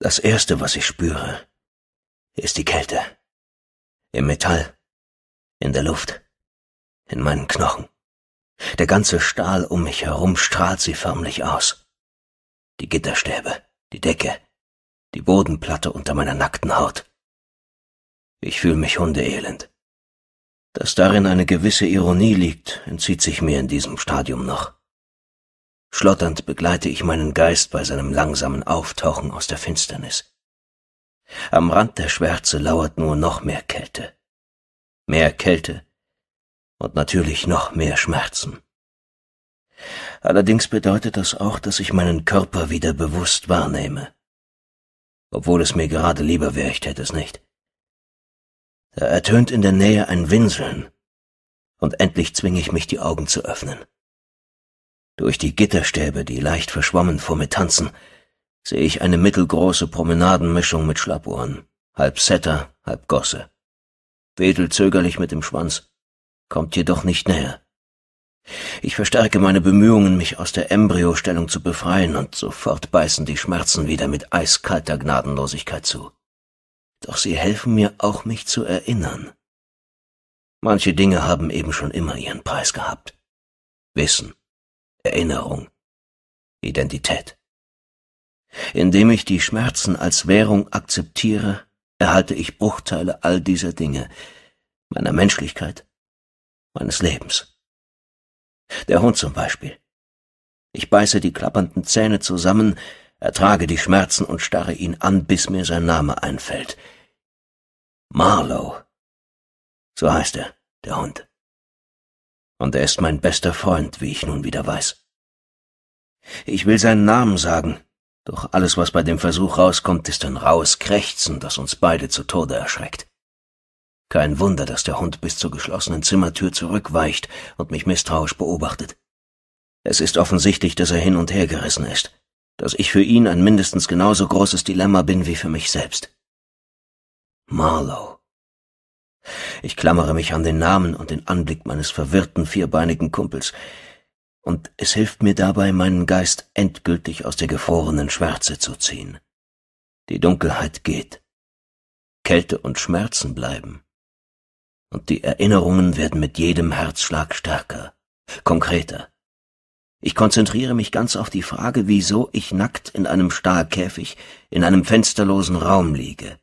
Das Erste, was ich spüre, ist die Kälte. Im Metall, in der Luft, in meinen Knochen. Der ganze Stahl um mich herum strahlt sie förmlich aus. Die Gitterstäbe, die Decke, die Bodenplatte unter meiner nackten Haut. Ich fühle mich hundeelend. Dass darin eine gewisse Ironie liegt, entzieht sich mir in diesem Stadium noch. Schlotternd begleite ich meinen Geist bei seinem langsamen Auftauchen aus der Finsternis. Am Rand der Schwärze lauert nur noch mehr Kälte. Mehr Kälte und natürlich noch mehr Schmerzen. Allerdings bedeutet das auch, dass ich meinen Körper wieder bewusst wahrnehme. Obwohl es mir gerade lieber wäre, ich täte es nicht. Da ertönt in der Nähe ein Winseln, und endlich zwinge ich mich, die Augen zu öffnen. Durch die Gitterstäbe, die leicht verschwommen vor mir tanzen, sehe ich eine mittelgroße Promenadenmischung mit Schlappohren, halb Setter, halb Gosse. Wedelt zögerlich mit dem Schwanz, kommt jedoch nicht näher. Ich verstärke meine Bemühungen, mich aus der Embryostellung zu befreien, und sofort beißen die Schmerzen wieder mit eiskalter Gnadenlosigkeit zu. Doch sie helfen mir auch, mich zu erinnern. Manche Dinge haben eben schon immer ihren Preis gehabt. Wissen, Erinnerung, Identität. Indem ich die Schmerzen als Währung akzeptiere, erhalte ich Bruchteile all dieser Dinge, meiner Menschlichkeit, meines Lebens. Der Hund zum Beispiel. Ich beiße die klappernden Zähne zusammen, ertrage die Schmerzen und starre ihn an, bis mir sein Name einfällt. Marlow. So heißt er, der Hund. Und er ist mein bester Freund, wie ich nun wieder weiß. Ich will seinen Namen sagen, doch alles, was bei dem Versuch rauskommt, ist ein raues Krächzen, das uns beide zu Tode erschreckt. Kein Wunder, dass der Hund bis zur geschlossenen Zimmertür zurückweicht und mich misstrauisch beobachtet. Es ist offensichtlich, dass er hin und her gerissen ist, dass ich für ihn ein mindestens genauso großes Dilemma bin wie für mich selbst. Marlowe. Ich klammere mich an den Namen und den Anblick meines verwirrten vierbeinigen Kumpels. Und es hilft mir dabei, meinen Geist endgültig aus der gefrorenen Schwärze zu ziehen. Die Dunkelheit geht. Kälte und Schmerzen bleiben. Und die Erinnerungen werden mit jedem Herzschlag stärker, konkreter. Ich konzentriere mich ganz auf die Frage, wieso ich nackt in einem Stahlkäfig in einem fensterlosen Raum liege.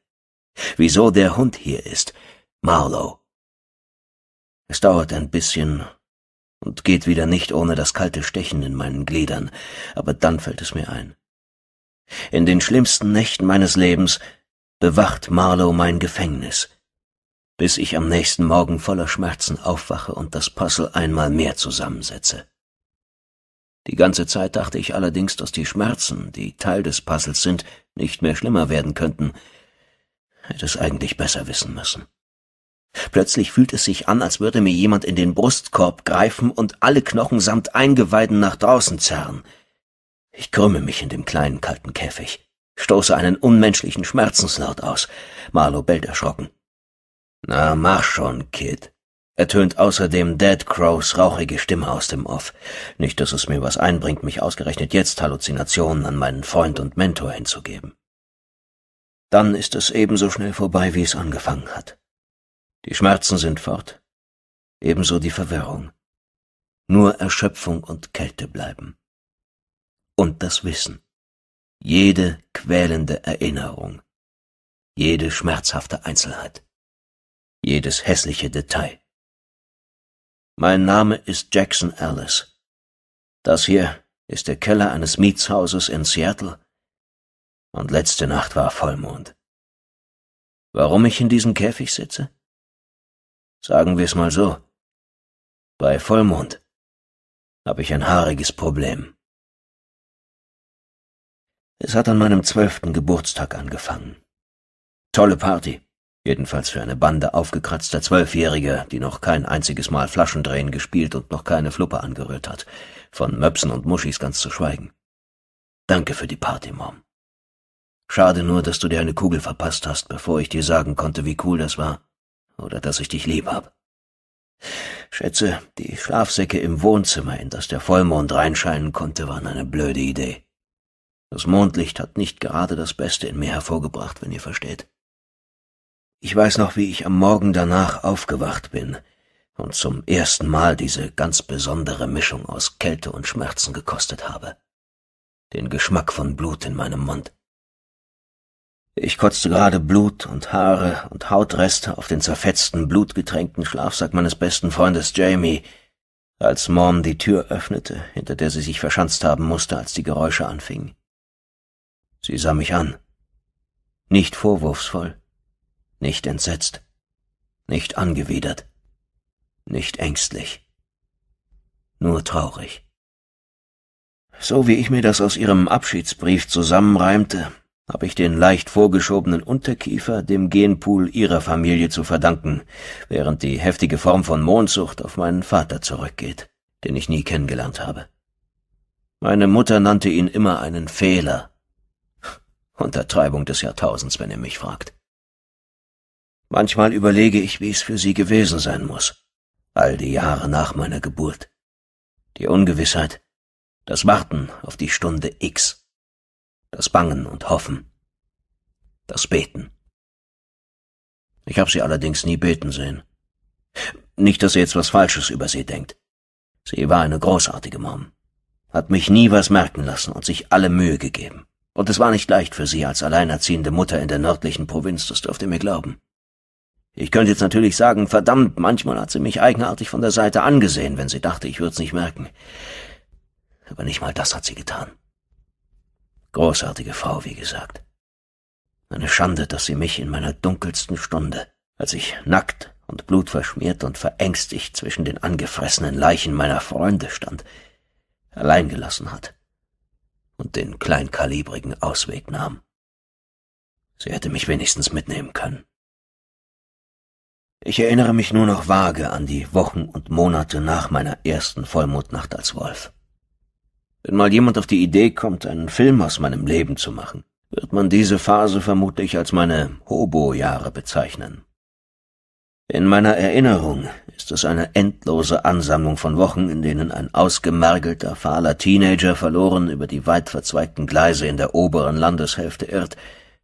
Wieso der Hund hier ist, Marlow. Es dauert ein bisschen und geht wieder nicht ohne das kalte Stechen in meinen Gliedern, aber dann fällt es mir ein. In den schlimmsten Nächten meines Lebens bewacht Marlow mein Gefängnis, bis ich am nächsten Morgen voller Schmerzen aufwache und das Puzzle einmal mehr zusammensetze. Die ganze Zeit dachte ich allerdings, dass die Schmerzen, die Teil des Puzzles sind, nicht mehr schlimmer werden könnten, hätte es eigentlich besser wissen müssen. Plötzlich fühlt es sich an, als würde mir jemand in den Brustkorb greifen und alle Knochen samt Eingeweiden nach draußen zerren. Ich krümme mich in dem kleinen kalten Käfig, stoße einen unmenschlichen Schmerzenslaut aus. Marlow bellt erschrocken. Na, mach schon, Kid, ertönt außerdem Dead Crows rauchige Stimme aus dem Off. Nicht, dass es mir was einbringt, mich ausgerechnet jetzt Halluzinationen an meinen Freund und Mentor hinzugeben. Dann ist es ebenso schnell vorbei, wie es angefangen hat. Die Schmerzen sind fort, ebenso die Verwirrung. Nur Erschöpfung und Kälte bleiben. Und das Wissen. Jede quälende Erinnerung. Jede schmerzhafte Einzelheit. Jedes hässliche Detail. Mein Name ist Jackson Alice. Das hier ist der Keller eines Mietshauses in Seattle. Und letzte Nacht war Vollmond. Warum ich in diesem Käfig sitze? Sagen wir es mal so. Bei Vollmond habe ich ein haariges Problem. Es hat an meinem zwölften Geburtstag angefangen. Tolle Party. Jedenfalls für eine Bande aufgekratzter Zwölfjähriger, die noch kein einziges Mal Flaschendrehen gespielt und noch keine Fluppe angerührt hat. Von Möpsen und Muschis ganz zu schweigen. Danke für die Party, Mom. Schade nur, dass du dir eine Kugel verpasst hast, bevor ich dir sagen konnte, wie cool das war oder dass ich dich lieb hab. Schätze, die Schlafsäcke im Wohnzimmer, in das der Vollmond reinscheinen konnte, waren eine blöde Idee. Das Mondlicht hat nicht gerade das Beste in mir hervorgebracht, wenn ihr versteht. Ich weiß noch, wie ich am Morgen danach aufgewacht bin und zum ersten Mal diese ganz besondere Mischung aus Kälte und Schmerzen gekostet habe. Den Geschmack von Blut in meinem Mund. Ich kotzte gerade Blut und Haare und Hautreste auf den zerfetzten, blutgetränkten Schlafsack meines besten Freundes Jamie, als Mom die Tür öffnete, hinter der sie sich verschanzt haben musste, als die Geräusche anfingen. Sie sah mich an. Nicht vorwurfsvoll, nicht entsetzt, nicht angewidert, nicht ängstlich, nur traurig. So wie ich mir das aus ihrem Abschiedsbrief zusammenreimte, habe ich den leicht vorgeschobenen Unterkiefer dem Genpool ihrer Familie zu verdanken, während die heftige Form von Mondsucht auf meinen Vater zurückgeht, den ich nie kennengelernt habe. Meine Mutter nannte ihn immer einen Fehler. Untertreibung des Jahrtausends, wenn ihr mich fragt. Manchmal überlege ich, wie es für sie gewesen sein muss, all die Jahre nach meiner Geburt. Die Ungewissheit, das Warten auf die Stunde X das Bangen und Hoffen, das Beten. Ich habe sie allerdings nie beten sehen. Nicht, dass ihr jetzt was Falsches über sie denkt. Sie war eine großartige Mom, hat mich nie was merken lassen und sich alle Mühe gegeben. Und es war nicht leicht für sie als alleinerziehende Mutter in der nördlichen Provinz, das dürft ihr mir glauben. Ich könnte jetzt natürlich sagen, verdammt, manchmal hat sie mich eigenartig von der Seite angesehen, wenn sie dachte, ich würde es nicht merken. Aber nicht mal das hat sie getan. Großartige Frau, wie gesagt. Eine Schande, dass sie mich in meiner dunkelsten Stunde, als ich nackt und blutverschmiert und verängstigt zwischen den angefressenen Leichen meiner Freunde stand, allein gelassen hat und den kleinkalibrigen Ausweg nahm. Sie hätte mich wenigstens mitnehmen können. Ich erinnere mich nur noch vage an die Wochen und Monate nach meiner ersten Vollmondnacht als Wolf. Wenn mal jemand auf die Idee kommt, einen Film aus meinem Leben zu machen, wird man diese Phase vermutlich als meine Hobo-Jahre bezeichnen. In meiner Erinnerung ist es eine endlose Ansammlung von Wochen, in denen ein ausgemergelter, fahler Teenager verloren über die weit verzweigten Gleise in der oberen Landeshälfte irrt,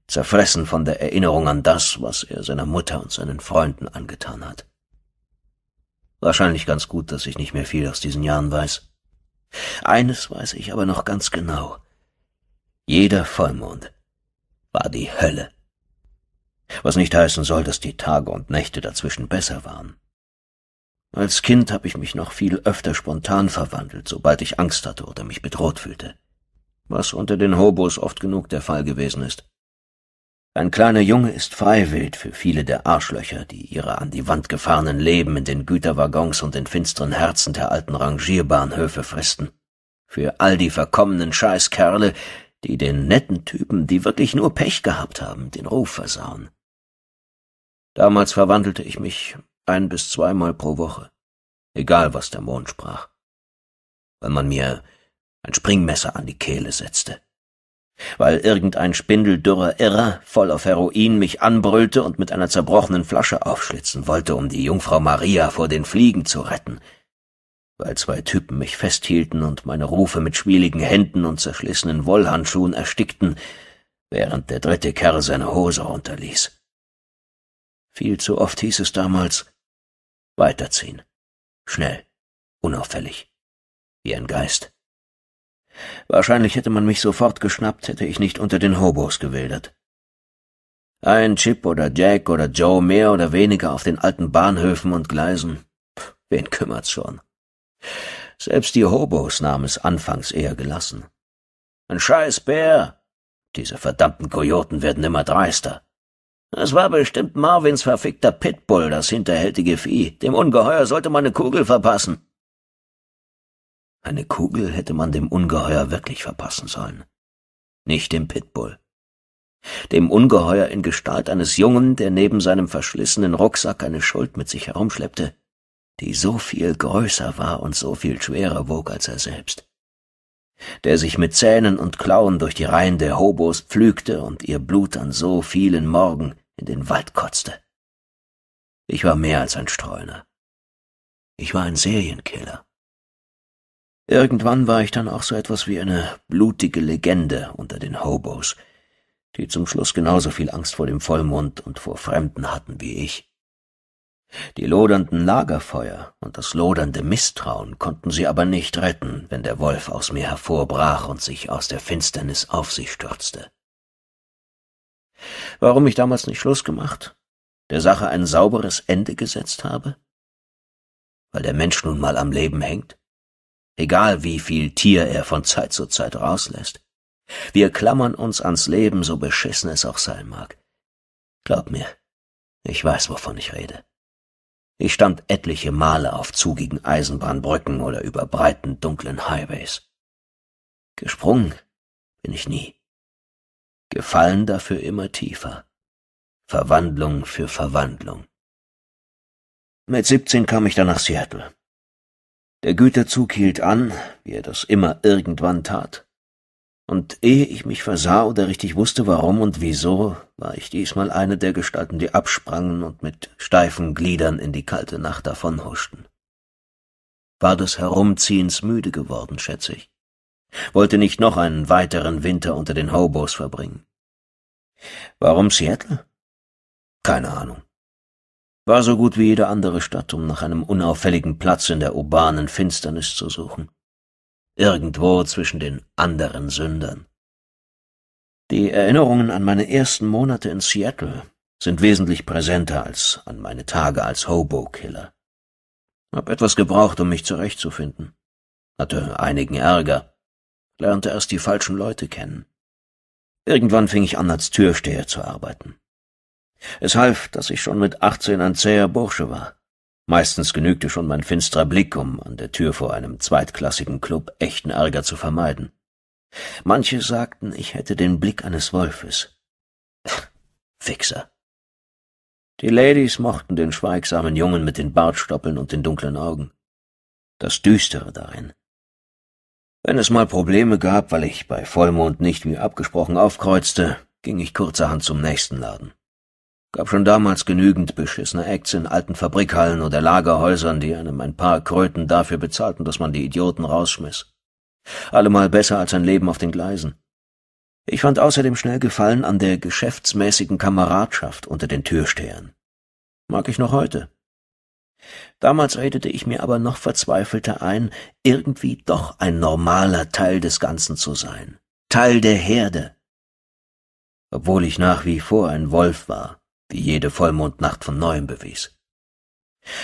zerfressen von der Erinnerung an das, was er seiner Mutter und seinen Freunden angetan hat. Wahrscheinlich ganz gut, dass ich nicht mehr viel aus diesen Jahren weiß. Eines weiß ich aber noch ganz genau. Jeder Vollmond war die Hölle. Was nicht heißen soll, dass die Tage und Nächte dazwischen besser waren. Als Kind habe ich mich noch viel öfter spontan verwandelt, sobald ich Angst hatte oder mich bedroht fühlte, was unter den Hobos oft genug der Fall gewesen ist. Ein kleiner Junge ist Freiwild für viele der Arschlöcher, die ihre an die Wand gefahrenen Leben in den Güterwaggons und den finsteren Herzen der alten Rangierbahnhöfe fristen. Für all die verkommenen Scheißkerle, die den netten Typen, die wirklich nur Pech gehabt haben, den Ruf versauen. Damals verwandelte ich mich ein bis zweimal pro Woche, egal was der Mond sprach, weil man mir ein Springmesser an die Kehle setzte weil irgendein spindeldürrer Irrer voll auf Heroin mich anbrüllte und mit einer zerbrochenen Flasche aufschlitzen wollte, um die Jungfrau Maria vor den Fliegen zu retten, weil zwei Typen mich festhielten und meine Rufe mit schwieligen Händen und zerschlissenen Wollhandschuhen erstickten, während der dritte Kerl seine Hose runterließ. Viel zu oft hieß es damals weiterziehen, schnell, unauffällig, wie ein Geist. Wahrscheinlich hätte man mich sofort geschnappt, hätte ich nicht unter den Hobos gewildert. Ein Chip oder Jack oder Joe mehr oder weniger auf den alten Bahnhöfen und Gleisen. Pff, wen kümmert's schon? Selbst die Hobos nahmen es anfangs eher gelassen. Ein scheiß Bär! Diese verdammten Kojoten werden immer dreister. Es war bestimmt Marvins verfickter Pitbull, das hinterhältige Vieh. Dem Ungeheuer sollte man eine Kugel verpassen. Eine Kugel hätte man dem Ungeheuer wirklich verpassen sollen. Nicht dem Pitbull. Dem Ungeheuer in Gestalt eines Jungen, der neben seinem verschlissenen Rucksack eine Schuld mit sich herumschleppte, die so viel größer war und so viel schwerer wog als er selbst. Der sich mit Zähnen und Klauen durch die Reihen der Hobos pflügte und ihr Blut an so vielen Morgen in den Wald kotzte. Ich war mehr als ein Streuner. Ich war ein Serienkiller. Irgendwann war ich dann auch so etwas wie eine blutige Legende unter den Hobos, die zum Schluss genauso viel Angst vor dem Vollmond und vor Fremden hatten wie ich. Die lodernden Lagerfeuer und das lodernde Misstrauen konnten sie aber nicht retten, wenn der Wolf aus mir hervorbrach und sich aus der Finsternis auf sie stürzte. Warum ich damals nicht Schluss gemacht, der Sache ein sauberes Ende gesetzt habe? Weil der Mensch nun mal am Leben hängt? egal wie viel Tier er von Zeit zu Zeit rauslässt. Wir klammern uns ans Leben, so beschissen es auch sein mag. Glaub mir, ich weiß, wovon ich rede. Ich stand etliche Male auf zugigen Eisenbahnbrücken oder über breiten, dunklen Highways. Gesprungen bin ich nie. Gefallen dafür immer tiefer. Verwandlung für Verwandlung. Mit 17 kam ich dann nach Seattle. Der Güterzug hielt an, wie er das immer irgendwann tat. Und ehe ich mich versah oder richtig wusste, warum und wieso, war ich diesmal eine der Gestalten, die absprangen und mit steifen Gliedern in die kalte Nacht davonhuschten. War des Herumziehens müde geworden, schätze ich. Wollte nicht noch einen weiteren Winter unter den Hobos verbringen. Warum Seattle? Keine Ahnung war so gut wie jede andere Stadt, um nach einem unauffälligen Platz in der urbanen Finsternis zu suchen. Irgendwo zwischen den anderen Sündern. Die Erinnerungen an meine ersten Monate in Seattle sind wesentlich präsenter als an meine Tage als Hobo-Killer. Hab etwas gebraucht, um mich zurechtzufinden. Hatte einigen Ärger. Lernte erst die falschen Leute kennen. Irgendwann fing ich an, als Türsteher zu arbeiten. Es half, dass ich schon mit 18 ein zäher Bursche war. Meistens genügte schon mein finsterer Blick, um an der Tür vor einem zweitklassigen Club echten Ärger zu vermeiden. Manche sagten, ich hätte den Blick eines Wolfes. Fixer. Die Ladies mochten den schweigsamen Jungen mit den Bartstoppeln und den dunklen Augen. Das Düstere darin. Wenn es mal Probleme gab, weil ich bei Vollmond nicht wie abgesprochen aufkreuzte, ging ich kurzerhand zum nächsten Laden. Gab schon damals genügend beschissene Acts in alten Fabrikhallen oder Lagerhäusern, die einem ein paar Kröten dafür bezahlten, dass man die Idioten rausschmiss. Allemal besser als ein Leben auf den Gleisen. Ich fand außerdem schnell Gefallen an der geschäftsmäßigen Kameradschaft unter den Türstehern. Mag ich noch heute. Damals redete ich mir aber noch verzweifelter ein, irgendwie doch ein normaler Teil des Ganzen zu sein. Teil der Herde. Obwohl ich nach wie vor ein Wolf war wie jede Vollmondnacht von neuem bewies.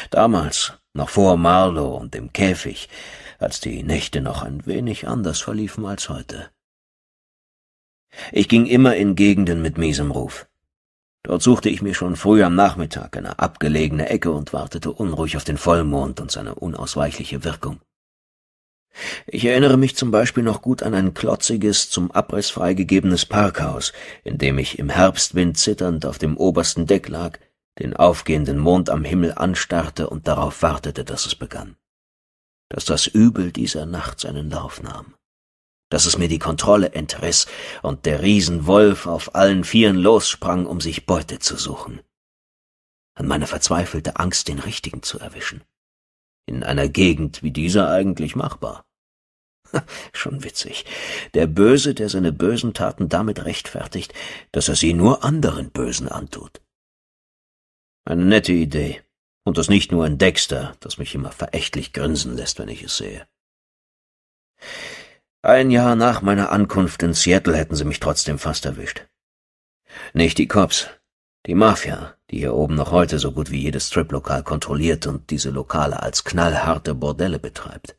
Damals, noch vor Marlow und dem Käfig, als die Nächte noch ein wenig anders verliefen als heute. Ich ging immer in Gegenden mit miesem Ruf. Dort suchte ich mir schon früh am Nachmittag eine abgelegene Ecke und wartete unruhig auf den Vollmond und seine unausweichliche Wirkung. Ich erinnere mich zum Beispiel noch gut an ein klotziges, zum Abriss freigegebenes Parkhaus, in dem ich im Herbstwind zitternd auf dem obersten Deck lag, den aufgehenden Mond am Himmel anstarrte und darauf wartete, dass es begann. Dass das Übel dieser Nacht seinen Lauf nahm. Dass es mir die Kontrolle entriss und der Riesenwolf auf allen Vieren lossprang, um sich Beute zu suchen. An meine verzweifelte Angst, den Richtigen zu erwischen. In einer Gegend wie dieser eigentlich machbar. Schon witzig. Der Böse, der seine bösen Taten damit rechtfertigt, dass er sie nur anderen Bösen antut. Eine nette Idee. Und das nicht nur in Dexter, das mich immer verächtlich grinsen lässt, wenn ich es sehe. Ein Jahr nach meiner Ankunft in Seattle hätten sie mich trotzdem fast erwischt. Nicht die Cops, die Mafia, die hier oben noch heute so gut wie jedes Striplokal kontrolliert und diese Lokale als knallharte Bordelle betreibt.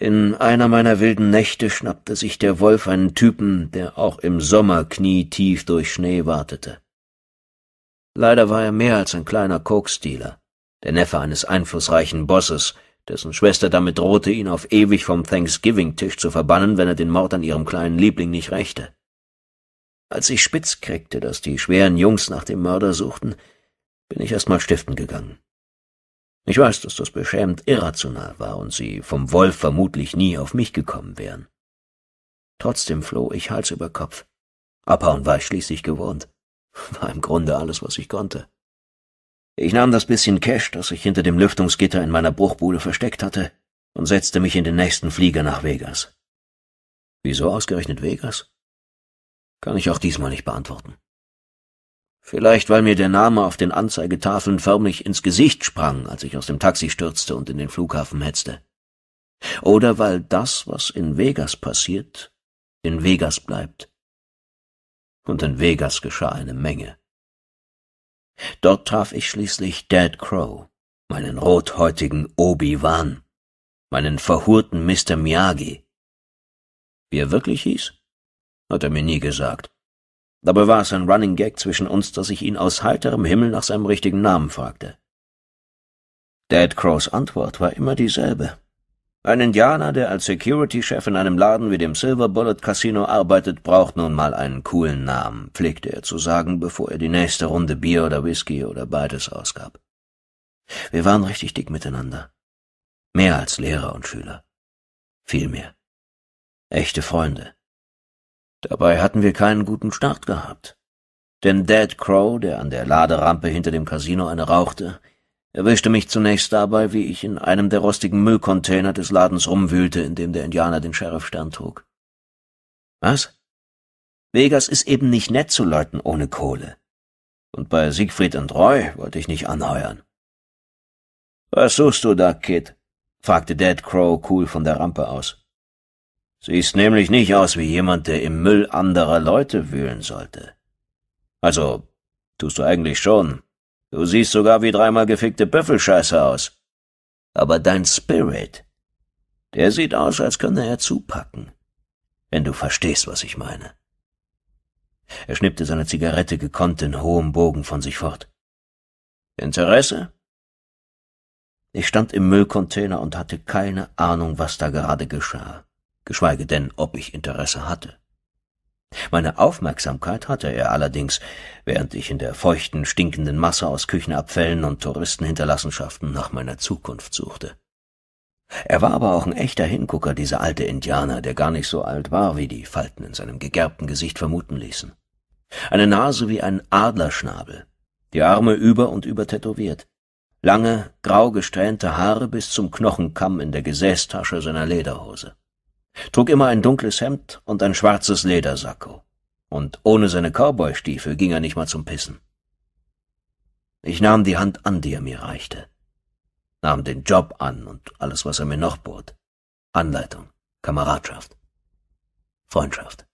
In einer meiner wilden Nächte schnappte sich der Wolf einen Typen, der auch im Sommer knietief durch Schnee wartete. Leider war er mehr als ein kleiner Koksdealer, der Neffe eines einflussreichen Bosses, dessen Schwester damit drohte, ihn auf ewig vom Thanksgiving-Tisch zu verbannen, wenn er den Mord an ihrem kleinen Liebling nicht rächte. Als ich spitz kriegte, dass die schweren Jungs nach dem Mörder suchten, bin ich erst mal stiften gegangen. Ich weiß, dass das beschämend irrational war und sie vom Wolf vermutlich nie auf mich gekommen wären. Trotzdem floh ich Hals über Kopf. Abhauen war ich schließlich gewohnt. War im Grunde alles, was ich konnte. Ich nahm das bisschen Cash, das ich hinter dem Lüftungsgitter in meiner Bruchbude versteckt hatte, und setzte mich in den nächsten Flieger nach Vegas. Wieso ausgerechnet Vegas? Kann ich auch diesmal nicht beantworten. Vielleicht weil mir der Name auf den Anzeigetafeln förmlich ins Gesicht sprang, als ich aus dem Taxi stürzte und in den Flughafen hetzte. Oder weil das, was in Vegas passiert, in Vegas bleibt. Und in Vegas geschah eine Menge. Dort traf ich schließlich Dead Crow, meinen rothäutigen Obi-Wan, meinen verhurten Mr. Miyagi. Wie er wirklich hieß, hat er mir nie gesagt. Dabei war es ein Running Gag zwischen uns, dass ich ihn aus heiterem Himmel nach seinem richtigen Namen fragte. Dad Crows Antwort war immer dieselbe. Ein Indianer, der als Security-Chef in einem Laden wie dem Silver Bullet Casino arbeitet, braucht nun mal einen coolen Namen, pflegte er zu sagen, bevor er die nächste Runde Bier oder Whisky oder beides ausgab. Wir waren richtig dick miteinander. Mehr als Lehrer und Schüler. Viel mehr. Echte Freunde. Dabei hatten wir keinen guten Start gehabt. Denn Dead Crow, der an der Laderampe hinter dem Casino eine rauchte, erwischte mich zunächst dabei, wie ich in einem der rostigen Müllcontainer des Ladens rumwühlte, in dem der Indianer den Sheriffstern trug. Was? Vegas ist eben nicht nett zu Leuten ohne Kohle. Und bei Siegfried und Roy wollte ich nicht anheuern. Was suchst du da, Kid? fragte Dead Crow cool von der Rampe aus. Siehst nämlich nicht aus wie jemand, der im Müll anderer Leute wühlen sollte. Also, tust du eigentlich schon. Du siehst sogar wie dreimal gefickte Büffelscheiße aus. Aber dein Spirit, der sieht aus, als könne er zupacken. Wenn du verstehst, was ich meine. Er schnippte seine Zigarette gekonnt in hohem Bogen von sich fort. Interesse? Ich stand im Müllcontainer und hatte keine Ahnung, was da gerade geschah geschweige denn, ob ich Interesse hatte. Meine Aufmerksamkeit hatte er allerdings, während ich in der feuchten, stinkenden Masse aus Küchenabfällen und Touristenhinterlassenschaften nach meiner Zukunft suchte. Er war aber auch ein echter Hingucker, dieser alte Indianer, der gar nicht so alt war, wie die Falten in seinem gegerbten Gesicht vermuten ließen. Eine Nase wie ein Adlerschnabel, die Arme über und über tätowiert, lange, grau gesträhnte Haare bis zum Knochenkamm in der Gesäßtasche seiner Lederhose trug immer ein dunkles Hemd und ein schwarzes Ledersacko. Und ohne seine Cowboystiefel ging er nicht mal zum Pissen. Ich nahm die Hand an, die er mir reichte, nahm den Job an und alles, was er mir noch bot. Anleitung, Kameradschaft, Freundschaft.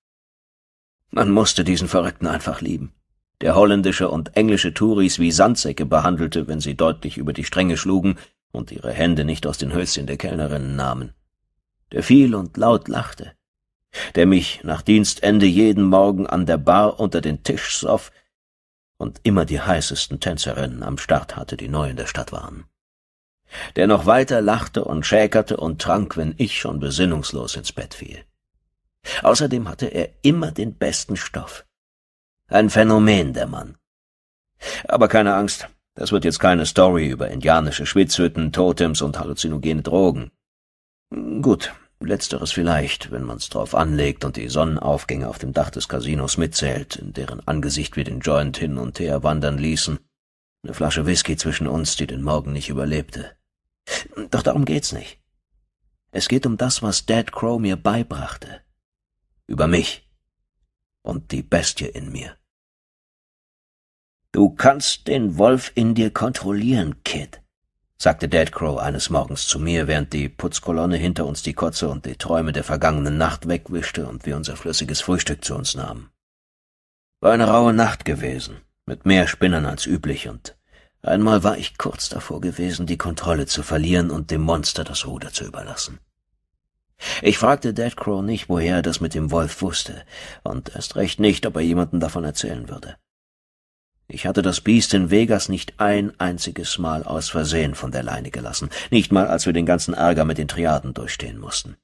Man musste diesen Verrückten einfach lieben, der holländische und englische Touris wie Sandsäcke behandelte, wenn sie deutlich über die Stränge schlugen und ihre Hände nicht aus den Hölzchen der Kellnerinnen nahmen der viel und laut lachte, der mich nach Dienstende jeden Morgen an der Bar unter den Tisch soff und immer die heißesten Tänzerinnen am Start hatte, die neu in der Stadt waren, der noch weiter lachte und schäkerte und trank, wenn ich schon besinnungslos ins Bett fiel. Außerdem hatte er immer den besten Stoff. Ein Phänomen, der Mann. Aber keine Angst, das wird jetzt keine Story über indianische Schwitzhütten, Totems und halluzinogene Drogen. Gut, letzteres vielleicht, wenn man's drauf anlegt und die Sonnenaufgänge auf dem Dach des Casinos mitzählt, in deren Angesicht wir den Joint hin und her wandern ließen. Eine Flasche Whisky zwischen uns, die den Morgen nicht überlebte. Doch darum geht's nicht. Es geht um das, was Dad Crow mir beibrachte. Über mich. Und die Bestie in mir. Du kannst den Wolf in dir kontrollieren, Kid sagte Dead Crow eines Morgens zu mir, während die Putzkolonne hinter uns die Kotze und die Träume der vergangenen Nacht wegwischte und wir unser flüssiges Frühstück zu uns nahmen. War eine raue Nacht gewesen, mit mehr Spinnern als üblich, und einmal war ich kurz davor gewesen, die Kontrolle zu verlieren und dem Monster das Ruder zu überlassen. Ich fragte Dead Crow nicht, woher er das mit dem Wolf wusste, und erst recht nicht, ob er jemanden davon erzählen würde. Ich hatte das Biest in Vegas nicht ein einziges Mal aus Versehen von der Leine gelassen, nicht mal als wir den ganzen Ärger mit den Triaden durchstehen mussten.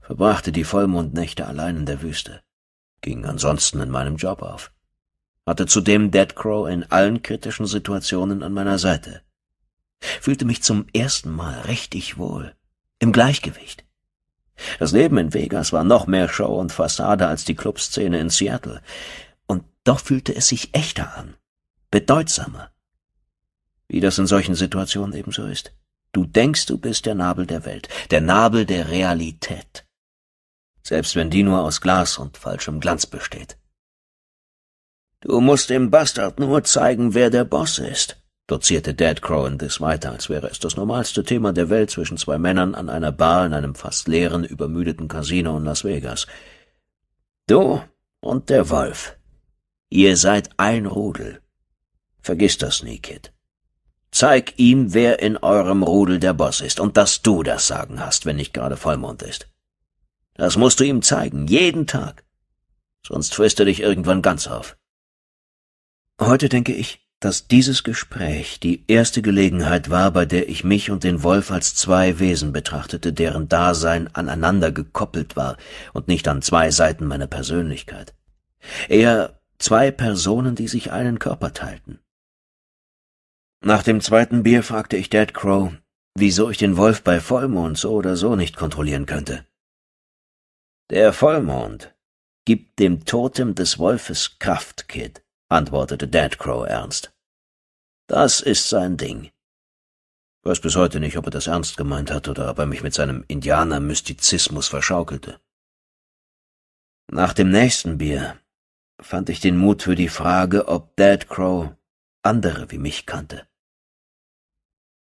Verbrachte die Vollmondnächte allein in der Wüste, ging ansonsten in meinem Job auf, hatte zudem Dead Crow in allen kritischen Situationen an meiner Seite, fühlte mich zum ersten Mal richtig wohl, im Gleichgewicht. Das Leben in Vegas war noch mehr Show und Fassade als die Clubszene in Seattle. Doch fühlte es sich echter an, bedeutsamer. Wie das in solchen Situationen ebenso ist. Du denkst, du bist der Nabel der Welt, der Nabel der Realität. Selbst wenn die nur aus Glas und falschem Glanz besteht. Du musst dem Bastard nur zeigen, wer der Boss ist, dozierte Dad Crowan das weiter, als wäre es das normalste Thema der Welt zwischen zwei Männern an einer Bar in einem fast leeren, übermüdeten Casino in Las Vegas. Du und der Wolf. Ihr seid ein Rudel. Vergiss das nie, Kid. Zeig ihm, wer in eurem Rudel der Boss ist und dass du das Sagen hast, wenn nicht gerade Vollmond ist. Das musst du ihm zeigen, jeden Tag. Sonst frisst er dich irgendwann ganz auf. Heute denke ich, dass dieses Gespräch die erste Gelegenheit war, bei der ich mich und den Wolf als zwei Wesen betrachtete, deren Dasein aneinander gekoppelt war und nicht an zwei Seiten meiner Persönlichkeit. Er Zwei Personen, die sich einen Körper teilten. Nach dem zweiten Bier fragte ich Dead Crow, wieso ich den Wolf bei Vollmond so oder so nicht kontrollieren könnte. Der Vollmond gibt dem Totem des Wolfes Kraft, Kid, antwortete Dead Crow ernst. Das ist sein Ding. weiß bis heute nicht, ob er das ernst gemeint hat oder ob er mich mit seinem Indianermystizismus verschaukelte. Nach dem nächsten Bier fand ich den Mut für die Frage, ob Dad Crow andere wie mich kannte.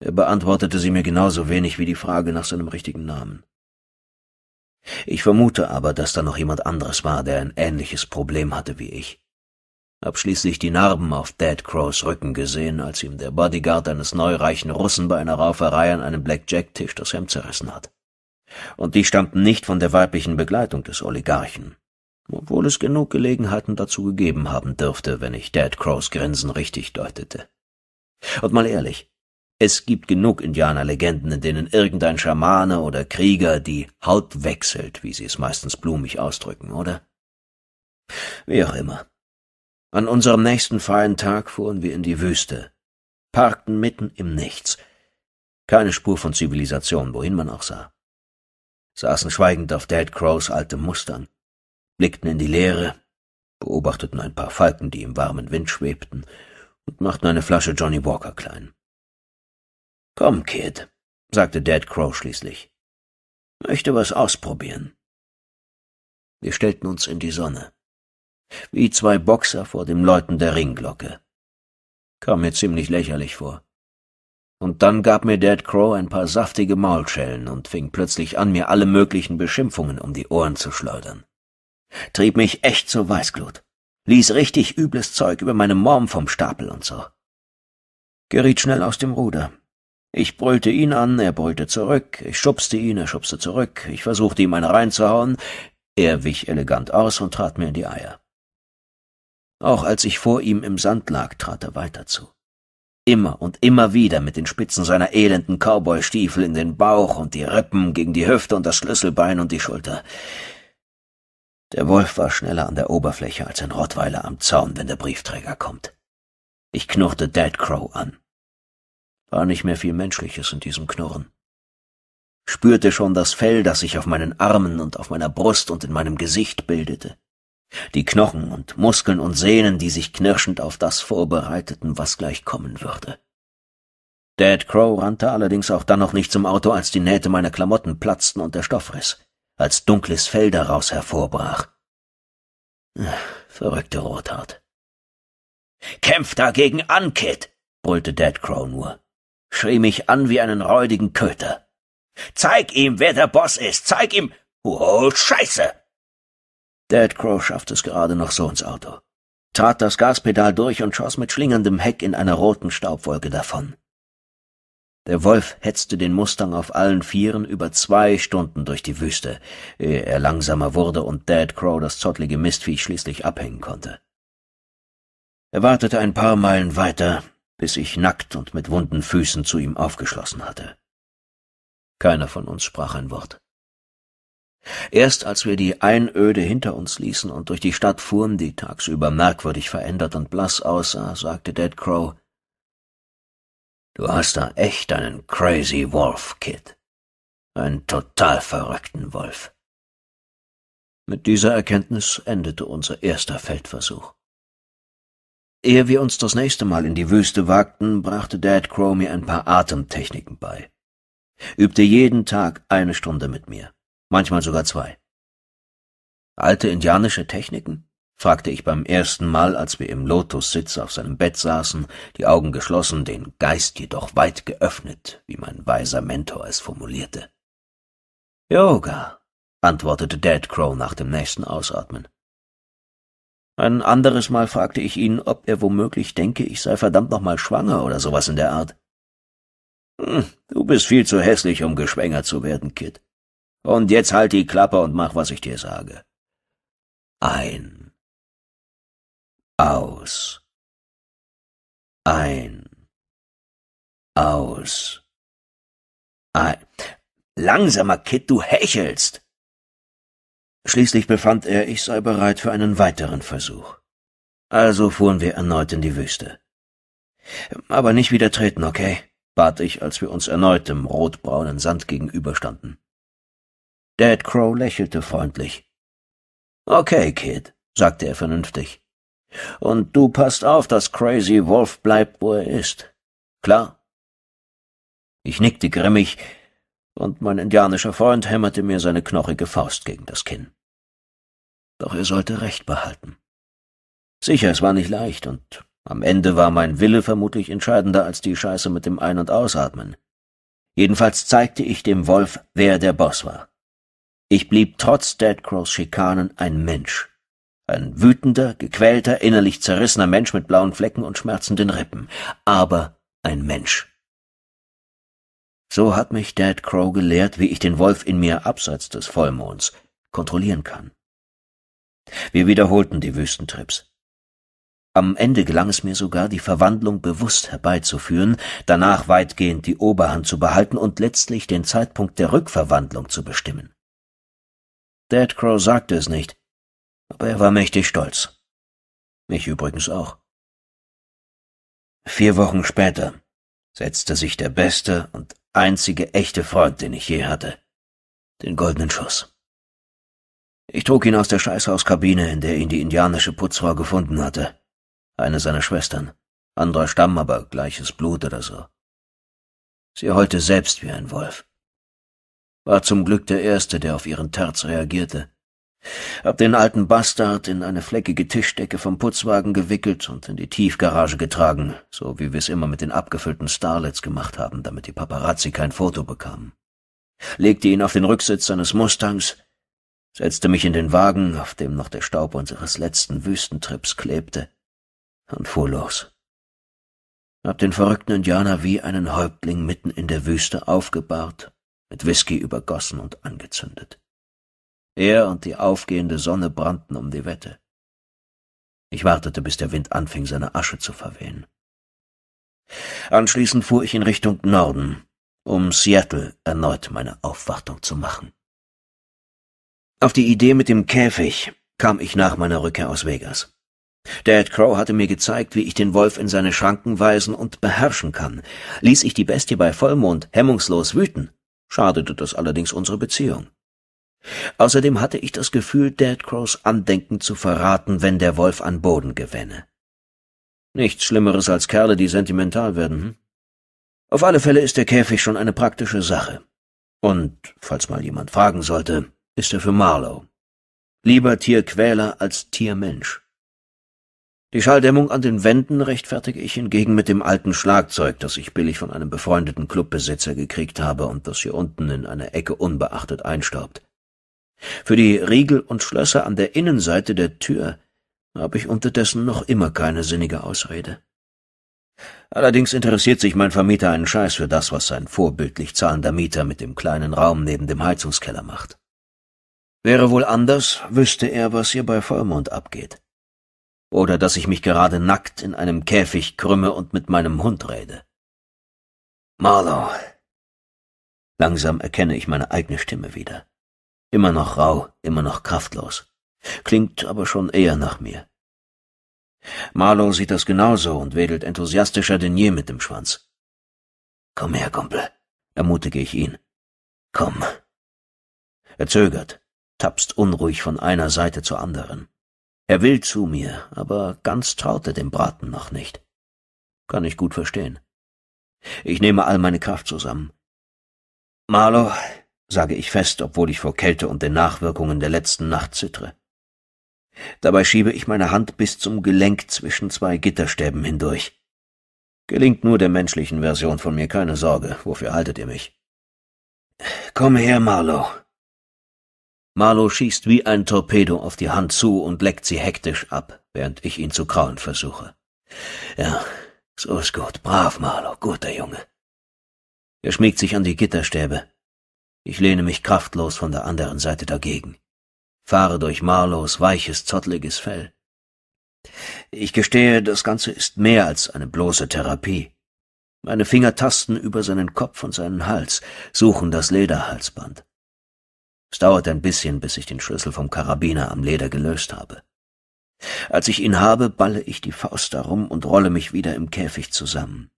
Er beantwortete sie mir genauso wenig wie die Frage nach seinem richtigen Namen. Ich vermute aber, dass da noch jemand anderes war, der ein ähnliches Problem hatte wie ich. Hab schließlich die Narben auf Dad Crows Rücken gesehen, als ihm der Bodyguard eines neureichen Russen bei einer Rauferei an einem Blackjack-Tisch das Hemd zerrissen hat. Und die stammten nicht von der weiblichen Begleitung des Oligarchen obwohl es genug Gelegenheiten dazu gegeben haben dürfte, wenn ich Dad Crows Grinsen richtig deutete. Und mal ehrlich, es gibt genug Indianerlegenden, in denen irgendein Schamane oder Krieger die Haut wechselt, wie sie es meistens blumig ausdrücken, oder? Wie auch immer. An unserem nächsten freien Tag fuhren wir in die Wüste, parkten mitten im Nichts. Keine Spur von Zivilisation, wohin man auch sah. Saßen schweigend auf Dad Crows altem Mustang blickten in die Leere, beobachteten ein paar Falken, die im warmen Wind schwebten, und machten eine Flasche Johnny Walker klein. Komm, Kid, sagte Dad Crow schließlich. Möchte was ausprobieren. Wir stellten uns in die Sonne. Wie zwei Boxer vor dem Läuten der Ringglocke. Kam mir ziemlich lächerlich vor. Und dann gab mir Dad Crow ein paar saftige Maulschellen und fing plötzlich an, mir alle möglichen Beschimpfungen um die Ohren zu schleudern. Trieb mich echt zur Weißglut. Ließ richtig übles Zeug über meine Morm vom Stapel und so. Geriet schnell aus dem Ruder. Ich brüllte ihn an, er brüllte zurück, ich schubste ihn, er schubste zurück, ich versuchte ihm eine reinzuhauen, er wich elegant aus und trat mir in die Eier. Auch als ich vor ihm im Sand lag, trat er weiter zu. Immer und immer wieder mit den Spitzen seiner elenden Cowboystiefel in den Bauch und die Rippen gegen die Hüfte und das Schlüsselbein und die Schulter. Der Wolf war schneller an der Oberfläche als ein Rottweiler am Zaun, wenn der Briefträger kommt. Ich knurrte Dead Crow an. War nicht mehr viel Menschliches in diesem Knurren. Spürte schon das Fell, das sich auf meinen Armen und auf meiner Brust und in meinem Gesicht bildete. Die Knochen und Muskeln und Sehnen, die sich knirschend auf das vorbereiteten, was gleich kommen würde. Dead Crow rannte allerdings auch dann noch nicht zum Auto, als die Nähte meiner Klamotten platzten und der Stoff riss als dunkles Fell daraus hervorbrach. Verrückte Rothart. Kämpf dagegen an, Kid! brüllte Deadcrow nur, schrie mich an wie einen räudigen Köter. Zeig ihm, wer der Boss ist! Zeig ihm! Oh, Scheiße! Deadcrow schaffte es gerade noch so ins Auto, trat das Gaspedal durch und schoss mit schlingerndem Heck in einer roten Staubwolke davon. Der Wolf hetzte den Mustang auf allen Vieren über zwei Stunden durch die Wüste, ehe er langsamer wurde und Dead Crow das zottlige Mistvieh schließlich abhängen konnte. Er wartete ein paar Meilen weiter, bis ich nackt und mit wunden Füßen zu ihm aufgeschlossen hatte. Keiner von uns sprach ein Wort. Erst als wir die Einöde hinter uns ließen und durch die Stadt fuhren, die tagsüber merkwürdig verändert und blass aussah, sagte Dead Crow, Du hast da echt einen Crazy Wolf, Kid. Einen total verrückten Wolf. Mit dieser Erkenntnis endete unser erster Feldversuch. Ehe wir uns das nächste Mal in die Wüste wagten, brachte Dad Crow mir ein paar Atemtechniken bei. Übte jeden Tag eine Stunde mit mir, manchmal sogar zwei. Alte indianische Techniken? fragte ich beim ersten Mal, als wir im Lotussitz auf seinem Bett saßen, die Augen geschlossen, den Geist jedoch weit geöffnet, wie mein weiser Mentor es formulierte. Yoga, antwortete Dead Crow nach dem nächsten Ausatmen. Ein anderes Mal fragte ich ihn, ob er womöglich denke, ich sei verdammt nochmal schwanger oder sowas in der Art. Hm, du bist viel zu hässlich, um geschwängert zu werden, Kid. Und jetzt halt die Klappe und mach, was ich dir sage. Ein aus, ein, aus, ein. Langsamer, Kid, du hechelst! Schließlich befand er, ich sei bereit für einen weiteren Versuch. Also fuhren wir erneut in die Wüste. Aber nicht wieder treten, okay? bat ich, als wir uns erneut dem rotbraunen Sand gegenüberstanden. Dead Crow lächelte freundlich. Okay, Kid, sagte er vernünftig. Und du passt auf, dass Crazy Wolf bleibt, wo er ist. Klar? Ich nickte grimmig, und mein indianischer Freund hämmerte mir seine knochige Faust gegen das Kinn. Doch er sollte Recht behalten. Sicher, es war nicht leicht, und am Ende war mein Wille vermutlich entscheidender als die Scheiße mit dem Ein- und Ausatmen. Jedenfalls zeigte ich dem Wolf, wer der Boss war. Ich blieb trotz Deadcrows Schikanen ein Mensch ein wütender, gequälter, innerlich zerrissener Mensch mit blauen Flecken und schmerzenden Rippen. Aber ein Mensch. So hat mich Dad Crow gelehrt, wie ich den Wolf in mir abseits des Vollmonds kontrollieren kann. Wir wiederholten die Wüstentrips. Am Ende gelang es mir sogar, die Verwandlung bewusst herbeizuführen, danach weitgehend die Oberhand zu behalten und letztlich den Zeitpunkt der Rückverwandlung zu bestimmen. Dead Crow sagte es nicht, aber er war mächtig stolz. Mich übrigens auch. Vier Wochen später setzte sich der beste und einzige echte Freund, den ich je hatte, den goldenen Schuss. Ich trug ihn aus der Scheißhauskabine, in der ihn die indianische Putzfrau gefunden hatte. Eine seiner Schwestern. Anderer Stamm, aber gleiches Blut oder so. Sie heulte selbst wie ein Wolf. War zum Glück der Erste, der auf ihren Terz reagierte. Hab den alten Bastard in eine fleckige Tischdecke vom Putzwagen gewickelt und in die Tiefgarage getragen, so wie wir es immer mit den abgefüllten Starlets gemacht haben, damit die Paparazzi kein Foto bekamen. Legte ihn auf den Rücksitz seines Mustangs, setzte mich in den Wagen, auf dem noch der Staub unseres letzten Wüstentrips klebte, und fuhr los. Hab den verrückten Indianer wie einen Häuptling mitten in der Wüste aufgebahrt, mit Whisky übergossen und angezündet. Er und die aufgehende Sonne brannten um die Wette. Ich wartete, bis der Wind anfing, seine Asche zu verwehen. Anschließend fuhr ich in Richtung Norden, um Seattle erneut meine Aufwartung zu machen. Auf die Idee mit dem Käfig kam ich nach meiner Rückkehr aus Vegas. Dad Crow hatte mir gezeigt, wie ich den Wolf in seine Schranken weisen und beherrschen kann. Ließ ich die Bestie bei Vollmond hemmungslos wüten, schadete das allerdings unsere Beziehung. Außerdem hatte ich das Gefühl, Deadcrows Andenken zu verraten, wenn der Wolf an Boden gewänne. Nichts Schlimmeres als Kerle, die sentimental werden. Hm? Auf alle Fälle ist der Käfig schon eine praktische Sache. Und, falls mal jemand fragen sollte, ist er für Marlow. Lieber Tierquäler als Tiermensch. Die Schalldämmung an den Wänden rechtfertige ich hingegen mit dem alten Schlagzeug, das ich billig von einem befreundeten Clubbesitzer gekriegt habe und das hier unten in einer Ecke unbeachtet einstaubt. Für die Riegel und Schlösser an der Innenseite der Tür habe ich unterdessen noch immer keine sinnige Ausrede. Allerdings interessiert sich mein Vermieter einen Scheiß für das, was sein vorbildlich zahlender Mieter mit dem kleinen Raum neben dem Heizungskeller macht. Wäre wohl anders, wüsste er, was hier bei Vollmond abgeht. Oder dass ich mich gerade nackt in einem Käfig krümme und mit meinem Hund rede. Marlow. Langsam erkenne ich meine eigene Stimme wieder. Immer noch rau, immer noch kraftlos. Klingt aber schon eher nach mir. Marlow sieht das genauso und wedelt enthusiastischer denn je mit dem Schwanz. Komm her, Kumpel, ermutige ich ihn. Komm. Er zögert, tapst unruhig von einer Seite zur anderen. Er will zu mir, aber ganz traut er dem Braten noch nicht. Kann ich gut verstehen. Ich nehme all meine Kraft zusammen. Marlow, sage ich fest, obwohl ich vor Kälte und den Nachwirkungen der letzten Nacht zittere. Dabei schiebe ich meine Hand bis zum Gelenk zwischen zwei Gitterstäben hindurch. Gelingt nur der menschlichen Version von mir keine Sorge, wofür haltet ihr mich? Komm her, Marlow. Marlow schießt wie ein Torpedo auf die Hand zu und leckt sie hektisch ab, während ich ihn zu krauen versuche. Ja, so ist gut. Brav, Marlow, guter Junge. Er schmiegt sich an die Gitterstäbe, ich lehne mich kraftlos von der anderen Seite dagegen, fahre durch Marlows weiches, zottliges Fell. Ich gestehe, das Ganze ist mehr als eine bloße Therapie. Meine Finger tasten über seinen Kopf und seinen Hals, suchen das Lederhalsband. Es dauert ein bisschen, bis ich den Schlüssel vom Karabiner am Leder gelöst habe. Als ich ihn habe, balle ich die Faust darum und rolle mich wieder im Käfig zusammen.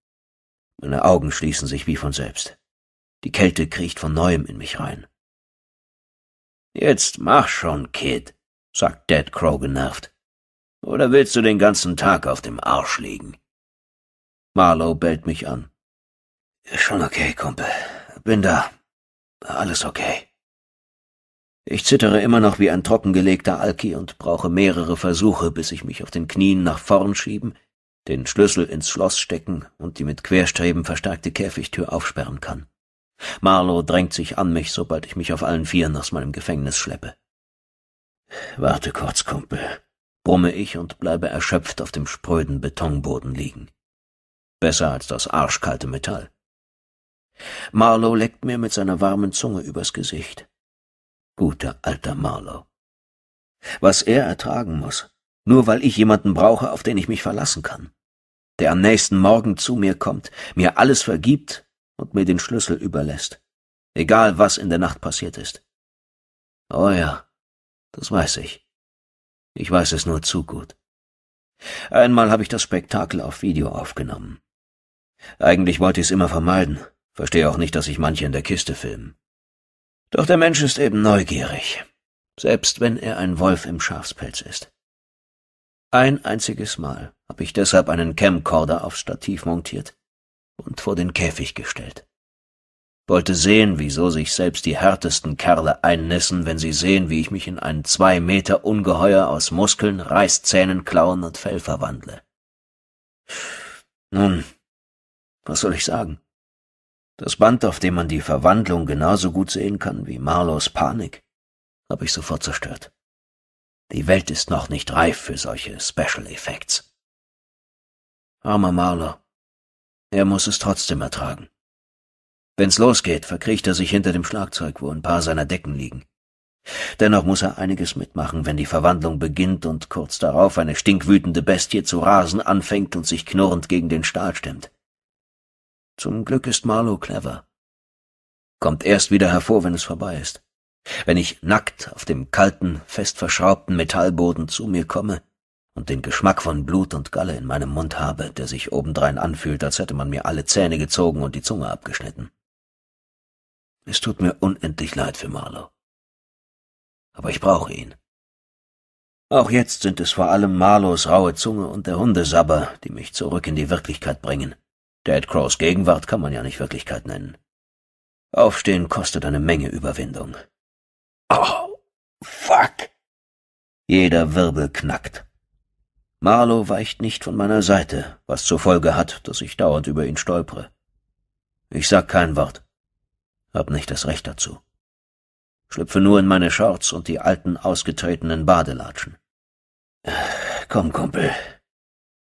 Meine Augen schließen sich wie von selbst. Die Kälte kriecht von neuem in mich rein. Jetzt mach schon, Kid, sagt Dead Crow genervt. Oder willst du den ganzen Tag auf dem Arsch liegen? Marlow bellt mich an. Schon okay, Kumpel. Bin da. Alles okay. Ich zittere immer noch wie ein trockengelegter Alki und brauche mehrere Versuche, bis ich mich auf den Knien nach vorn schieben, den Schlüssel ins Schloss stecken und die mit Querstreben verstärkte Käfigtür aufsperren kann. Marlow drängt sich an mich, sobald ich mich auf allen Vieren aus meinem Gefängnis schleppe. Warte kurz, Kumpel, brumme ich und bleibe erschöpft auf dem spröden Betonboden liegen. Besser als das arschkalte Metall. Marlow leckt mir mit seiner warmen Zunge übers Gesicht. Guter alter Marlow. Was er ertragen muss, nur weil ich jemanden brauche, auf den ich mich verlassen kann, der am nächsten Morgen zu mir kommt, mir alles vergibt und mir den Schlüssel überlässt, egal was in der Nacht passiert ist. Oh ja, das weiß ich. Ich weiß es nur zu gut. Einmal habe ich das Spektakel auf Video aufgenommen. Eigentlich wollte ich es immer vermeiden, verstehe auch nicht, dass ich manche in der Kiste filmen. Doch der Mensch ist eben neugierig, selbst wenn er ein Wolf im Schafspelz ist. Ein einziges Mal habe ich deshalb einen Camcorder aufs Stativ montiert und vor den Käfig gestellt. Wollte sehen, wieso sich selbst die härtesten Kerle einnässen, wenn sie sehen, wie ich mich in ein zwei Meter Ungeheuer aus Muskeln, Reißzähnen, Klauen und Fell verwandle. Nun, was soll ich sagen? Das Band, auf dem man die Verwandlung genauso gut sehen kann wie Marlows Panik, habe ich sofort zerstört. Die Welt ist noch nicht reif für solche Special Effects. Armer Marlow. Er muss es trotzdem ertragen. Wenn's losgeht, verkriecht er sich hinter dem Schlagzeug, wo ein paar seiner Decken liegen. Dennoch muss er einiges mitmachen, wenn die Verwandlung beginnt und kurz darauf eine stinkwütende Bestie zu rasen anfängt und sich knurrend gegen den Stahl stemmt. Zum Glück ist Marlow clever. Kommt erst wieder hervor, wenn es vorbei ist. Wenn ich nackt auf dem kalten, fest verschraubten Metallboden zu mir komme, und den Geschmack von Blut und Galle in meinem Mund habe, der sich obendrein anfühlt, als hätte man mir alle Zähne gezogen und die Zunge abgeschnitten. Es tut mir unendlich leid für Marlow. Aber ich brauche ihn. Auch jetzt sind es vor allem Marlows raue Zunge und der Hundesabber, die mich zurück in die Wirklichkeit bringen. Dead Crows Gegenwart kann man ja nicht Wirklichkeit nennen. Aufstehen kostet eine Menge Überwindung. Oh, fuck! Jeder Wirbel knackt. Marlow weicht nicht von meiner Seite, was zur Folge hat, dass ich dauernd über ihn stolpere. Ich sag kein Wort. Hab nicht das Recht dazu. Schlüpfe nur in meine Shorts und die alten, ausgetretenen Badelatschen. Komm, Kumpel.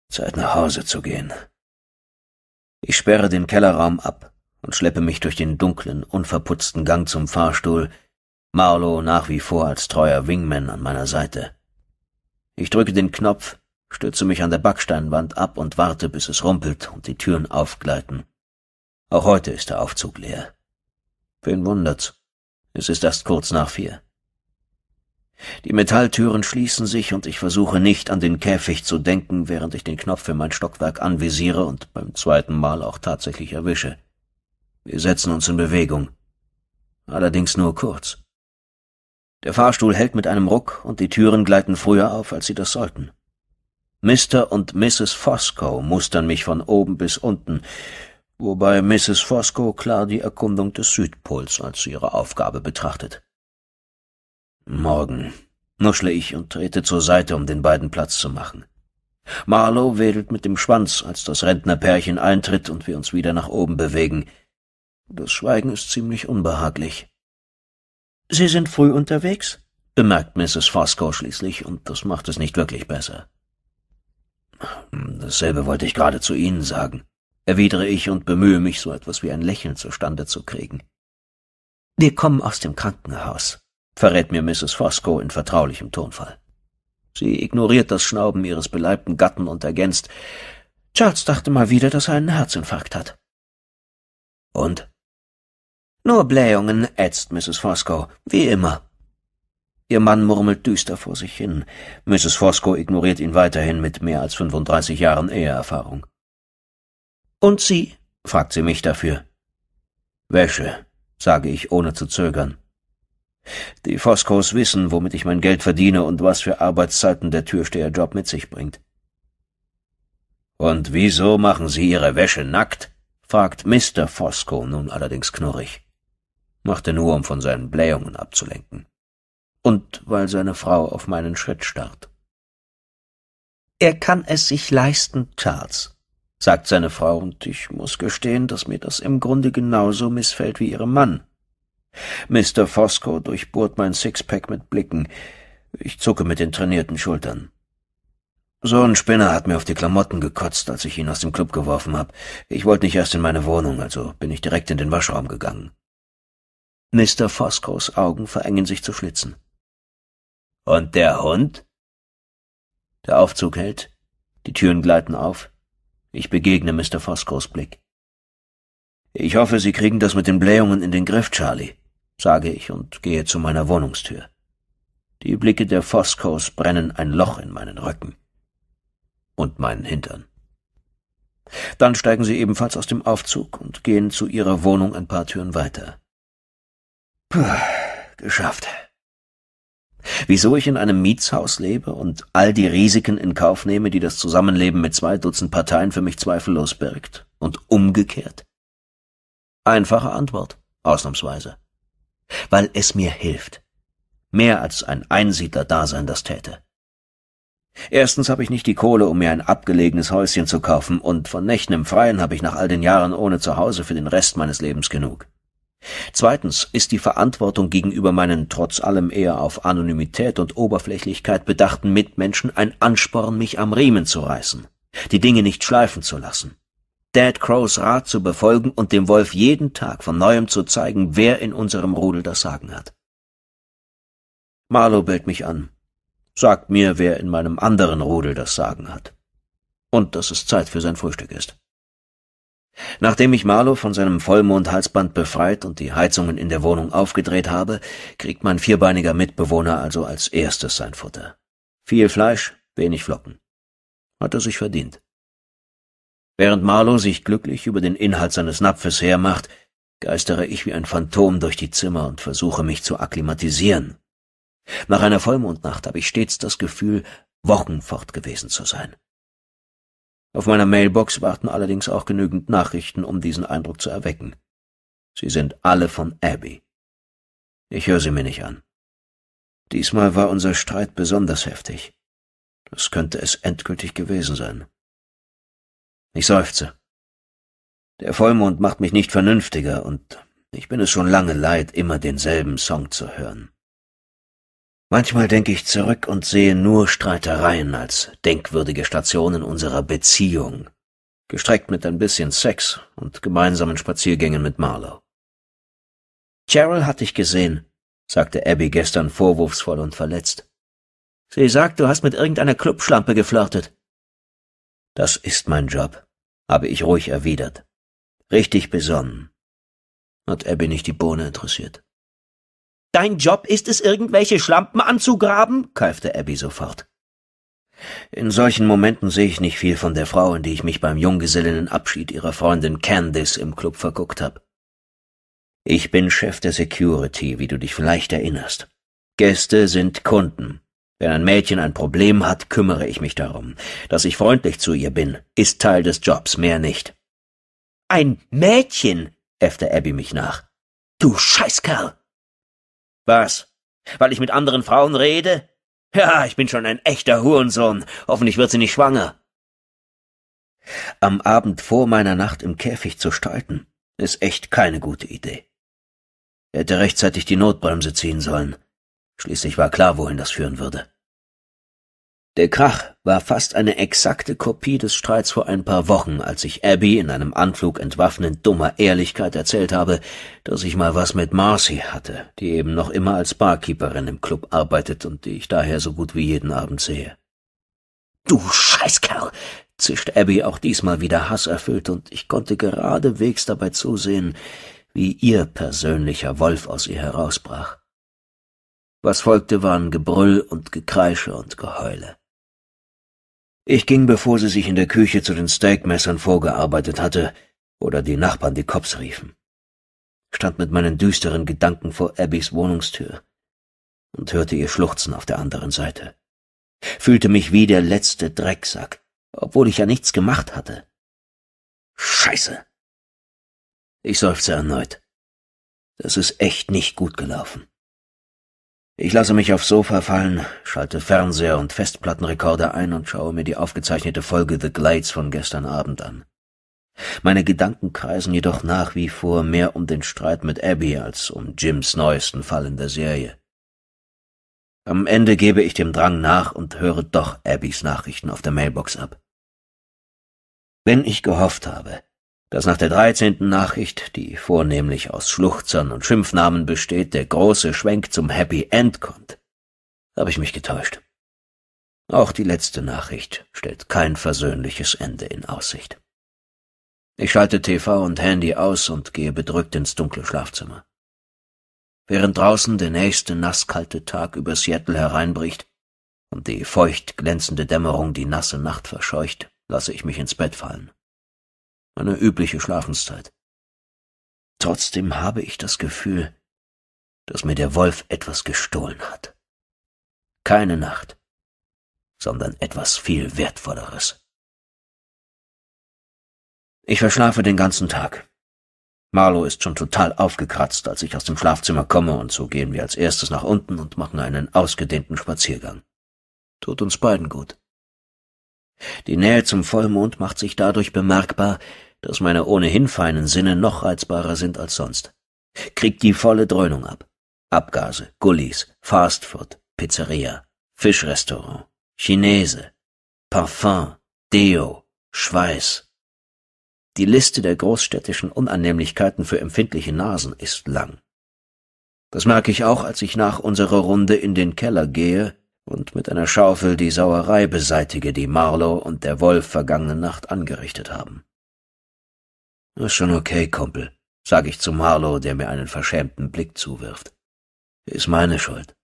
Zeit nach Hause zu gehen. Ich sperre den Kellerraum ab und schleppe mich durch den dunklen, unverputzten Gang zum Fahrstuhl, Marlow nach wie vor als treuer Wingman an meiner Seite. Ich drücke den Knopf, stütze mich an der Backsteinwand ab und warte, bis es rumpelt und die Türen aufgleiten. Auch heute ist der Aufzug leer. Wen wundert's? Es ist erst kurz nach vier. Die Metalltüren schließen sich und ich versuche nicht an den Käfig zu denken, während ich den Knopf für mein Stockwerk anvisiere und beim zweiten Mal auch tatsächlich erwische. Wir setzen uns in Bewegung. Allerdings nur kurz. Der Fahrstuhl hält mit einem Ruck und die Türen gleiten früher auf, als sie das sollten. Mr. und Mrs. Fosco mustern mich von oben bis unten, wobei Mrs. Fosco klar die Erkundung des Südpols als ihre Aufgabe betrachtet. Morgen, nuschle ich und trete zur Seite, um den beiden Platz zu machen. Marlow wedelt mit dem Schwanz, als das Rentnerpärchen eintritt und wir uns wieder nach oben bewegen. Das Schweigen ist ziemlich unbehaglich. Sie sind früh unterwegs? bemerkt Mrs. Fosco schließlich, und das macht es nicht wirklich besser. Dasselbe wollte ich gerade zu Ihnen sagen, erwidere ich und bemühe mich, so etwas wie ein Lächeln zustande zu kriegen. Wir kommen aus dem Krankenhaus, verrät mir Mrs. Fosco in vertraulichem Tonfall. Sie ignoriert das Schnauben ihres beleibten Gatten und ergänzt, Charles dachte mal wieder, dass er einen Herzinfarkt hat. Und? Nur Blähungen, ätzt Mrs. Fosco, wie immer. Ihr Mann murmelt düster vor sich hin. Mrs. Fosco ignoriert ihn weiterhin mit mehr als 35 Jahren Eheerfahrung. Und Sie? fragt sie mich dafür. Wäsche, sage ich ohne zu zögern. Die Foscos wissen, womit ich mein Geld verdiene und was für Arbeitszeiten der Türsteherjob mit sich bringt. Und wieso machen Sie Ihre Wäsche nackt? fragt Mr. Fosco nun allerdings knurrig. Machte nur, um von seinen Blähungen abzulenken und weil seine Frau auf meinen Schritt starrt. Er kann es sich leisten, Charles, sagt seine Frau, und ich muss gestehen, dass mir das im Grunde genauso missfällt wie ihrem Mann. Mr. Fosco durchbohrt mein Sixpack mit Blicken. Ich zucke mit den trainierten Schultern. So ein Spinner hat mir auf die Klamotten gekotzt, als ich ihn aus dem Club geworfen hab. Ich wollte nicht erst in meine Wohnung, also bin ich direkt in den Waschraum gegangen. Mr. Foscos Augen verengen sich zu Schlitzen. Und der Hund? Der Aufzug hält, die Türen gleiten auf. Ich begegne Mr. Foscos Blick. Ich hoffe, Sie kriegen das mit den Blähungen in den Griff, Charlie, sage ich und gehe zu meiner Wohnungstür. Die Blicke der Foscos brennen ein Loch in meinen Rücken und meinen Hintern. Dann steigen sie ebenfalls aus dem Aufzug und gehen zu ihrer Wohnung ein paar Türen weiter. Puh, geschafft. Wieso ich in einem Mietshaus lebe und all die Risiken in Kauf nehme, die das Zusammenleben mit zwei Dutzend Parteien für mich zweifellos birgt. Und umgekehrt? Einfache Antwort, ausnahmsweise. Weil es mir hilft. Mehr als ein Einsiedler-Dasein das täte. Erstens habe ich nicht die Kohle, um mir ein abgelegenes Häuschen zu kaufen, und von Nächten im Freien habe ich nach all den Jahren ohne Zuhause für den Rest meines Lebens genug. Zweitens ist die Verantwortung gegenüber meinen trotz allem eher auf Anonymität und Oberflächlichkeit bedachten Mitmenschen ein Ansporn, mich am Riemen zu reißen, die Dinge nicht schleifen zu lassen. Dad Crows Rat zu befolgen und dem Wolf jeden Tag von neuem zu zeigen, wer in unserem Rudel das Sagen hat. Marlow bellt mich an, sagt mir, wer in meinem anderen Rudel das Sagen hat. Und dass es Zeit für sein Frühstück ist. Nachdem ich Marlow von seinem Vollmondhalsband befreit und die Heizungen in der Wohnung aufgedreht habe, kriegt mein vierbeiniger Mitbewohner also als erstes sein Futter. Viel Fleisch, wenig Flocken. Hat er sich verdient. Während Marlow sich glücklich über den Inhalt seines Napfes hermacht, geistere ich wie ein Phantom durch die Zimmer und versuche mich zu akklimatisieren. Nach einer Vollmondnacht habe ich stets das Gefühl, Wochen fort gewesen zu sein. Auf meiner Mailbox warten allerdings auch genügend Nachrichten, um diesen Eindruck zu erwecken. Sie sind alle von Abby. Ich höre sie mir nicht an. Diesmal war unser Streit besonders heftig. Das könnte es endgültig gewesen sein. Ich seufze. Der Vollmond macht mich nicht vernünftiger, und ich bin es schon lange leid, immer denselben Song zu hören. Manchmal denke ich zurück und sehe nur Streitereien als denkwürdige Stationen unserer Beziehung, gestreckt mit ein bisschen Sex und gemeinsamen Spaziergängen mit Marlow. Cheryl hat dich gesehen, sagte Abby gestern vorwurfsvoll und verletzt. Sie sagt, du hast mit irgendeiner Clubschlampe geflirtet. Das ist mein Job, habe ich ruhig erwidert. Richtig besonnen. Hat Abby nicht die Bohne interessiert. Dein Job ist es, irgendwelche Schlampen anzugraben? keifte Abby sofort. In solchen Momenten sehe ich nicht viel von der Frau, in die ich mich beim Junggesellinnenabschied ihrer Freundin Candice im Club verguckt habe. Ich bin Chef der Security, wie du dich vielleicht erinnerst. Gäste sind Kunden. Wenn ein Mädchen ein Problem hat, kümmere ich mich darum. Dass ich freundlich zu ihr bin, ist Teil des Jobs, mehr nicht. Ein Mädchen, äffte Abby mich nach. Du Scheißkerl! Was? Weil ich mit anderen Frauen rede? Ja, ich bin schon ein echter Hurensohn. Hoffentlich wird sie nicht schwanger. Am Abend vor meiner Nacht im Käfig zu stalten, ist echt keine gute Idee. hätte rechtzeitig die Notbremse ziehen sollen. Schließlich war klar, wohin das führen würde. Der Krach war fast eine exakte Kopie des Streits vor ein paar Wochen, als ich Abby in einem Anflug entwaffnend dummer Ehrlichkeit erzählt habe, dass ich mal was mit Marcy hatte, die eben noch immer als Barkeeperin im Club arbeitet und die ich daher so gut wie jeden Abend sehe. Du Scheißkerl! zischt Abby auch diesmal wieder hasserfüllt, und ich konnte geradewegs dabei zusehen, wie ihr persönlicher Wolf aus ihr herausbrach. Was folgte waren Gebrüll und Gekreische und Geheule. Ich ging, bevor sie sich in der Küche zu den Steakmessern vorgearbeitet hatte oder die Nachbarn die Cops riefen. Stand mit meinen düsteren Gedanken vor Abbys Wohnungstür und hörte ihr Schluchzen auf der anderen Seite. Fühlte mich wie der letzte Drecksack, obwohl ich ja nichts gemacht hatte. Scheiße! Ich seufzte erneut. Das ist echt nicht gut gelaufen. Ich lasse mich aufs Sofa fallen, schalte Fernseher und Festplattenrekorder ein und schaue mir die aufgezeichnete Folge The Glades von gestern Abend an. Meine Gedanken kreisen jedoch nach wie vor mehr um den Streit mit Abby als um Jims neuesten Fall in der Serie. Am Ende gebe ich dem Drang nach und höre doch Abbys Nachrichten auf der Mailbox ab. Wenn ich gehofft habe, dass nach der dreizehnten Nachricht, die vornehmlich aus Schluchzern und Schimpfnamen besteht, der große Schwenk zum Happy End kommt. Habe ich mich getäuscht. Auch die letzte Nachricht stellt kein versöhnliches Ende in Aussicht. Ich schalte TV und Handy aus und gehe bedrückt ins dunkle Schlafzimmer. Während draußen der nächste nasskalte Tag über Seattle hereinbricht und die feucht glänzende Dämmerung die nasse Nacht verscheucht, lasse ich mich ins Bett fallen meine übliche Schlafenszeit. Trotzdem habe ich das Gefühl, dass mir der Wolf etwas gestohlen hat. Keine Nacht, sondern etwas viel Wertvolleres. Ich verschlafe den ganzen Tag. Marlo ist schon total aufgekratzt, als ich aus dem Schlafzimmer komme, und so gehen wir als erstes nach unten und machen einen ausgedehnten Spaziergang. Tut uns beiden gut. Die Nähe zum Vollmond macht sich dadurch bemerkbar, dass meine ohnehin feinen Sinne noch reizbarer sind als sonst. Krieg die volle Dröhnung ab. Abgase, Gullis, Fastfood, Pizzeria, Fischrestaurant, Chinese, Parfum, Deo, Schweiß. Die Liste der großstädtischen Unannehmlichkeiten für empfindliche Nasen ist lang. Das merke ich auch, als ich nach unserer Runde in den Keller gehe und mit einer Schaufel die Sauerei beseitige, die Marlow und der Wolf vergangene Nacht angerichtet haben. Ist schon okay, Kumpel, sag ich zu Marlow, der mir einen verschämten Blick zuwirft. Ist meine Schuld.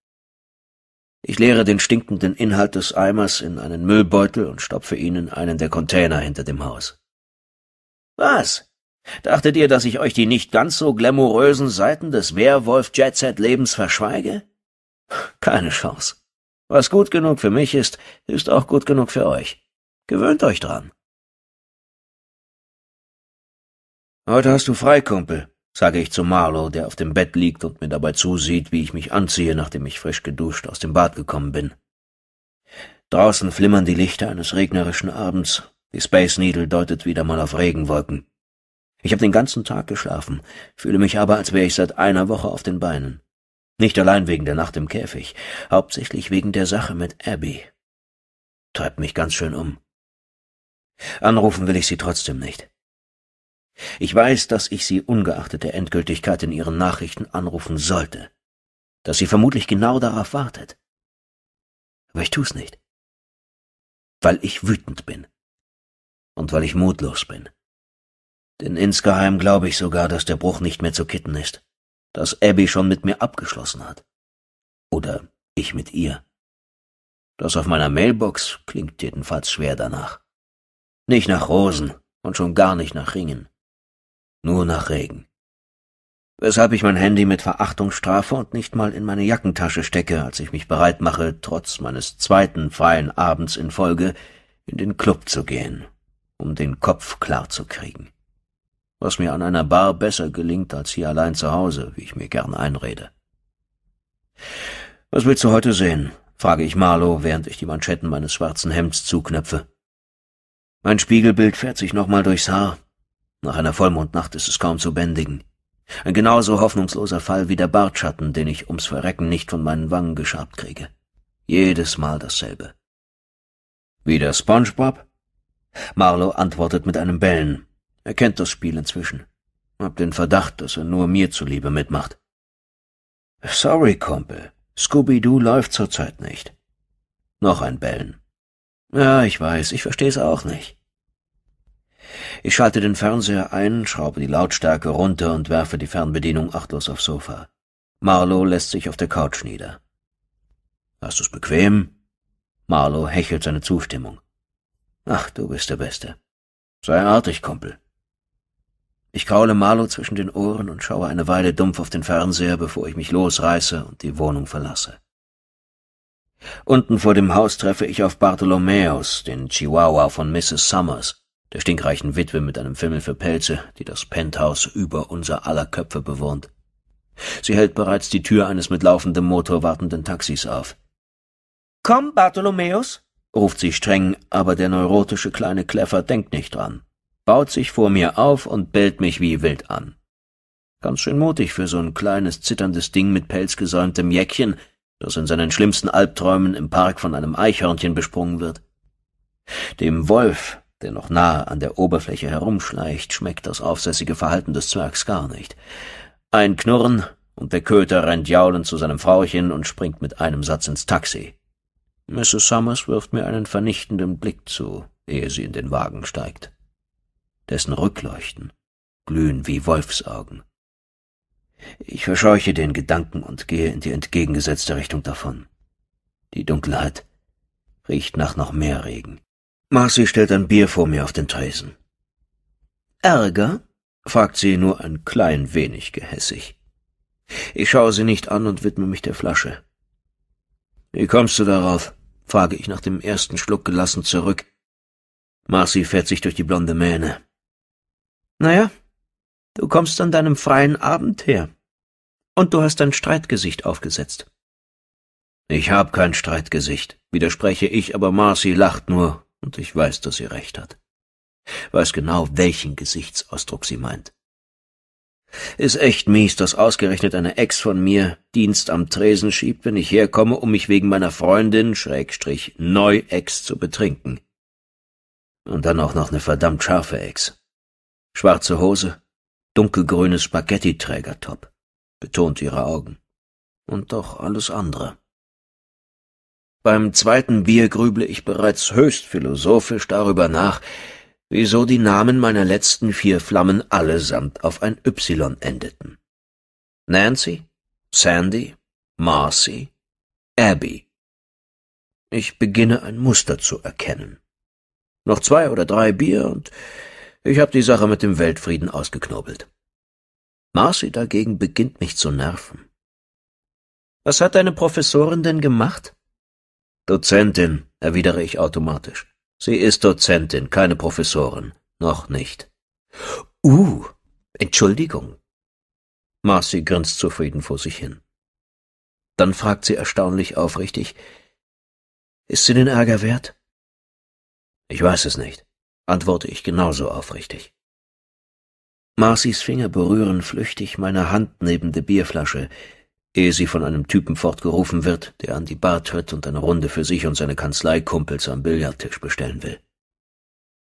Ich leere den stinkenden Inhalt des Eimers in einen Müllbeutel und stopfe ihn in einen der Container hinter dem Haus. Was? Dachtet ihr, dass ich euch die nicht ganz so glamourösen Seiten des Werwolf-Jet-Set-Lebens verschweige? Keine Chance. Was gut genug für mich ist, ist auch gut genug für euch. Gewöhnt euch dran. Heute hast du frei, Kumpel, sage ich zu Marlow, der auf dem Bett liegt und mir dabei zusieht, wie ich mich anziehe, nachdem ich frisch geduscht aus dem Bad gekommen bin. Draußen flimmern die Lichter eines regnerischen Abends. Die Space Needle deutet wieder mal auf Regenwolken. Ich habe den ganzen Tag geschlafen, fühle mich aber, als wäre ich seit einer Woche auf den Beinen. Nicht allein wegen der Nacht im Käfig, hauptsächlich wegen der Sache mit Abby. Treibt mich ganz schön um. Anrufen will ich sie trotzdem nicht. Ich weiß, dass ich Sie ungeachtet der Endgültigkeit in Ihren Nachrichten anrufen sollte, dass sie vermutlich genau darauf wartet. Aber ich tu's nicht, weil ich wütend bin und weil ich mutlos bin. Denn insgeheim glaube ich sogar, dass der Bruch nicht mehr zu kitten ist, dass Abby schon mit mir abgeschlossen hat. Oder ich mit ihr. Das auf meiner Mailbox klingt jedenfalls schwer danach. Nicht nach Rosen und schon gar nicht nach Ringen. Nur nach Regen. Weshalb ich mein Handy mit Verachtung strafe und nicht mal in meine Jackentasche stecke, als ich mich bereit mache, trotz meines zweiten freien Abends in Folge, in den Club zu gehen, um den Kopf klar zu kriegen. Was mir an einer Bar besser gelingt als hier allein zu Hause, wie ich mir gern einrede. Was willst du heute sehen? frage ich Marlow, während ich die Manschetten meines schwarzen Hemds zuknöpfe. Mein Spiegelbild fährt sich nochmal durchs Haar, nach einer Vollmondnacht ist es kaum zu bändigen. Ein genauso hoffnungsloser Fall wie der Bartschatten, den ich ums Verrecken nicht von meinen Wangen geschabt kriege. Jedes Mal dasselbe. Wie der SpongeBob? Marlow antwortet mit einem Bellen. Er kennt das Spiel inzwischen. Hab den Verdacht, dass er nur mir zuliebe mitmacht. Sorry, Kumpel. Scooby-Doo läuft zurzeit nicht. Noch ein Bellen. Ja, ich weiß, ich versteh's auch nicht. Ich schalte den Fernseher ein, schraube die Lautstärke runter und werfe die Fernbedienung achtlos aufs Sofa. Marlow lässt sich auf der Couch nieder. Hast du's bequem? Marlow hechelt seine Zustimmung. Ach, du bist der Beste. Sei artig, Kumpel. Ich kraule Marlow zwischen den Ohren und schaue eine Weile dumpf auf den Fernseher, bevor ich mich losreiße und die Wohnung verlasse. Unten vor dem Haus treffe ich auf Bartholomäus, den Chihuahua von Mrs. Summers, der stinkreichen Witwe mit einem Fimmel für Pelze, die das Penthouse über unser aller Köpfe bewohnt. Sie hält bereits die Tür eines mit laufendem Motor wartenden Taxis auf. Komm, Bartholomäus, ruft sie streng, aber der neurotische kleine Kläffer denkt nicht dran, baut sich vor mir auf und bellt mich wie wild an. Ganz schön mutig für so ein kleines, zitterndes Ding mit pelzgesäumtem Jäckchen, das in seinen schlimmsten Albträumen im Park von einem Eichhörnchen besprungen wird. Dem Wolf, der noch nahe an der Oberfläche herumschleicht, schmeckt das aufsässige Verhalten des Zwergs gar nicht. Ein Knurren, und der Köter rennt jaulend zu seinem Frauchen und springt mit einem Satz ins Taxi. Mrs. Summers wirft mir einen vernichtenden Blick zu, ehe sie in den Wagen steigt. Dessen Rückleuchten glühen wie Wolfsaugen. Ich verscheuche den Gedanken und gehe in die entgegengesetzte Richtung davon. Die Dunkelheit riecht nach noch mehr Regen. Marcy stellt ein Bier vor mir auf den Tresen. Ärger? fragt sie nur ein klein wenig gehässig. Ich schaue sie nicht an und widme mich der Flasche. Wie kommst du darauf? frage ich nach dem ersten Schluck gelassen zurück. Marcy fährt sich durch die blonde Mähne. Naja, du kommst an deinem freien Abend her. Und du hast dein Streitgesicht aufgesetzt. Ich hab kein Streitgesicht, widerspreche ich, aber Marcy lacht nur und ich weiß, dass sie recht hat. Weiß genau, welchen Gesichtsausdruck sie meint. Ist echt mies, dass ausgerechnet eine Ex von mir Dienst am Tresen schiebt, wenn ich herkomme, um mich wegen meiner Freundin, Schrägstrich, Neu-Ex zu betrinken. Und dann auch noch eine verdammt scharfe Ex. Schwarze Hose, dunkelgrünes Spaghetti-Trägertop, betont ihre Augen. Und doch alles andere. Beim zweiten Bier grüble ich bereits höchst philosophisch darüber nach, wieso die Namen meiner letzten vier Flammen allesamt auf ein Y endeten. Nancy, Sandy, Marcy, Abby. Ich beginne ein Muster zu erkennen. Noch zwei oder drei Bier und ich habe die Sache mit dem Weltfrieden ausgeknobelt. Marcy dagegen beginnt mich zu nerven. Was hat deine Professorin denn gemacht? Dozentin, erwidere ich automatisch. Sie ist Dozentin, keine Professorin. Noch nicht. Uh, Entschuldigung. Marcy grinst zufrieden vor sich hin. Dann fragt sie erstaunlich aufrichtig, ist sie den Ärger wert? Ich weiß es nicht, antworte ich genauso aufrichtig. Marcys Finger berühren flüchtig meine handnebende Bierflasche, ehe sie von einem Typen fortgerufen wird, der an die Bar tritt und eine Runde für sich und seine Kanzleikumpels am Billardtisch bestellen will.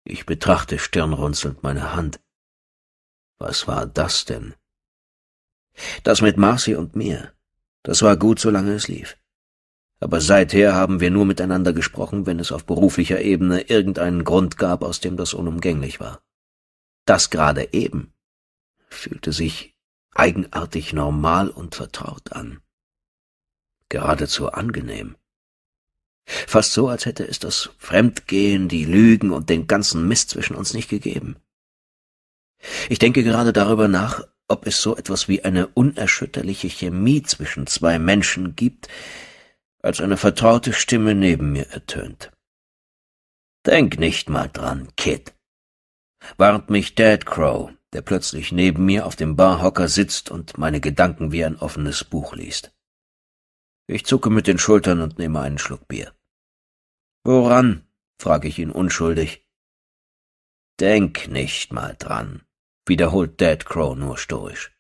Ich betrachte stirnrunzelnd meine Hand. Was war das denn? Das mit Marcy und mir. Das war gut, solange es lief. Aber seither haben wir nur miteinander gesprochen, wenn es auf beruflicher Ebene irgendeinen Grund gab, aus dem das unumgänglich war. Das gerade eben fühlte sich eigenartig normal und vertraut an. Geradezu angenehm. Fast so, als hätte es das Fremdgehen, die Lügen und den ganzen Mist zwischen uns nicht gegeben. Ich denke gerade darüber nach, ob es so etwas wie eine unerschütterliche Chemie zwischen zwei Menschen gibt, als eine vertraute Stimme neben mir ertönt. Denk nicht mal dran, Kid, warnt mich Dead Crow, der plötzlich neben mir auf dem Barhocker sitzt und meine Gedanken wie ein offenes Buch liest. Ich zucke mit den Schultern und nehme einen Schluck Bier. Woran? frage ich ihn unschuldig. Denk nicht mal dran, wiederholt Dad Crow nur stoisch.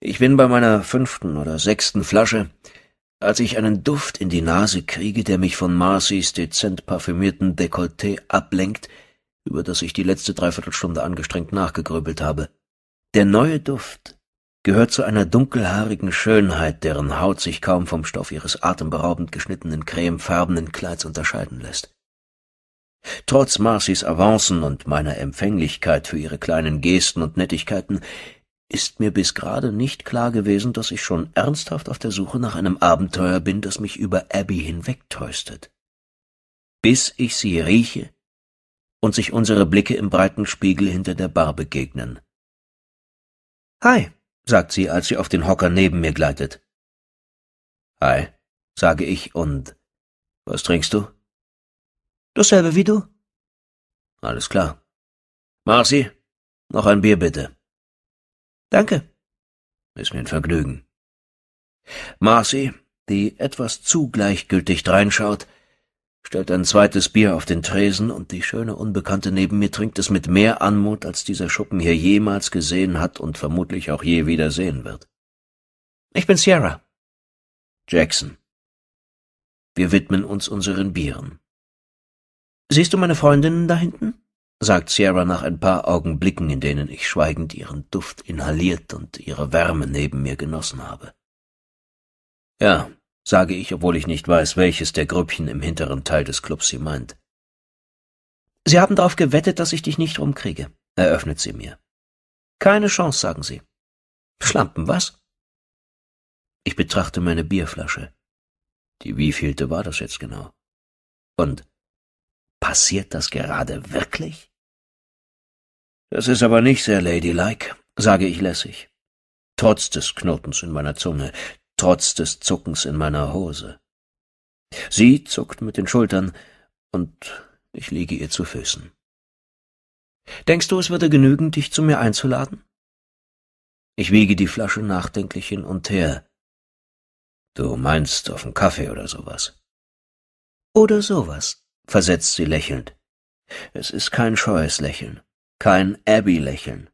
Ich bin bei meiner fünften oder sechsten Flasche, als ich einen Duft in die Nase kriege, der mich von Marcys dezent parfümierten Dekolleté ablenkt über das ich die letzte Dreiviertelstunde angestrengt nachgegrübelt habe. Der neue Duft gehört zu einer dunkelhaarigen Schönheit, deren Haut sich kaum vom Stoff ihres atemberaubend geschnittenen cremefarbenen Kleids unterscheiden lässt. Trotz Marcys Avancen und meiner Empfänglichkeit für ihre kleinen Gesten und Nettigkeiten ist mir bis gerade nicht klar gewesen, dass ich schon ernsthaft auf der Suche nach einem Abenteuer bin, das mich über Abby hinwegtröstet. Bis ich sie rieche, und sich unsere Blicke im breiten Spiegel hinter der Bar begegnen. Hi, sagt sie, als sie auf den Hocker neben mir gleitet. Hi, sage ich und was trinkst du? Dasselbe wie du. Alles klar. Marcy, noch ein Bier bitte. Danke. Ist mir ein Vergnügen. Marcy, die etwas zu gleichgültig dreinschaut, stellt ein zweites Bier auf den Tresen und die schöne Unbekannte neben mir trinkt es mit mehr Anmut, als dieser Schuppen hier jemals gesehen hat und vermutlich auch je wieder sehen wird. Ich bin Sierra. Jackson. Wir widmen uns unseren Bieren. Siehst du meine Freundinnen da hinten? sagt Sierra nach ein paar Augenblicken, in denen ich schweigend ihren Duft inhaliert und ihre Wärme neben mir genossen habe. Ja, sage ich, obwohl ich nicht weiß, welches der Grüppchen im hinteren Teil des Clubs sie meint. Sie haben darauf gewettet, dass ich dich nicht rumkriege, eröffnet sie mir. Keine Chance, sagen sie. Schlampen, was? Ich betrachte meine Bierflasche. Die wievielte war das jetzt genau? Und passiert das gerade wirklich? Das ist aber nicht sehr ladylike, sage ich lässig, trotz des Knotens in meiner Zunge, trotz des Zuckens in meiner Hose. Sie zuckt mit den Schultern und ich liege ihr zu Füßen. Denkst du, es würde genügen, dich zu mir einzuladen? Ich wiege die Flasche nachdenklich hin und her. Du meinst auf einen Kaffee oder sowas? Oder sowas, versetzt sie lächelnd. Es ist kein scheues Lächeln, kein Abby-Lächeln,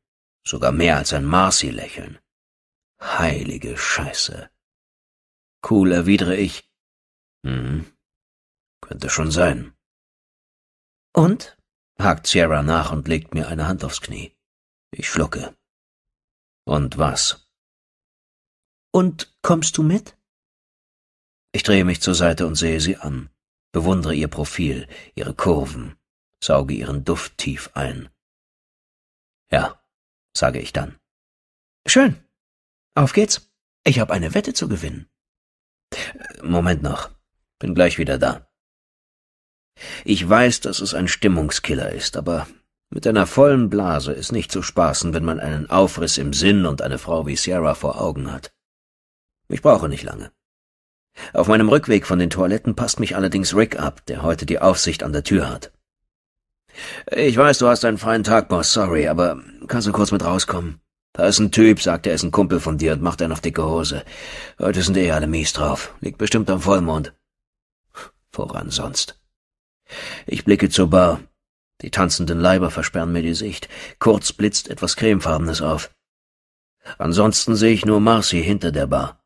sogar mehr als ein Marcy-Lächeln. Heilige Scheiße. Cool, erwidere ich. Hm, könnte schon sein. Und? hakt Sierra nach und legt mir eine Hand aufs Knie. Ich schlucke. Und was? Und kommst du mit? Ich drehe mich zur Seite und sehe sie an, bewundere ihr Profil, ihre Kurven, sauge ihren Duft tief ein. Ja, sage ich dann. Schön. Auf geht's. Ich habe eine Wette zu gewinnen. Moment noch. Bin gleich wieder da. Ich weiß, dass es ein Stimmungskiller ist, aber mit einer vollen Blase ist nicht zu spaßen, wenn man einen Aufriss im Sinn und eine Frau wie Sierra vor Augen hat. Ich brauche nicht lange. Auf meinem Rückweg von den Toiletten passt mich allerdings Rick ab, der heute die Aufsicht an der Tür hat. Ich weiß, du hast einen freien Tag, Boss, sorry, aber kannst du kurz mit rauskommen? Da ist ein Typ, sagt er ist ein Kumpel von dir und macht einen auf dicke Hose. Heute sind eh alle mies drauf. Liegt bestimmt am Vollmond. Voran sonst? Ich blicke zur Bar. Die tanzenden Leiber versperren mir die Sicht. Kurz blitzt etwas Cremefarbenes auf. Ansonsten sehe ich nur Marcy hinter der Bar.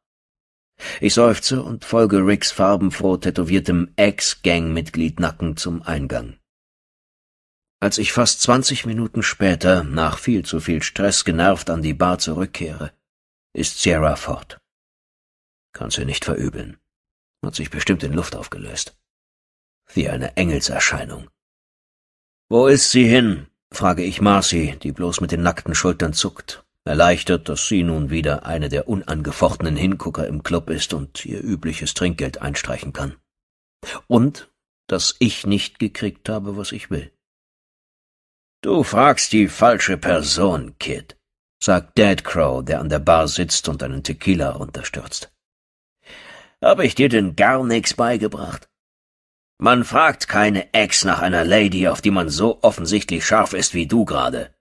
Ich seufze und folge Ricks farbenfroh tätowiertem Ex-Gang-Mitglied Nacken zum Eingang als ich fast zwanzig Minuten später, nach viel zu viel Stress genervt, an die Bar zurückkehre, ist Sierra fort. Kannst du nicht verübeln. Hat sich bestimmt in Luft aufgelöst. Wie eine Engelserscheinung. Wo ist sie hin? frage ich Marcy, die bloß mit den nackten Schultern zuckt, erleichtert, dass sie nun wieder eine der unangefochtenen Hingucker im Club ist und ihr übliches Trinkgeld einstreichen kann. Und dass ich nicht gekriegt habe, was ich will. Du fragst die falsche Person, Kid, sagt Dead Crow, der an der Bar sitzt und einen Tequila runterstürzt. Hab ich dir denn gar nichts beigebracht? Man fragt keine Ex nach einer Lady, auf die man so offensichtlich scharf ist wie du gerade.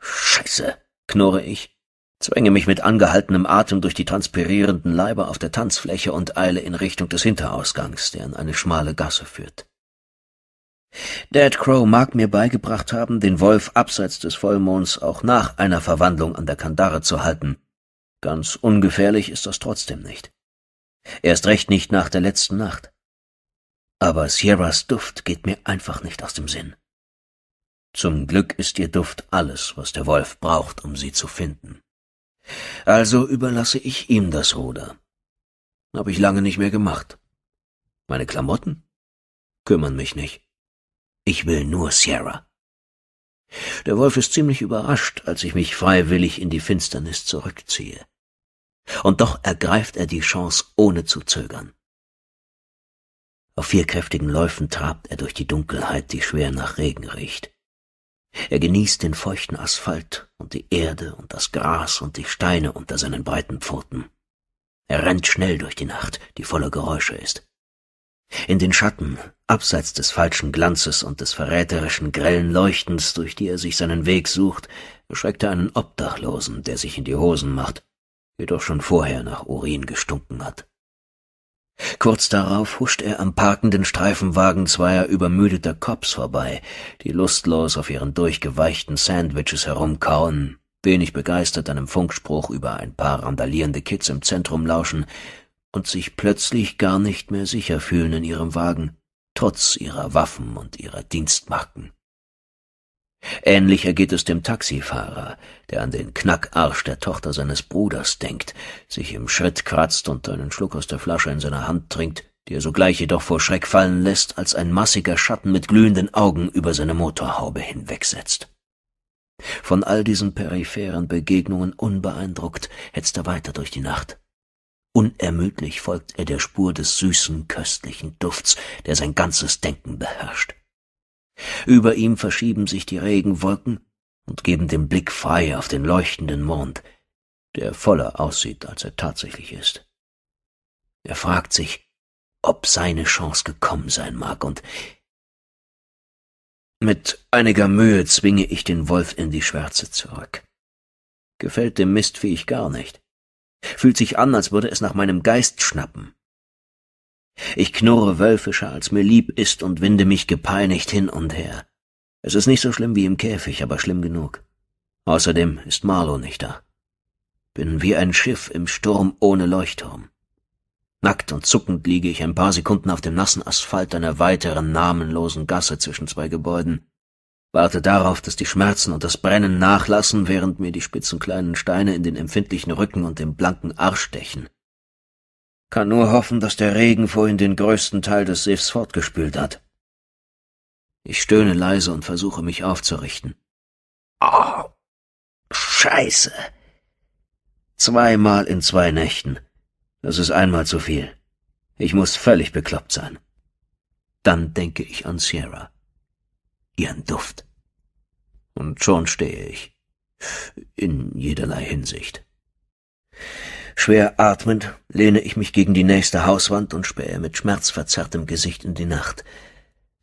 Scheiße, knurre ich, zwänge mich mit angehaltenem Atem durch die transpirierenden Leiber auf der Tanzfläche und eile in Richtung des Hinterausgangs, der in eine schmale Gasse führt. Dead Crow mag mir beigebracht haben, den Wolf abseits des Vollmonds auch nach einer Verwandlung an der Kandare zu halten. Ganz ungefährlich ist das trotzdem nicht. Erst recht nicht nach der letzten Nacht. Aber Sierras Duft geht mir einfach nicht aus dem Sinn. Zum Glück ist ihr Duft alles, was der Wolf braucht, um sie zu finden. Also überlasse ich ihm das Ruder. Hab ich lange nicht mehr gemacht. Meine Klamotten kümmern mich nicht. Ich will nur Sierra. Der Wolf ist ziemlich überrascht, als ich mich freiwillig in die Finsternis zurückziehe. Und doch ergreift er die Chance, ohne zu zögern. Auf vier kräftigen Läufen trabt er durch die Dunkelheit, die schwer nach Regen riecht. Er genießt den feuchten Asphalt und die Erde und das Gras und die Steine unter seinen breiten Pfoten. Er rennt schnell durch die Nacht, die voller Geräusche ist. In den Schatten, abseits des falschen Glanzes und des verräterischen grellen Leuchtens, durch die er sich seinen Weg sucht, erschreckt er einen Obdachlosen, der sich in die Hosen macht, jedoch schon vorher nach Urin gestunken hat. Kurz darauf huscht er am parkenden Streifenwagen zweier übermüdeter Cops vorbei, die lustlos auf ihren durchgeweichten Sandwiches herumkauen, wenig begeistert einem Funkspruch über ein paar randalierende Kids im Zentrum lauschen und sich plötzlich gar nicht mehr sicher fühlen in ihrem Wagen, trotz ihrer Waffen und ihrer Dienstmarken. Ähnlich ergeht es dem Taxifahrer, der an den Knackarsch der Tochter seines Bruders denkt, sich im Schritt kratzt und einen Schluck aus der Flasche in seiner Hand trinkt, die er sogleich jedoch vor Schreck fallen lässt, als ein massiger Schatten mit glühenden Augen über seine Motorhaube hinwegsetzt. Von all diesen peripheren Begegnungen unbeeindruckt hetzt er weiter durch die Nacht. Unermüdlich folgt er der Spur des süßen, köstlichen Dufts, der sein ganzes Denken beherrscht. Über ihm verschieben sich die Regenwolken und geben den Blick frei auf den leuchtenden Mond, der voller aussieht, als er tatsächlich ist. Er fragt sich, ob seine Chance gekommen sein mag, und mit einiger Mühe zwinge ich den Wolf in die Schwärze zurück. Gefällt dem Mistviech gar nicht. Fühlt sich an, als würde es nach meinem Geist schnappen. Ich knurre wölfischer, als mir lieb ist, und winde mich gepeinigt hin und her. Es ist nicht so schlimm wie im Käfig, aber schlimm genug. Außerdem ist Marlow nicht da. Bin wie ein Schiff im Sturm ohne Leuchtturm. Nackt und zuckend liege ich ein paar Sekunden auf dem nassen Asphalt einer weiteren namenlosen Gasse zwischen zwei Gebäuden, warte darauf, dass die Schmerzen und das Brennen nachlassen, während mir die spitzen kleinen Steine in den empfindlichen Rücken und den blanken Arsch stechen. Kann nur hoffen, dass der Regen vorhin den größten Teil des Seefs fortgespült hat. Ich stöhne leise und versuche mich aufzurichten. Oh, Scheiße. Zweimal in zwei Nächten. Das ist einmal zu viel. Ich muss völlig bekloppt sein. Dann denke ich an Sierra ihren Duft. Und schon stehe ich. In jederlei Hinsicht. Schwer atmend lehne ich mich gegen die nächste Hauswand und spähe mit schmerzverzerrtem Gesicht in die Nacht.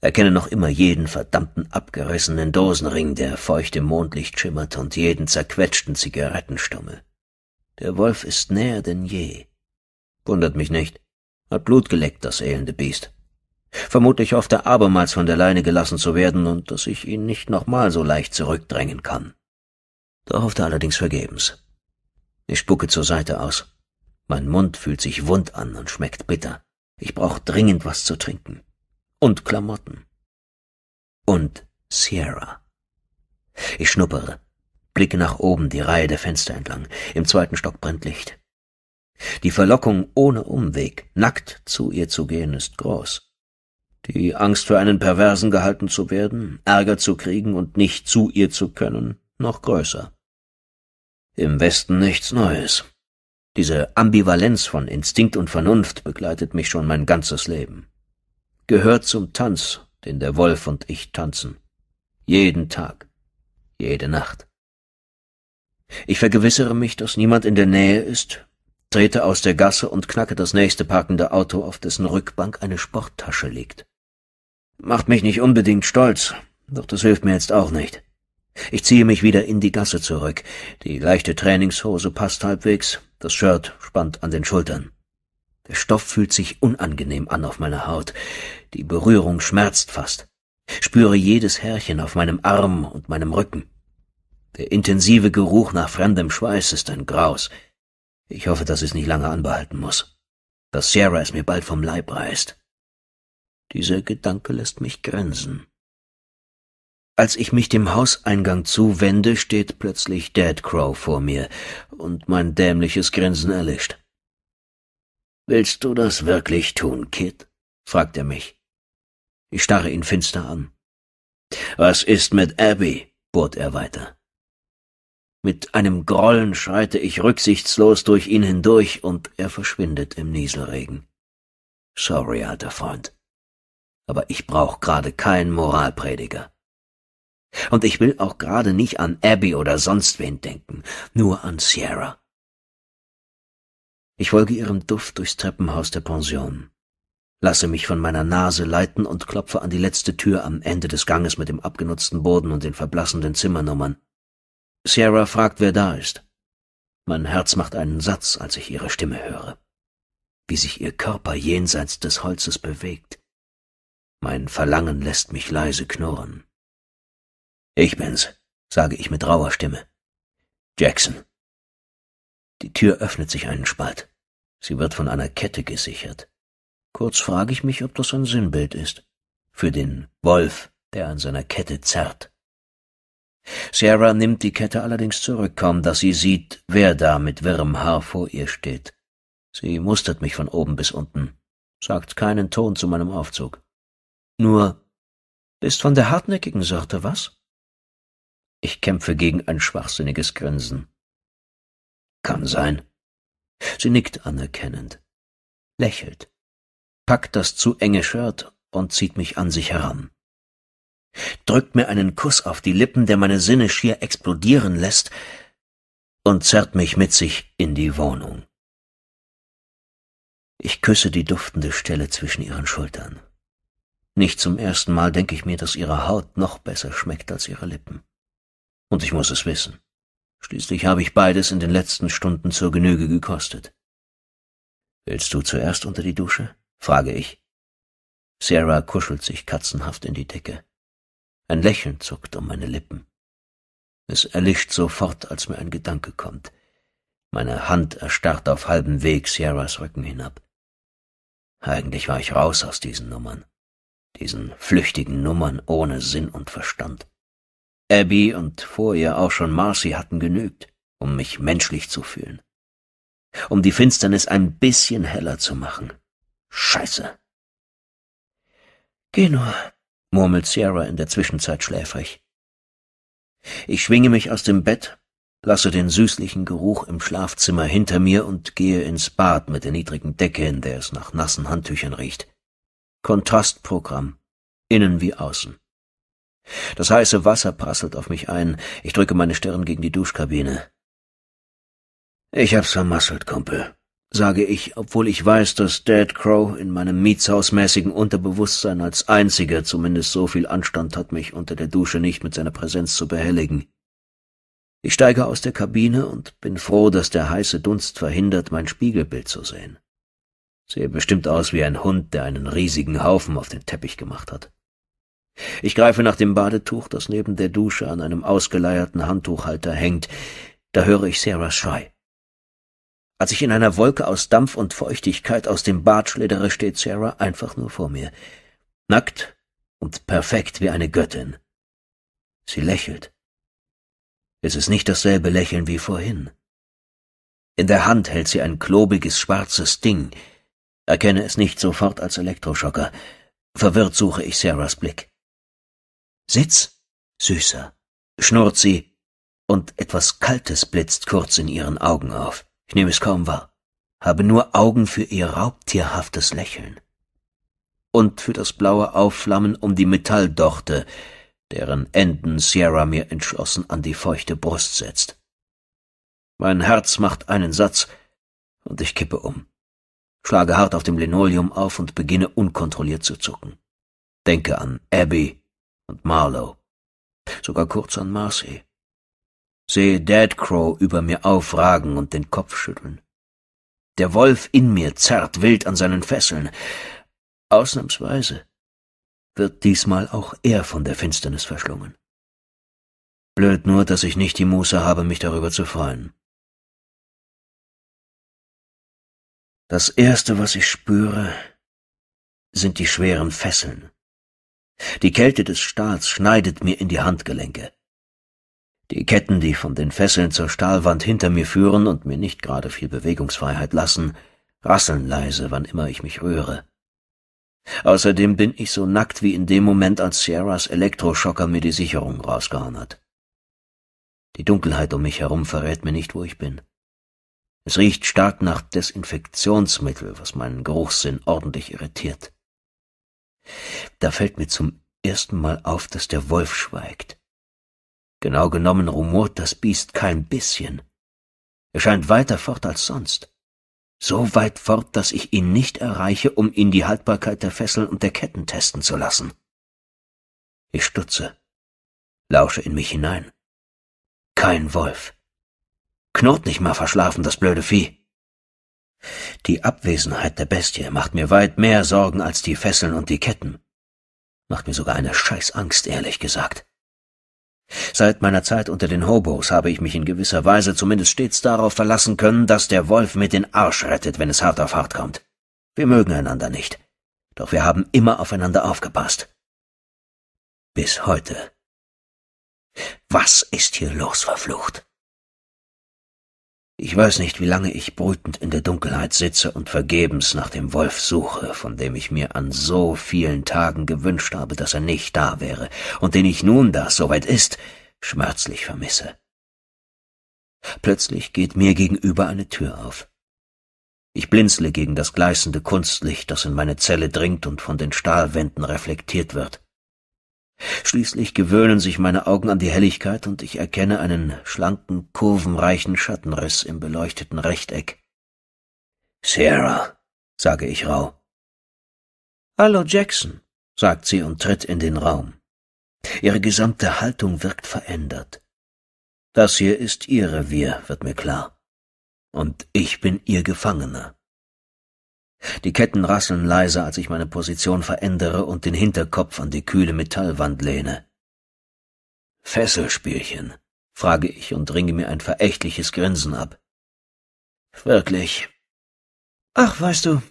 Erkenne noch immer jeden verdammten abgerissenen Dosenring, der feucht im Mondlicht schimmert, und jeden zerquetschten Zigarettenstummel. Der Wolf ist näher denn je. Wundert mich nicht. Hat Blut geleckt, das elende Biest. Vermutlich hofft er abermals von der Leine gelassen zu werden und dass ich ihn nicht nochmal so leicht zurückdrängen kann. Da hofft er allerdings vergebens. Ich spucke zur Seite aus. Mein Mund fühlt sich wund an und schmeckt bitter. Ich brauche dringend was zu trinken. Und Klamotten. Und Sierra. Ich schnuppere, blicke nach oben die Reihe der Fenster entlang. Im zweiten Stock brennt Licht. Die Verlockung, ohne Umweg, nackt zu ihr zu gehen, ist groß. Die Angst für einen Perversen gehalten zu werden, Ärger zu kriegen und nicht zu ihr zu können, noch größer. Im Westen nichts Neues. Diese Ambivalenz von Instinkt und Vernunft begleitet mich schon mein ganzes Leben. Gehört zum Tanz, den der Wolf und ich tanzen. Jeden Tag, jede Nacht. Ich vergewissere mich, dass niemand in der Nähe ist, trete aus der Gasse und knacke das nächste parkende Auto, auf dessen Rückbank eine Sporttasche liegt. Macht mich nicht unbedingt stolz, doch das hilft mir jetzt auch nicht. Ich ziehe mich wieder in die Gasse zurück. Die leichte Trainingshose passt halbwegs, das Shirt spannt an den Schultern. Der Stoff fühlt sich unangenehm an auf meiner Haut. Die Berührung schmerzt fast. Spüre jedes Härchen auf meinem Arm und meinem Rücken. Der intensive Geruch nach fremdem Schweiß ist ein Graus. Ich hoffe, dass es nicht lange anbehalten muss. Dass Sierra es mir bald vom Leib reißt. Dieser Gedanke lässt mich grinsen. Als ich mich dem Hauseingang zuwende, steht plötzlich Dead Crow vor mir und mein dämliches Grinsen erlischt. Willst du das wirklich tun, Kid? fragt er mich. Ich starre ihn finster an. Was ist mit Abby? bohrt er weiter. Mit einem Grollen schreite ich rücksichtslos durch ihn hindurch und er verschwindet im Nieselregen. Sorry, alter Freund aber ich brauch gerade keinen Moralprediger. Und ich will auch gerade nicht an Abby oder sonst wen denken, nur an Sierra. Ich folge ihrem Duft durchs Treppenhaus der Pension, lasse mich von meiner Nase leiten und klopfe an die letzte Tür am Ende des Ganges mit dem abgenutzten Boden und den verblassenden Zimmernummern. Sierra fragt, wer da ist. Mein Herz macht einen Satz, als ich ihre Stimme höre. Wie sich ihr Körper jenseits des Holzes bewegt, mein Verlangen lässt mich leise knurren. Ich bin's, sage ich mit rauer Stimme. Jackson. Die Tür öffnet sich einen Spalt. Sie wird von einer Kette gesichert. Kurz frage ich mich, ob das ein Sinnbild ist. Für den Wolf, der an seiner Kette zerrt. Sarah nimmt die Kette allerdings zurück, kaum dass sie sieht, wer da mit wirrem Haar vor ihr steht. Sie mustert mich von oben bis unten, sagt keinen Ton zu meinem Aufzug. Nur, bist von der hartnäckigen Sorte, was? Ich kämpfe gegen ein schwachsinniges Grinsen. Kann sein. Sie nickt anerkennend, lächelt, packt das zu enge Shirt und zieht mich an sich heran. Drückt mir einen Kuss auf die Lippen, der meine Sinne schier explodieren lässt, und zerrt mich mit sich in die Wohnung. Ich küsse die duftende Stelle zwischen ihren Schultern. Nicht zum ersten Mal denke ich mir, dass ihre Haut noch besser schmeckt als ihre Lippen. Und ich muss es wissen. Schließlich habe ich beides in den letzten Stunden zur Genüge gekostet. Willst du zuerst unter die Dusche? frage ich. Sarah kuschelt sich katzenhaft in die Decke. Ein Lächeln zuckt um meine Lippen. Es erlischt sofort, als mir ein Gedanke kommt. Meine Hand erstarrt auf halbem Weg Sierras Rücken hinab. Eigentlich war ich raus aus diesen Nummern diesen flüchtigen Nummern ohne Sinn und Verstand. Abby und vor ihr auch schon Marcy hatten genügt, um mich menschlich zu fühlen. Um die Finsternis ein bisschen heller zu machen. Scheiße. Geh nur, murmelt Sierra in der Zwischenzeit schläfrig. Ich schwinge mich aus dem Bett, lasse den süßlichen Geruch im Schlafzimmer hinter mir und gehe ins Bad mit der niedrigen Decke, in der es nach nassen Handtüchern riecht. Kontrastprogramm, innen wie außen. Das heiße Wasser prasselt auf mich ein, ich drücke meine Stirn gegen die Duschkabine. Ich hab's vermasselt, Kumpel, sage ich, obwohl ich weiß, dass Dead Crow in meinem mietshausmäßigen Unterbewusstsein als einziger zumindest so viel Anstand hat, mich unter der Dusche nicht mit seiner Präsenz zu behelligen. Ich steige aus der Kabine und bin froh, dass der heiße Dunst verhindert, mein Spiegelbild zu sehen. Sehe bestimmt aus wie ein Hund, der einen riesigen Haufen auf den Teppich gemacht hat. Ich greife nach dem Badetuch, das neben der Dusche an einem ausgeleierten Handtuchhalter hängt. Da höre ich Sarahs Schrei. Als ich in einer Wolke aus Dampf und Feuchtigkeit aus dem Bad schlittere, steht Sarah einfach nur vor mir. Nackt und perfekt wie eine Göttin. Sie lächelt. Es ist nicht dasselbe Lächeln wie vorhin. In der Hand hält sie ein klobiges schwarzes Ding, erkenne es nicht sofort als Elektroschocker. Verwirrt suche ich Sarahs Blick. Sitz, süßer, schnurrt sie, und etwas Kaltes blitzt kurz in ihren Augen auf. Ich nehme es kaum wahr, habe nur Augen für ihr raubtierhaftes Lächeln und für das blaue Aufflammen um die Metalldochte, deren Enden Sierra mir entschlossen an die feuchte Brust setzt. Mein Herz macht einen Satz, und ich kippe um schlage hart auf dem Linoleum auf und beginne unkontrolliert zu zucken. Denke an Abby und Marlowe, sogar kurz an Marcy. Sehe Dead Crow über mir aufragen und den Kopf schütteln. Der Wolf in mir zerrt wild an seinen Fesseln. Ausnahmsweise wird diesmal auch er von der Finsternis verschlungen. Blöd nur, dass ich nicht die Muße habe, mich darüber zu freuen. Das Erste, was ich spüre, sind die schweren Fesseln. Die Kälte des Stahls schneidet mir in die Handgelenke. Die Ketten, die von den Fesseln zur Stahlwand hinter mir führen und mir nicht gerade viel Bewegungsfreiheit lassen, rasseln leise, wann immer ich mich rühre. Außerdem bin ich so nackt wie in dem Moment, als Sierras Elektroschocker mir die Sicherung rausgehauen hat. Die Dunkelheit um mich herum verrät mir nicht, wo ich bin. Es riecht stark nach Desinfektionsmittel, was meinen Geruchssinn ordentlich irritiert. Da fällt mir zum ersten Mal auf, dass der Wolf schweigt. Genau genommen rumort das Biest kein bisschen. Er scheint weiter fort als sonst. So weit fort, dass ich ihn nicht erreiche, um ihn die Haltbarkeit der Fesseln und der Ketten testen zu lassen. Ich stutze, lausche in mich hinein. Kein Wolf. Knurrt nicht mal verschlafen, das blöde Vieh. Die Abwesenheit der Bestie macht mir weit mehr Sorgen als die Fesseln und die Ketten. Macht mir sogar eine Scheißangst, ehrlich gesagt. Seit meiner Zeit unter den Hobos habe ich mich in gewisser Weise zumindest stets darauf verlassen können, dass der Wolf mit den Arsch rettet, wenn es hart auf hart kommt. Wir mögen einander nicht, doch wir haben immer aufeinander aufgepasst. Bis heute. Was ist hier los, verflucht? Ich weiß nicht, wie lange ich brütend in der Dunkelheit sitze und vergebens nach dem Wolf suche, von dem ich mir an so vielen Tagen gewünscht habe, dass er nicht da wäre und den ich nun, da es soweit ist, schmerzlich vermisse. Plötzlich geht mir gegenüber eine Tür auf. Ich blinzle gegen das gleißende Kunstlicht, das in meine Zelle dringt und von den Stahlwänden reflektiert wird. Schließlich gewöhnen sich meine Augen an die Helligkeit und ich erkenne einen schlanken, kurvenreichen Schattenriss im beleuchteten Rechteck. Sarah, sage ich rau. Hallo, Jackson, sagt sie und tritt in den Raum. Ihre gesamte Haltung wirkt verändert. Das hier ist ihr Revier, wird mir klar. Und ich bin ihr Gefangener. Die Ketten rasseln leise, als ich meine Position verändere und den Hinterkopf an die kühle Metallwand lehne. Fesselspielchen, frage ich und ringe mir ein verächtliches Grinsen ab. Wirklich. Ach, weißt du,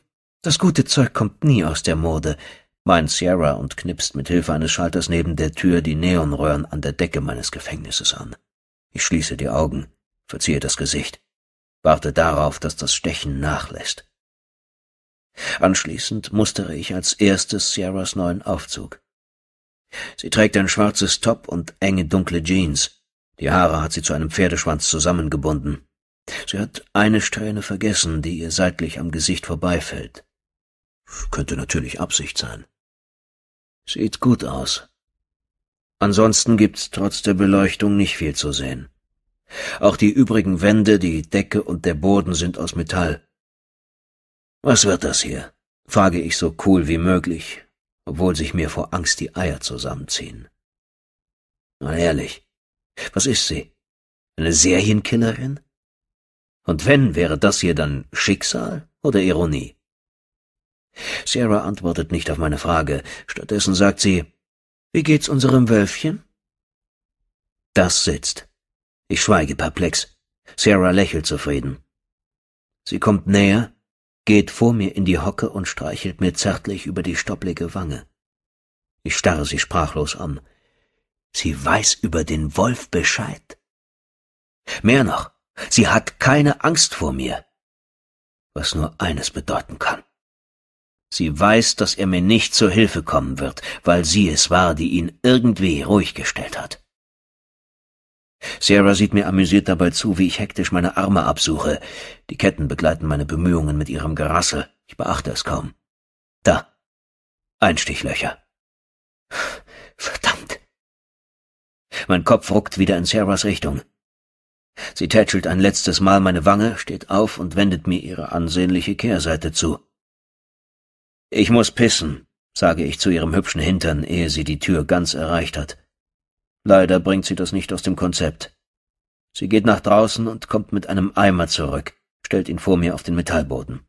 das gute Zeug kommt nie aus der Mode, meint Sierra und knipst mit Hilfe eines Schalters neben der Tür die Neonröhren an der Decke meines Gefängnisses an. Ich schließe die Augen, verziehe das Gesicht, warte darauf, dass das Stechen nachlässt. Anschließend mustere ich als erstes Sierras neuen Aufzug. Sie trägt ein schwarzes Top und enge dunkle Jeans. Die Haare hat sie zu einem Pferdeschwanz zusammengebunden. Sie hat eine Strähne vergessen, die ihr seitlich am Gesicht vorbeifällt. Könnte natürlich Absicht sein. Sieht gut aus. Ansonsten gibt's trotz der Beleuchtung nicht viel zu sehen. Auch die übrigen Wände, die Decke und der Boden sind aus Metall. Was wird das hier? frage ich so cool wie möglich, obwohl sich mir vor Angst die Eier zusammenziehen. Mal ehrlich, was ist sie? Eine Serienkillerin? Und wenn, wäre das hier dann Schicksal oder Ironie? Sarah antwortet nicht auf meine Frage. Stattdessen sagt sie, wie geht's unserem Wölfchen? Das sitzt. Ich schweige perplex. Sarah lächelt zufrieden. Sie kommt näher geht vor mir in die Hocke und streichelt mir zärtlich über die stopplige Wange. Ich starre sie sprachlos an. Sie weiß über den Wolf Bescheid. Mehr noch, sie hat keine Angst vor mir, was nur eines bedeuten kann. Sie weiß, dass er mir nicht zur Hilfe kommen wird, weil sie es war, die ihn irgendwie ruhig gestellt hat. Sarah sieht mir amüsiert dabei zu, wie ich hektisch meine Arme absuche. Die Ketten begleiten meine Bemühungen mit ihrem Gerassel. Ich beachte es kaum. Da. Einstichlöcher. Verdammt. Mein Kopf ruckt wieder in Sarahs Richtung. Sie tätschelt ein letztes Mal meine Wange, steht auf und wendet mir ihre ansehnliche Kehrseite zu. Ich muss pissen, sage ich zu ihrem hübschen Hintern, ehe sie die Tür ganz erreicht hat. Leider bringt sie das nicht aus dem Konzept. Sie geht nach draußen und kommt mit einem Eimer zurück, stellt ihn vor mir auf den Metallboden.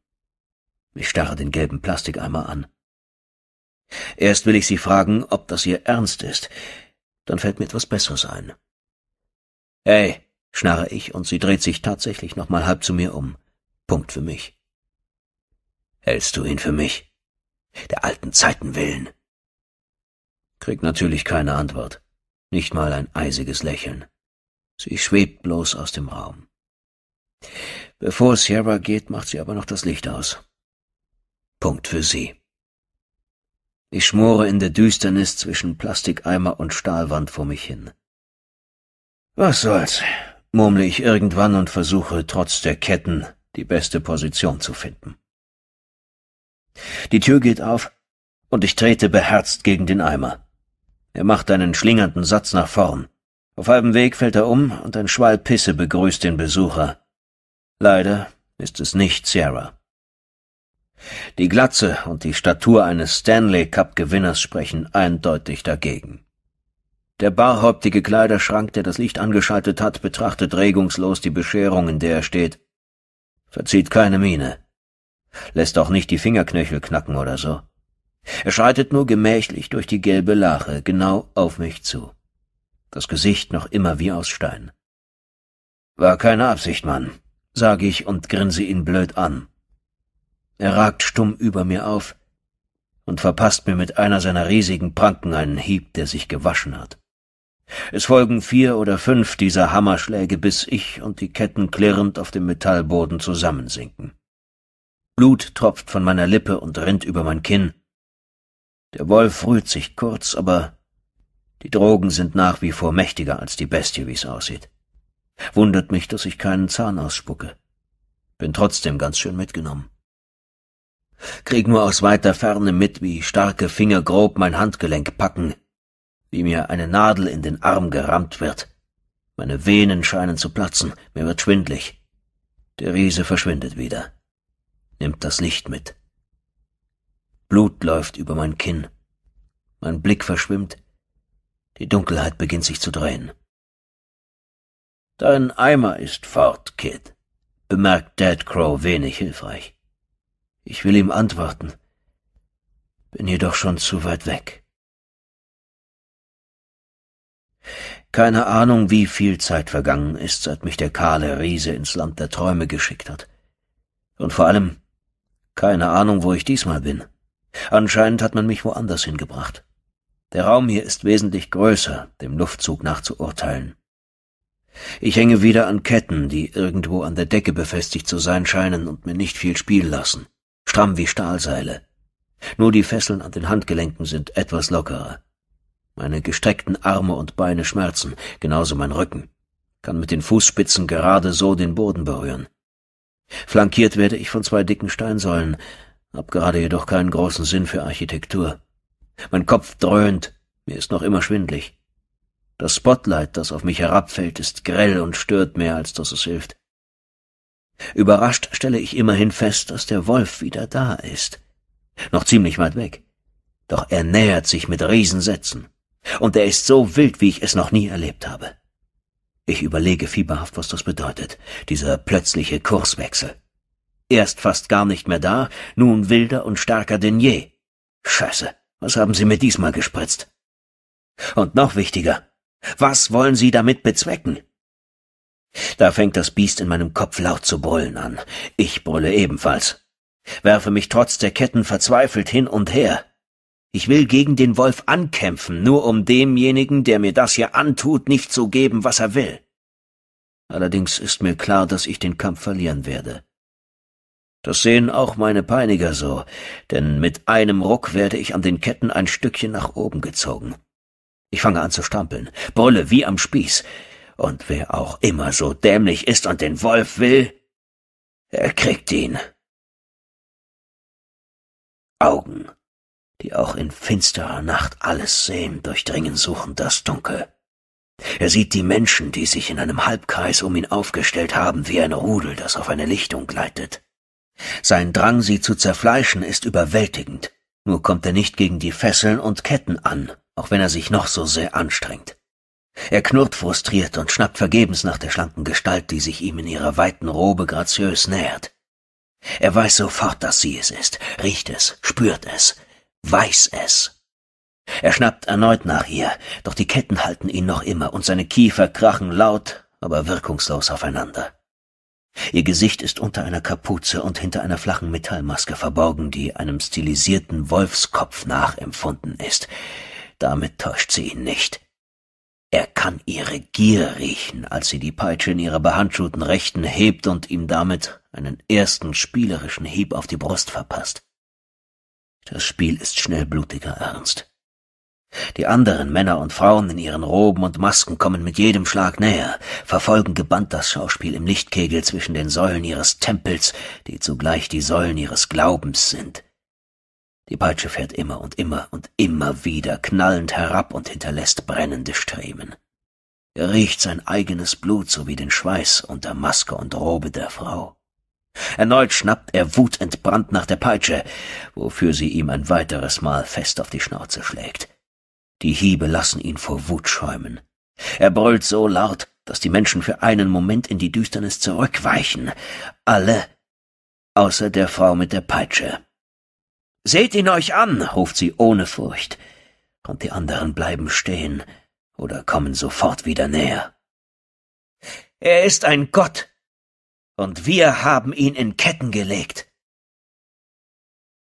Ich starre den gelben Plastikeimer an. Erst will ich sie fragen, ob das ihr Ernst ist. Dann fällt mir etwas Besseres ein. Hey, schnarre ich, und sie dreht sich tatsächlich nochmal halb zu mir um. Punkt für mich. Hältst du ihn für mich? Der alten Zeiten willen? Krieg natürlich keine Antwort nicht mal ein eisiges Lächeln. Sie schwebt bloß aus dem Raum. Bevor Sierra geht, macht sie aber noch das Licht aus. Punkt für sie. Ich schmore in der Düsternis zwischen Plastikeimer und Stahlwand vor mich hin. Was soll's, murmle ich irgendwann und versuche trotz der Ketten die beste Position zu finden. Die Tür geht auf und ich trete beherzt gegen den Eimer. Er macht einen schlingernden Satz nach vorn. Auf halbem Weg fällt er um und ein Schwall Pisse begrüßt den Besucher. Leider ist es nicht Sierra. Die Glatze und die Statur eines Stanley Cup Gewinners sprechen eindeutig dagegen. Der barhäuptige Kleiderschrank, der das Licht angeschaltet hat, betrachtet regungslos die Bescherung, in der er steht, verzieht keine Miene, lässt auch nicht die Fingerknöchel knacken oder so. Er schreitet nur gemächlich durch die gelbe Lache genau auf mich zu. Das Gesicht noch immer wie aus Stein. War keine Absicht, Mann, sage ich und grinse ihn blöd an. Er ragt stumm über mir auf und verpasst mir mit einer seiner riesigen Pranken einen Hieb, der sich gewaschen hat. Es folgen vier oder fünf dieser Hammerschläge, bis ich und die Ketten klirrend auf dem Metallboden zusammensinken. Blut tropft von meiner Lippe und rinnt über mein Kinn, der Wolf rührt sich kurz, aber die Drogen sind nach wie vor mächtiger als die Bestie, wie's aussieht. Wundert mich, dass ich keinen Zahn ausspucke. Bin trotzdem ganz schön mitgenommen. Krieg nur aus weiter Ferne mit, wie starke Finger grob mein Handgelenk packen, wie mir eine Nadel in den Arm gerammt wird. Meine Venen scheinen zu platzen, mir wird schwindlig. Der Riese verschwindet wieder, nimmt das Licht mit. Blut läuft über mein Kinn. Mein Blick verschwimmt. Die Dunkelheit beginnt sich zu drehen. Dein Eimer ist fort, Kid, bemerkt Dead Crow wenig hilfreich. Ich will ihm antworten, bin jedoch schon zu weit weg. Keine Ahnung, wie viel Zeit vergangen ist, seit mich der kahle Riese ins Land der Träume geschickt hat. Und vor allem keine Ahnung, wo ich diesmal bin. Anscheinend hat man mich woanders hingebracht. Der Raum hier ist wesentlich größer, dem Luftzug nach zu urteilen. Ich hänge wieder an Ketten, die irgendwo an der Decke befestigt zu sein scheinen und mir nicht viel Spiel lassen. Stramm wie Stahlseile. Nur die Fesseln an den Handgelenken sind etwas lockerer. Meine gestreckten Arme und Beine schmerzen, genauso mein Rücken. Kann mit den Fußspitzen gerade so den Boden berühren. Flankiert werde ich von zwei dicken Steinsäulen, hab gerade jedoch keinen großen Sinn für Architektur. Mein Kopf dröhnt, mir ist noch immer schwindlig. Das Spotlight, das auf mich herabfällt, ist grell und stört mehr, als dass es hilft. Überrascht stelle ich immerhin fest, dass der Wolf wieder da ist. Noch ziemlich weit weg. Doch er nähert sich mit Riesensätzen. Und er ist so wild, wie ich es noch nie erlebt habe. Ich überlege fieberhaft, was das bedeutet, dieser plötzliche Kurswechsel. Erst fast gar nicht mehr da, nun wilder und stärker denn je. Scheiße, was haben Sie mir diesmal gespritzt? Und noch wichtiger, was wollen Sie damit bezwecken? Da fängt das Biest in meinem Kopf laut zu brüllen an. Ich brülle ebenfalls. Werfe mich trotz der Ketten verzweifelt hin und her. Ich will gegen den Wolf ankämpfen, nur um demjenigen, der mir das hier antut, nicht zu geben, was er will. Allerdings ist mir klar, dass ich den Kampf verlieren werde. Das sehen auch meine Peiniger so, denn mit einem Ruck werde ich an den Ketten ein Stückchen nach oben gezogen. Ich fange an zu stampeln, brülle wie am Spieß, und wer auch immer so dämlich ist und den Wolf will, er kriegt ihn. Augen, die auch in finsterer Nacht alles sehen, durchdringen suchen das Dunkel. Er sieht die Menschen, die sich in einem Halbkreis um ihn aufgestellt haben, wie ein Rudel, das auf eine Lichtung gleitet. Sein Drang, sie zu zerfleischen, ist überwältigend. Nur kommt er nicht gegen die Fesseln und Ketten an, auch wenn er sich noch so sehr anstrengt. Er knurrt frustriert und schnappt vergebens nach der schlanken Gestalt, die sich ihm in ihrer weiten Robe graziös nähert. Er weiß sofort, dass sie es ist, riecht es, spürt es, weiß es. Er schnappt erneut nach ihr, doch die Ketten halten ihn noch immer und seine Kiefer krachen laut, aber wirkungslos aufeinander. Ihr Gesicht ist unter einer Kapuze und hinter einer flachen Metallmaske verborgen, die einem stilisierten Wolfskopf nachempfunden ist. Damit täuscht sie ihn nicht. Er kann ihre Gier riechen, als sie die Peitsche in ihrer behandschuhten Rechten hebt und ihm damit einen ersten spielerischen Hieb auf die Brust verpasst. Das Spiel ist schnellblutiger Ernst. Die anderen Männer und Frauen in ihren Roben und Masken kommen mit jedem Schlag näher, verfolgen gebannt das Schauspiel im Lichtkegel zwischen den Säulen ihres Tempels, die zugleich die Säulen ihres Glaubens sind. Die Peitsche fährt immer und immer und immer wieder knallend herab und hinterlässt brennende Striemen. Er riecht sein eigenes Blut sowie den Schweiß unter Maske und Robe der Frau. Erneut schnappt er wutentbrannt nach der Peitsche, wofür sie ihm ein weiteres Mal fest auf die Schnauze schlägt. Die Hiebe lassen ihn vor Wut schäumen. Er brüllt so laut, dass die Menschen für einen Moment in die Düsternis zurückweichen. Alle, außer der Frau mit der Peitsche. Seht ihn euch an, ruft sie ohne Furcht, und die anderen bleiben stehen oder kommen sofort wieder näher. Er ist ein Gott, und wir haben ihn in Ketten gelegt.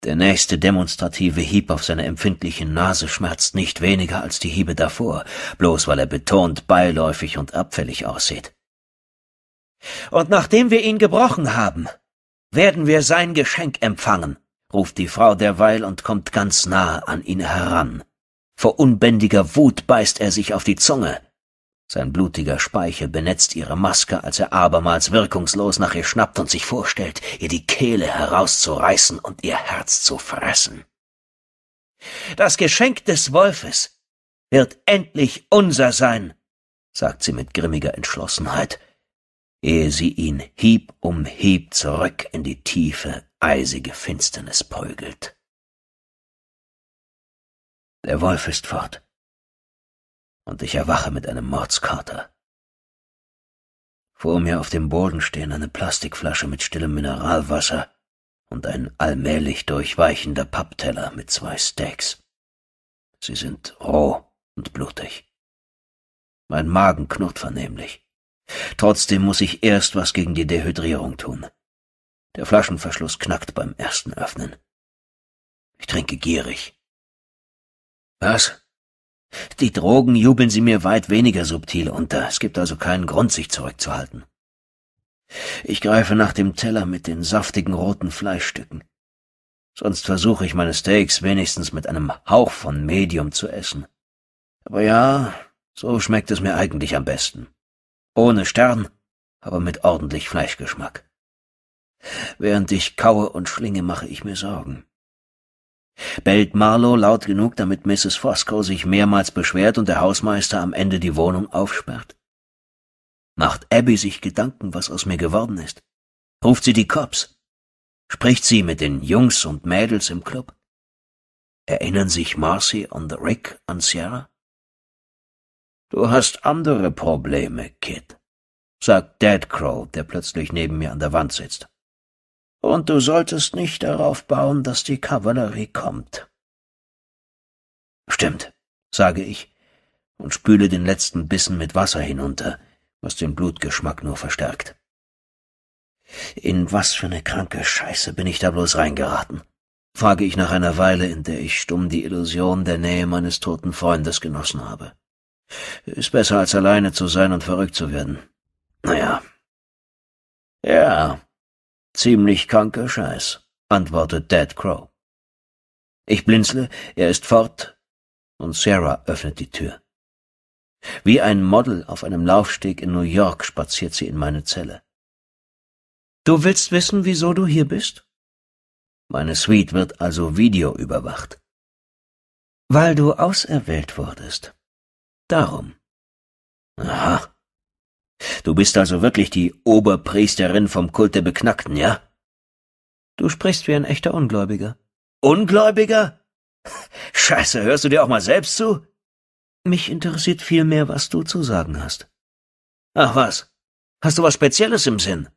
Der nächste demonstrative Hieb auf seine empfindliche Nase schmerzt nicht weniger als die Hiebe davor, bloß weil er betont beiläufig und abfällig aussieht. Und nachdem wir ihn gebrochen haben, werden wir sein Geschenk empfangen, ruft die Frau derweil und kommt ganz nahe an ihn heran. Vor unbändiger Wut beißt er sich auf die Zunge. Sein blutiger Speichel benetzt ihre Maske, als er abermals wirkungslos nach ihr schnappt und sich vorstellt, ihr die Kehle herauszureißen und ihr Herz zu fressen. Das Geschenk des Wolfes wird endlich unser sein, sagt sie mit grimmiger Entschlossenheit, ehe sie ihn Hieb um Hieb zurück in die tiefe, eisige Finsternis prügelt. Der Wolf ist fort und ich erwache mit einem Mordskater. Vor mir auf dem Boden stehen eine Plastikflasche mit stillem Mineralwasser und ein allmählich durchweichender Pappteller mit zwei Steaks. Sie sind roh und blutig. Mein Magen knurrt vernehmlich. Trotzdem muss ich erst was gegen die Dehydrierung tun. Der Flaschenverschluss knackt beim ersten Öffnen. Ich trinke gierig. Was? Die Drogen jubeln sie mir weit weniger subtil unter, es gibt also keinen Grund, sich zurückzuhalten. Ich greife nach dem Teller mit den saftigen roten Fleischstücken. Sonst versuche ich meine Steaks wenigstens mit einem Hauch von Medium zu essen. Aber ja, so schmeckt es mir eigentlich am besten. Ohne Stern, aber mit ordentlich Fleischgeschmack. Während ich kaue und schlinge, mache ich mir Sorgen bellt Marlow laut genug, damit Mrs. Fosco sich mehrmals beschwert und der Hausmeister am Ende die Wohnung aufsperrt? Macht Abby sich Gedanken, was aus mir geworden ist? Ruft sie die Cops? Spricht sie mit den Jungs und Mädels im Club? Erinnern sich Marcy und Rick an Sierra? Du hast andere Probleme, Kid, sagt Dead Crow, der plötzlich neben mir an der Wand sitzt und du solltest nicht darauf bauen, dass die Kavallerie kommt. Stimmt, sage ich und spüle den letzten Bissen mit Wasser hinunter, was den Blutgeschmack nur verstärkt. In was für eine kranke Scheiße bin ich da bloß reingeraten? frage ich nach einer Weile, in der ich stumm die Illusion der Nähe meines toten Freundes genossen habe. Ist besser als alleine zu sein und verrückt zu werden. Naja. Ja, Ziemlich kranker Scheiß, antwortet Dead Crow. Ich blinzle, er ist fort und Sarah öffnet die Tür. Wie ein Model auf einem Laufsteg in New York spaziert sie in meine Zelle. Du willst wissen, wieso du hier bist? Meine Suite wird also videoüberwacht. Weil du auserwählt wurdest. Darum. Aha. Du bist also wirklich die Oberpriesterin vom Kult der Beknackten, ja? Du sprichst wie ein echter Ungläubiger. Ungläubiger? Scheiße, hörst du dir auch mal selbst zu? Mich interessiert viel mehr, was du zu sagen hast. Ach was, hast du was Spezielles im Sinn?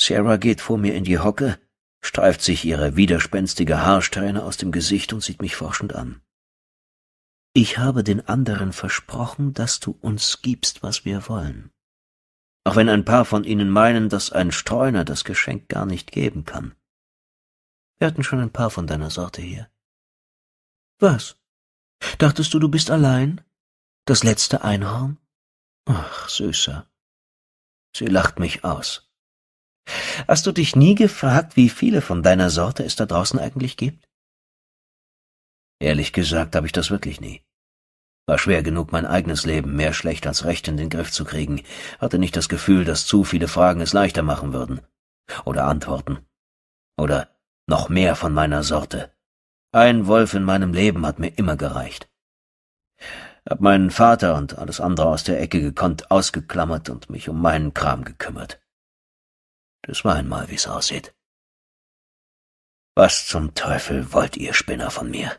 Sarah geht vor mir in die Hocke, streift sich ihre widerspenstige Haarsträhne aus dem Gesicht und sieht mich forschend an. Ich habe den anderen versprochen, dass du uns gibst, was wir wollen. Auch wenn ein paar von ihnen meinen, dass ein Streuner das Geschenk gar nicht geben kann. Wir hatten schon ein paar von deiner Sorte hier. Was? Dachtest du, du bist allein? Das letzte Einhorn? Ach, Süßer. Sie lacht mich aus. Hast du dich nie gefragt, wie viele von deiner Sorte es da draußen eigentlich gibt? Ehrlich gesagt habe ich das wirklich nie. War schwer genug, mein eigenes Leben mehr schlecht als recht in den Griff zu kriegen, hatte nicht das Gefühl, dass zu viele Fragen es leichter machen würden. Oder Antworten. Oder noch mehr von meiner Sorte. Ein Wolf in meinem Leben hat mir immer gereicht. Hab meinen Vater und alles andere aus der Ecke gekonnt ausgeklammert und mich um meinen Kram gekümmert. Das war einmal, wie's aussieht. Was zum Teufel wollt ihr Spinner von mir?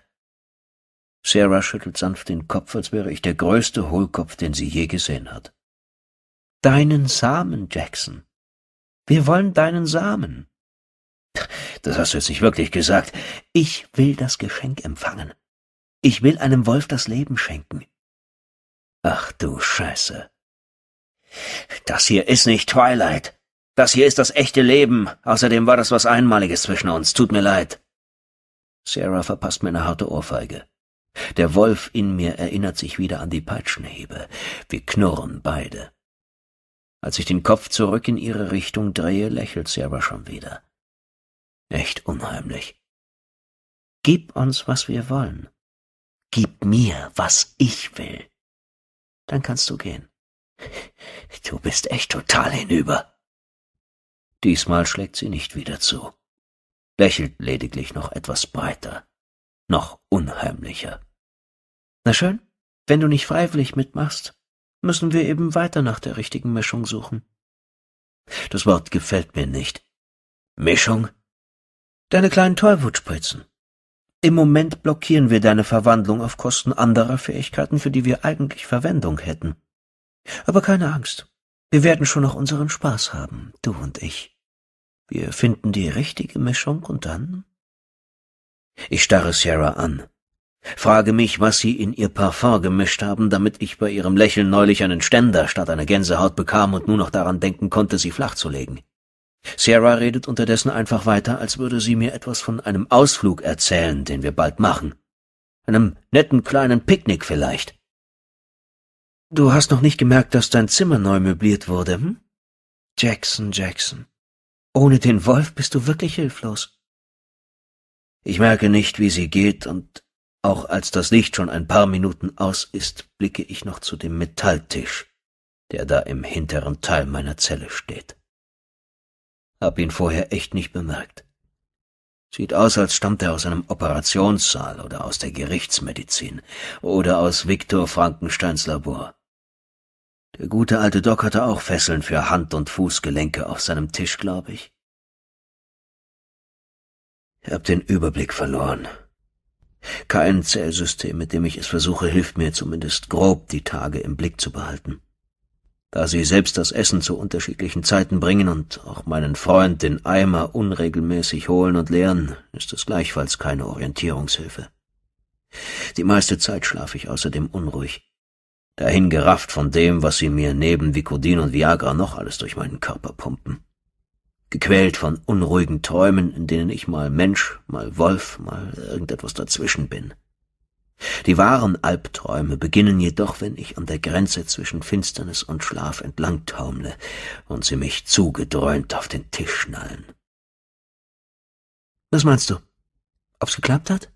Sarah schüttelt sanft den Kopf, als wäre ich der größte Hohlkopf, den sie je gesehen hat. Deinen Samen, Jackson. Wir wollen deinen Samen. Das hast du jetzt nicht wirklich gesagt. Ich will das Geschenk empfangen. Ich will einem Wolf das Leben schenken. Ach du Scheiße. Das hier ist nicht Twilight. Das hier ist das echte Leben. Außerdem war das was Einmaliges zwischen uns. Tut mir leid. Sarah verpasst mir eine harte Ohrfeige. Der Wolf in mir erinnert sich wieder an die Peitschenhebe. Wir knurren beide. Als ich den Kopf zurück in ihre Richtung drehe, lächelt sie aber schon wieder. Echt unheimlich. Gib uns, was wir wollen. Gib mir, was ich will. Dann kannst du gehen. Du bist echt total hinüber. Diesmal schlägt sie nicht wieder zu, lächelt lediglich noch etwas breiter, noch unheimlicher. Na schön, wenn du nicht freiwillig mitmachst, müssen wir eben weiter nach der richtigen Mischung suchen. Das Wort gefällt mir nicht. Mischung? Deine kleinen Tollwutspritzen. Im Moment blockieren wir deine Verwandlung auf Kosten anderer Fähigkeiten, für die wir eigentlich Verwendung hätten. Aber keine Angst. Wir werden schon noch unseren Spaß haben, du und ich. Wir finden die richtige Mischung und dann? Ich starre Sarah an. Frage mich, was sie in ihr Parfum gemischt haben, damit ich bei ihrem Lächeln neulich einen Ständer statt einer Gänsehaut bekam und nur noch daran denken konnte, sie flachzulegen. Sarah redet unterdessen einfach weiter, als würde sie mir etwas von einem Ausflug erzählen, den wir bald machen. Einem netten kleinen Picknick vielleicht. Du hast noch nicht gemerkt, dass dein Zimmer neu möbliert wurde, hm? Jackson, Jackson. Ohne den Wolf bist du wirklich hilflos. Ich merke nicht, wie sie geht, und auch als das Licht schon ein paar Minuten aus ist, blicke ich noch zu dem Metalltisch, der da im hinteren Teil meiner Zelle steht. Hab ihn vorher echt nicht bemerkt. Sieht aus, als stammt er aus einem Operationssaal oder aus der Gerichtsmedizin oder aus Viktor Frankensteins Labor. Der gute alte Doc hatte auch Fesseln für Hand- und Fußgelenke auf seinem Tisch, glaube ich. Ich hab den Überblick verloren. Kein Zählsystem, mit dem ich es versuche, hilft mir zumindest grob, die Tage im Blick zu behalten. Da sie selbst das Essen zu unterschiedlichen Zeiten bringen und auch meinen Freund den Eimer unregelmäßig holen und leeren, ist es gleichfalls keine Orientierungshilfe. Die meiste Zeit schlafe ich außerdem unruhig, dahin gerafft von dem, was sie mir neben Vicodin und Viagra noch alles durch meinen Körper pumpen gequält von unruhigen Träumen, in denen ich mal Mensch, mal Wolf, mal irgendetwas dazwischen bin. Die wahren Albträume beginnen jedoch, wenn ich an der Grenze zwischen Finsternis und Schlaf entlang taumle und sie mich zugedröhnt auf den Tisch schnallen. Was meinst du? Ob's geklappt hat?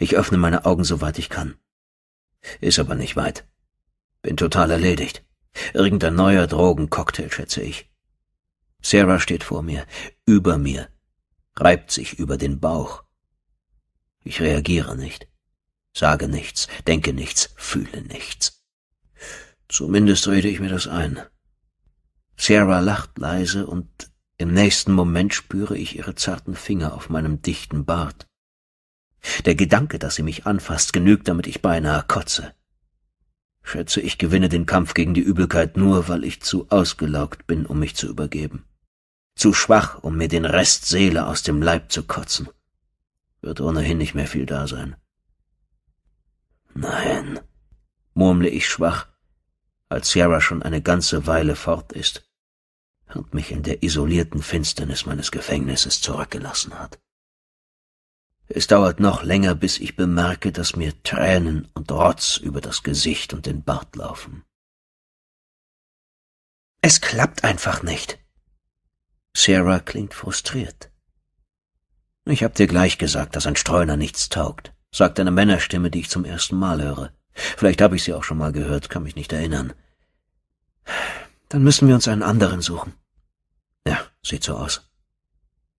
Ich öffne meine Augen, soweit ich kann. Ist aber nicht weit. Bin total erledigt. Irgendein neuer Drogencocktail, schätze ich. Sarah steht vor mir, über mir, reibt sich über den Bauch. Ich reagiere nicht, sage nichts, denke nichts, fühle nichts. Zumindest rede ich mir das ein. Sarah lacht leise und im nächsten Moment spüre ich ihre zarten Finger auf meinem dichten Bart. Der Gedanke, dass sie mich anfasst, genügt, damit ich beinahe kotze. Schätze, ich gewinne den Kampf gegen die Übelkeit nur, weil ich zu ausgelaugt bin, um mich zu übergeben zu schwach, um mir den Rest Seele aus dem Leib zu kotzen. Wird ohnehin nicht mehr viel da sein. Nein, murmle ich schwach, als Sierra schon eine ganze Weile fort ist und mich in der isolierten Finsternis meines Gefängnisses zurückgelassen hat. Es dauert noch länger, bis ich bemerke, dass mir Tränen und Rotz über das Gesicht und den Bart laufen. Es klappt einfach nicht, Sarah klingt frustriert. Ich hab dir gleich gesagt, dass ein Streuner nichts taugt, sagt eine Männerstimme, die ich zum ersten Mal höre. Vielleicht habe ich sie auch schon mal gehört, kann mich nicht erinnern. Dann müssen wir uns einen anderen suchen. Ja, sieht so aus.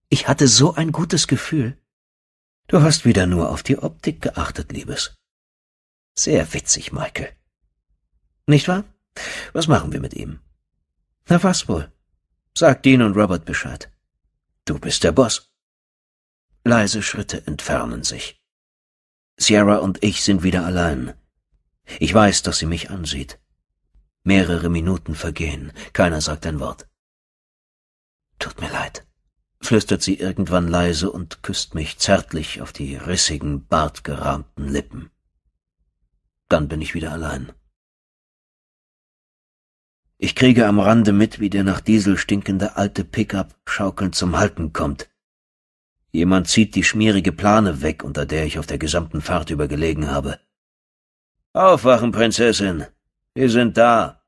Ich hatte so ein gutes Gefühl. Du hast wieder nur auf die Optik geachtet, Liebes. Sehr witzig, Michael. Nicht wahr? Was machen wir mit ihm? Na was wohl? Sag Dean und Robert Bescheid. Du bist der Boss. Leise Schritte entfernen sich. Sierra und ich sind wieder allein. Ich weiß, dass sie mich ansieht. Mehrere Minuten vergehen, keiner sagt ein Wort. Tut mir leid, flüstert sie irgendwann leise und küsst mich zärtlich auf die rissigen, bartgerahmten Lippen. Dann bin ich wieder allein. Ich kriege am Rande mit, wie der nach Diesel stinkende alte Pickup schaukelnd zum Halten kommt. Jemand zieht die schmierige Plane weg, unter der ich auf der gesamten Fahrt übergelegen habe. Aufwachen, Prinzessin. Wir sind da.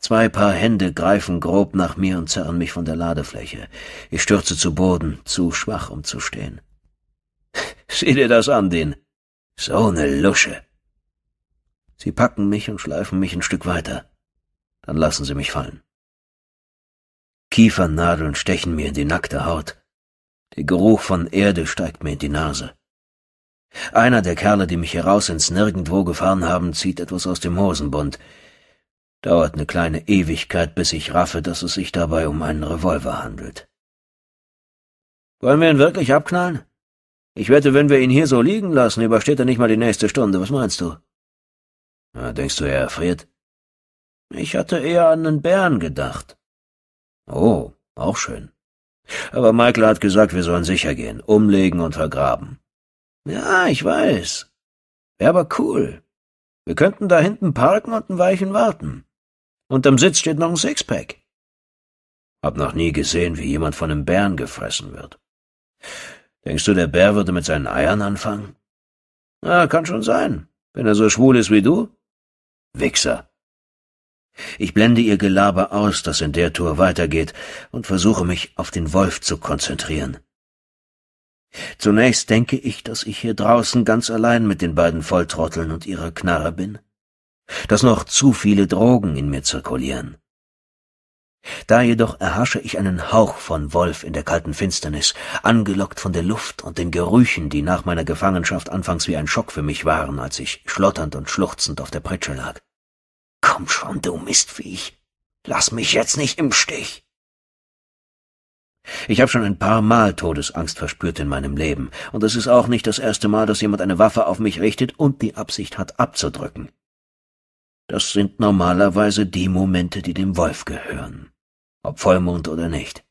Zwei Paar Hände greifen grob nach mir und zerren mich von der Ladefläche. Ich stürze zu Boden, zu schwach, um zu stehen. Sieh dir das an, den. So ne Lusche. Sie packen mich und schleifen mich ein Stück weiter dann lassen Sie mich fallen. Kiefernadeln stechen mir in die nackte Haut. Der Geruch von Erde steigt mir in die Nase. Einer der Kerle, die mich heraus ins Nirgendwo gefahren haben, zieht etwas aus dem Hosenbund. Dauert eine kleine Ewigkeit, bis ich raffe, dass es sich dabei um einen Revolver handelt. Wollen wir ihn wirklich abknallen? Ich wette, wenn wir ihn hier so liegen lassen, übersteht er nicht mal die nächste Stunde. Was meinst du? Na, denkst du, er erfriert? Ich hatte eher an einen Bären gedacht. Oh, auch schön. Aber Michael hat gesagt, wir sollen sicher gehen, umlegen und vergraben. Ja, ich weiß. Wäre aber cool. Wir könnten da hinten parken und ein Weichen warten. Unterm Sitz steht noch ein Sixpack. Hab noch nie gesehen, wie jemand von einem Bären gefressen wird. Denkst du, der Bär würde mit seinen Eiern anfangen? Na, ah, kann schon sein, wenn er so schwul ist wie du. Wichser. Ich blende ihr Gelaber aus, das in der Tour weitergeht, und versuche mich auf den Wolf zu konzentrieren. Zunächst denke ich, dass ich hier draußen ganz allein mit den beiden Volltrotteln und ihrer Knarre bin, dass noch zu viele Drogen in mir zirkulieren. Da jedoch erhasche ich einen Hauch von Wolf in der kalten Finsternis, angelockt von der Luft und den Gerüchen, die nach meiner Gefangenschaft anfangs wie ein Schock für mich waren, als ich schlotternd und schluchzend auf der Pritsche lag. Komm schon, du Mistviech. Lass mich jetzt nicht im Stich. Ich habe schon ein paar Mal Todesangst verspürt in meinem Leben, und es ist auch nicht das erste Mal, dass jemand eine Waffe auf mich richtet und die Absicht hat, abzudrücken. Das sind normalerweise die Momente, die dem Wolf gehören, ob Vollmond oder nicht.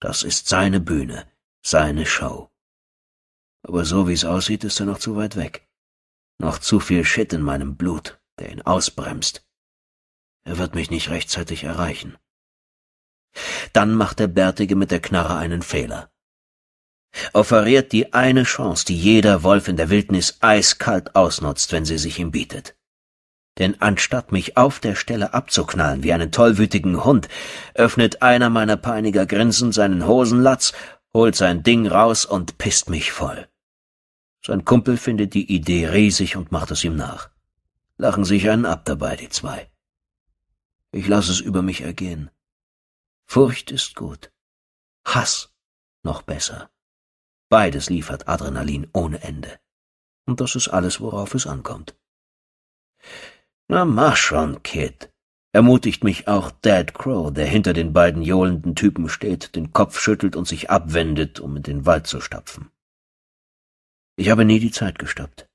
Das ist seine Bühne, seine Show. Aber so wie es aussieht, ist er noch zu weit weg. Noch zu viel Shit in meinem Blut, der ihn ausbremst. Er wird mich nicht rechtzeitig erreichen. Dann macht der Bärtige mit der Knarre einen Fehler. Offeriert die eine Chance, die jeder Wolf in der Wildnis eiskalt ausnutzt, wenn sie sich ihm bietet. Denn anstatt mich auf der Stelle abzuknallen wie einen tollwütigen Hund, öffnet einer meiner Peiniger grinsend seinen Hosenlatz, holt sein Ding raus und pisst mich voll. Sein Kumpel findet die Idee riesig und macht es ihm nach. Lachen sich einen ab dabei, die zwei. Ich lasse es über mich ergehen. Furcht ist gut. Hass noch besser. Beides liefert Adrenalin ohne Ende. Und das ist alles, worauf es ankommt. Na, mach schon, Kid. Ermutigt mich auch Dad Crow, der hinter den beiden johlenden Typen steht, den Kopf schüttelt und sich abwendet, um in den Wald zu stapfen. Ich habe nie die Zeit gestoppt,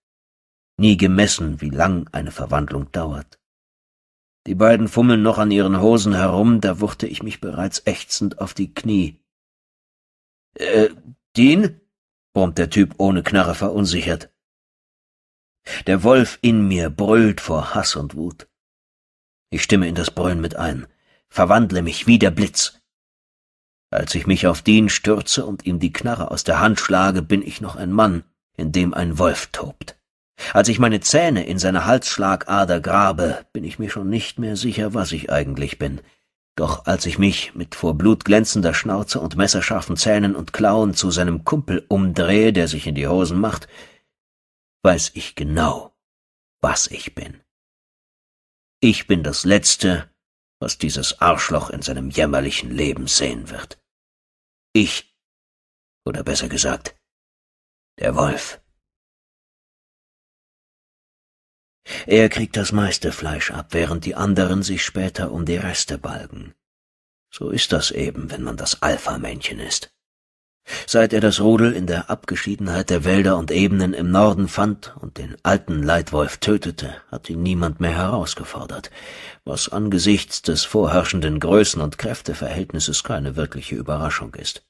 nie gemessen, wie lang eine Verwandlung dauert. Die beiden fummeln noch an ihren Hosen herum, da wuchte ich mich bereits ächzend auf die Knie. Äh, Dean? brummt der Typ ohne Knarre verunsichert. Der Wolf in mir brüllt vor Hass und Wut. Ich stimme in das Brüllen mit ein, verwandle mich wie der Blitz. Als ich mich auf Dean stürze und ihm die Knarre aus der Hand schlage, bin ich noch ein Mann, in dem ein Wolf tobt. Als ich meine Zähne in seine Halsschlagader grabe, bin ich mir schon nicht mehr sicher, was ich eigentlich bin. Doch als ich mich mit vor Blut glänzender Schnauze und messerscharfen Zähnen und Klauen zu seinem Kumpel umdrehe, der sich in die Hosen macht, weiß ich genau, was ich bin. Ich bin das Letzte, was dieses Arschloch in seinem jämmerlichen Leben sehen wird. Ich, oder besser gesagt, der Wolf. Er kriegt das meiste Fleisch ab, während die anderen sich später um die Reste balgen. So ist das eben, wenn man das Alpha-Männchen ist. Seit er das Rudel in der Abgeschiedenheit der Wälder und Ebenen im Norden fand und den alten Leitwolf tötete, hat ihn niemand mehr herausgefordert, was angesichts des vorherrschenden Größen- und Kräfteverhältnisses keine wirkliche Überraschung ist.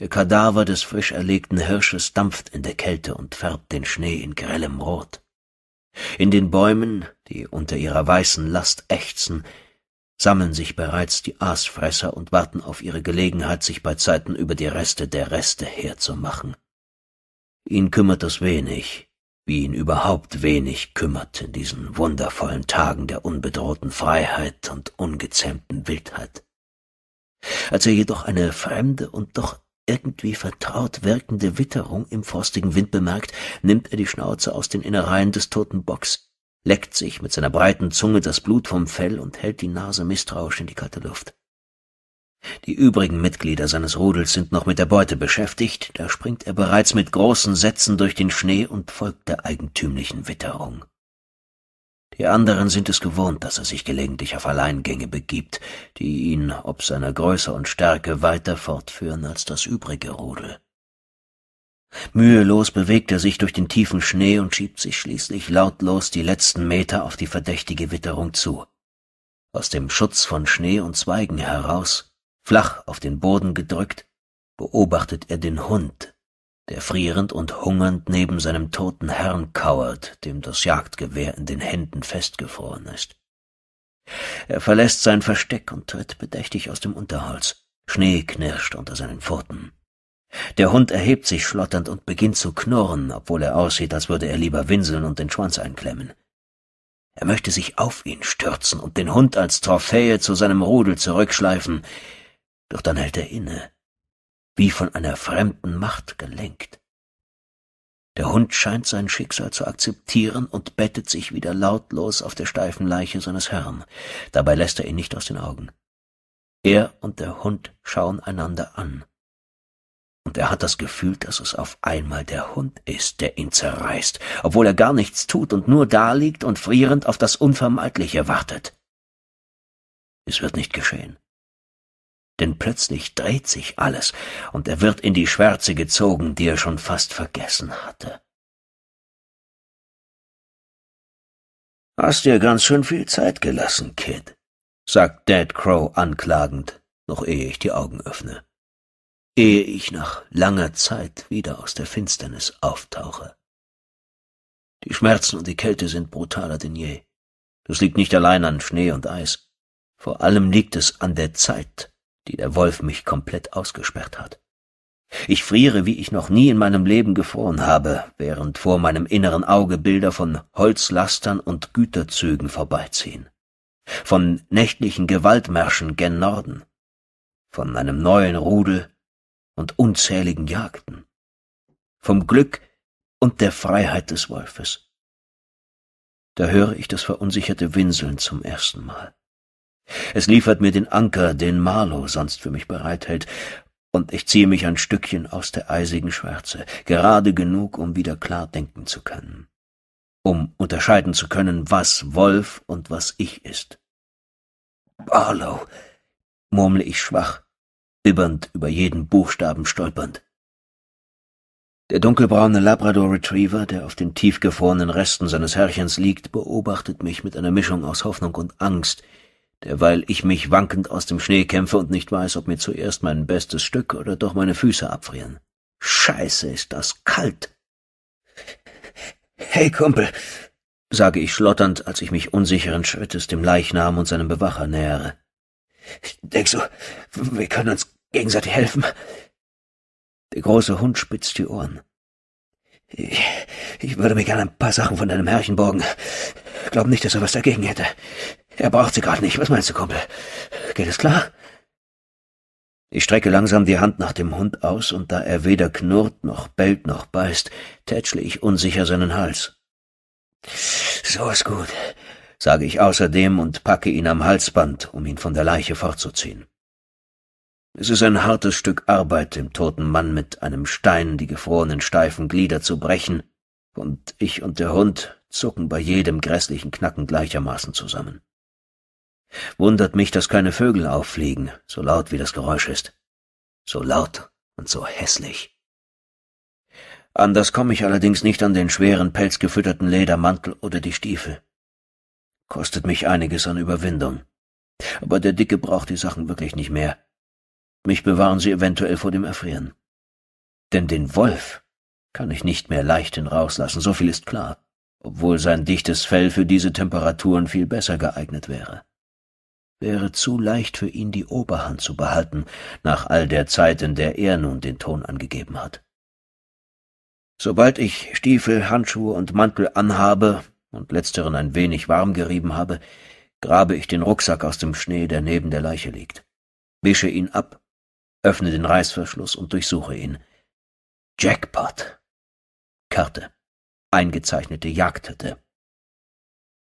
Der Kadaver des frisch erlegten Hirsches dampft in der Kälte und färbt den Schnee in grellem Rot. In den Bäumen, die unter ihrer weißen Last ächzen, sammeln sich bereits die Aasfresser und warten auf ihre Gelegenheit, sich bei Zeiten über die Reste der Reste herzumachen. Ihn kümmert das wenig, wie ihn überhaupt wenig kümmert in diesen wundervollen Tagen der unbedrohten Freiheit und ungezähmten Wildheit. Als er jedoch eine fremde und doch irgendwie vertraut wirkende Witterung im frostigen Wind bemerkt, nimmt er die Schnauze aus den Innereien des toten Bocks, leckt sich mit seiner breiten Zunge das Blut vom Fell und hält die Nase misstrauisch in die kalte Luft. Die übrigen Mitglieder seines Rudels sind noch mit der Beute beschäftigt, da springt er bereits mit großen Sätzen durch den Schnee und folgt der eigentümlichen Witterung. Die anderen sind es gewohnt, dass er sich gelegentlich auf Alleingänge begibt, die ihn, ob seiner Größe und Stärke, weiter fortführen als das übrige Rudel. Mühelos bewegt er sich durch den tiefen Schnee und schiebt sich schließlich lautlos die letzten Meter auf die verdächtige Witterung zu. Aus dem Schutz von Schnee und Zweigen heraus, flach auf den Boden gedrückt, beobachtet er den Hund, der frierend und hungernd neben seinem toten Herrn kauert, dem das Jagdgewehr in den Händen festgefroren ist. Er verlässt sein Versteck und tritt bedächtig aus dem Unterholz. Schnee knirscht unter seinen Pfoten. Der Hund erhebt sich schlotternd und beginnt zu knurren, obwohl er aussieht, als würde er lieber winseln und den Schwanz einklemmen. Er möchte sich auf ihn stürzen und den Hund als Trophäe zu seinem Rudel zurückschleifen, doch dann hält er inne wie von einer fremden Macht gelenkt. Der Hund scheint sein Schicksal zu akzeptieren und bettet sich wieder lautlos auf der steifen Leiche seines Herrn. Dabei lässt er ihn nicht aus den Augen. Er und der Hund schauen einander an. Und er hat das Gefühl, dass es auf einmal der Hund ist, der ihn zerreißt, obwohl er gar nichts tut und nur daliegt und frierend auf das Unvermeidliche wartet. Es wird nicht geschehen denn plötzlich dreht sich alles, und er wird in die Schwärze gezogen, die er schon fast vergessen hatte. Hast dir ganz schön viel Zeit gelassen, Kid, sagt Dead Crow anklagend, noch ehe ich die Augen öffne, ehe ich nach langer Zeit wieder aus der Finsternis auftauche. Die Schmerzen und die Kälte sind brutaler denn je. Das liegt nicht allein an Schnee und Eis. Vor allem liegt es an der Zeit, die der Wolf mich komplett ausgesperrt hat. Ich friere, wie ich noch nie in meinem Leben gefroren habe, während vor meinem inneren Auge Bilder von Holzlastern und Güterzügen vorbeiziehen, von nächtlichen Gewaltmärschen gen Norden, von einem neuen Rudel und unzähligen Jagden, vom Glück und der Freiheit des Wolfes. Da höre ich das verunsicherte Winseln zum ersten Mal. Es liefert mir den Anker, den Marlow sonst für mich bereithält, und ich ziehe mich ein Stückchen aus der eisigen Schwärze, gerade genug, um wieder klar denken zu können, um unterscheiden zu können, was Wolf und was ich ist. Marlow, murmle ich schwach, bibbernd über jeden Buchstaben stolpernd. Der dunkelbraune Labrador Retriever, der auf den tiefgefrorenen Resten seines Herrchens liegt, beobachtet mich mit einer Mischung aus Hoffnung und Angst, derweil ich mich wankend aus dem Schnee kämpfe und nicht weiß, ob mir zuerst mein bestes Stück oder doch meine Füße abfrieren. Scheiße, ist das kalt. Hey, Kumpel, sage ich schlotternd, als ich mich unsicheren Schrittes dem Leichnam und seinem Bewacher nähere. Denkst du, wir können uns gegenseitig helfen? Der große Hund spitzt die Ohren. Ich, ich würde mir gerne ein paar Sachen von deinem Herrchen borgen. Glaub nicht, dass er was dagegen hätte. Er braucht sie gerade nicht. Was meinst du, Kumpel? Geht es klar? Ich strecke langsam die Hand nach dem Hund aus, und da er weder knurrt noch bellt noch beißt, tätschle ich unsicher seinen Hals. So ist gut, sage ich außerdem und packe ihn am Halsband, um ihn von der Leiche fortzuziehen. Es ist ein hartes Stück Arbeit, dem toten Mann mit einem Stein die gefrorenen steifen Glieder zu brechen, und ich und der Hund zucken bei jedem grässlichen Knacken gleichermaßen zusammen. Wundert mich, dass keine Vögel auffliegen, so laut wie das Geräusch ist. So laut und so hässlich. Anders komme ich allerdings nicht an den schweren, pelzgefütterten Ledermantel oder die Stiefel. Kostet mich einiges an Überwindung. Aber der Dicke braucht die Sachen wirklich nicht mehr. Mich bewahren sie eventuell vor dem Erfrieren. Denn den Wolf kann ich nicht mehr leicht hinauslassen, so viel ist klar, obwohl sein dichtes Fell für diese Temperaturen viel besser geeignet wäre wäre zu leicht für ihn die Oberhand zu behalten, nach all der Zeit, in der er nun den Ton angegeben hat. Sobald ich Stiefel, Handschuhe und Mantel anhabe und letzteren ein wenig warm gerieben habe, grabe ich den Rucksack aus dem Schnee, der neben der Leiche liegt, wische ihn ab, öffne den Reißverschluss und durchsuche ihn. Jackpot. Karte. Eingezeichnete Jagdhütte.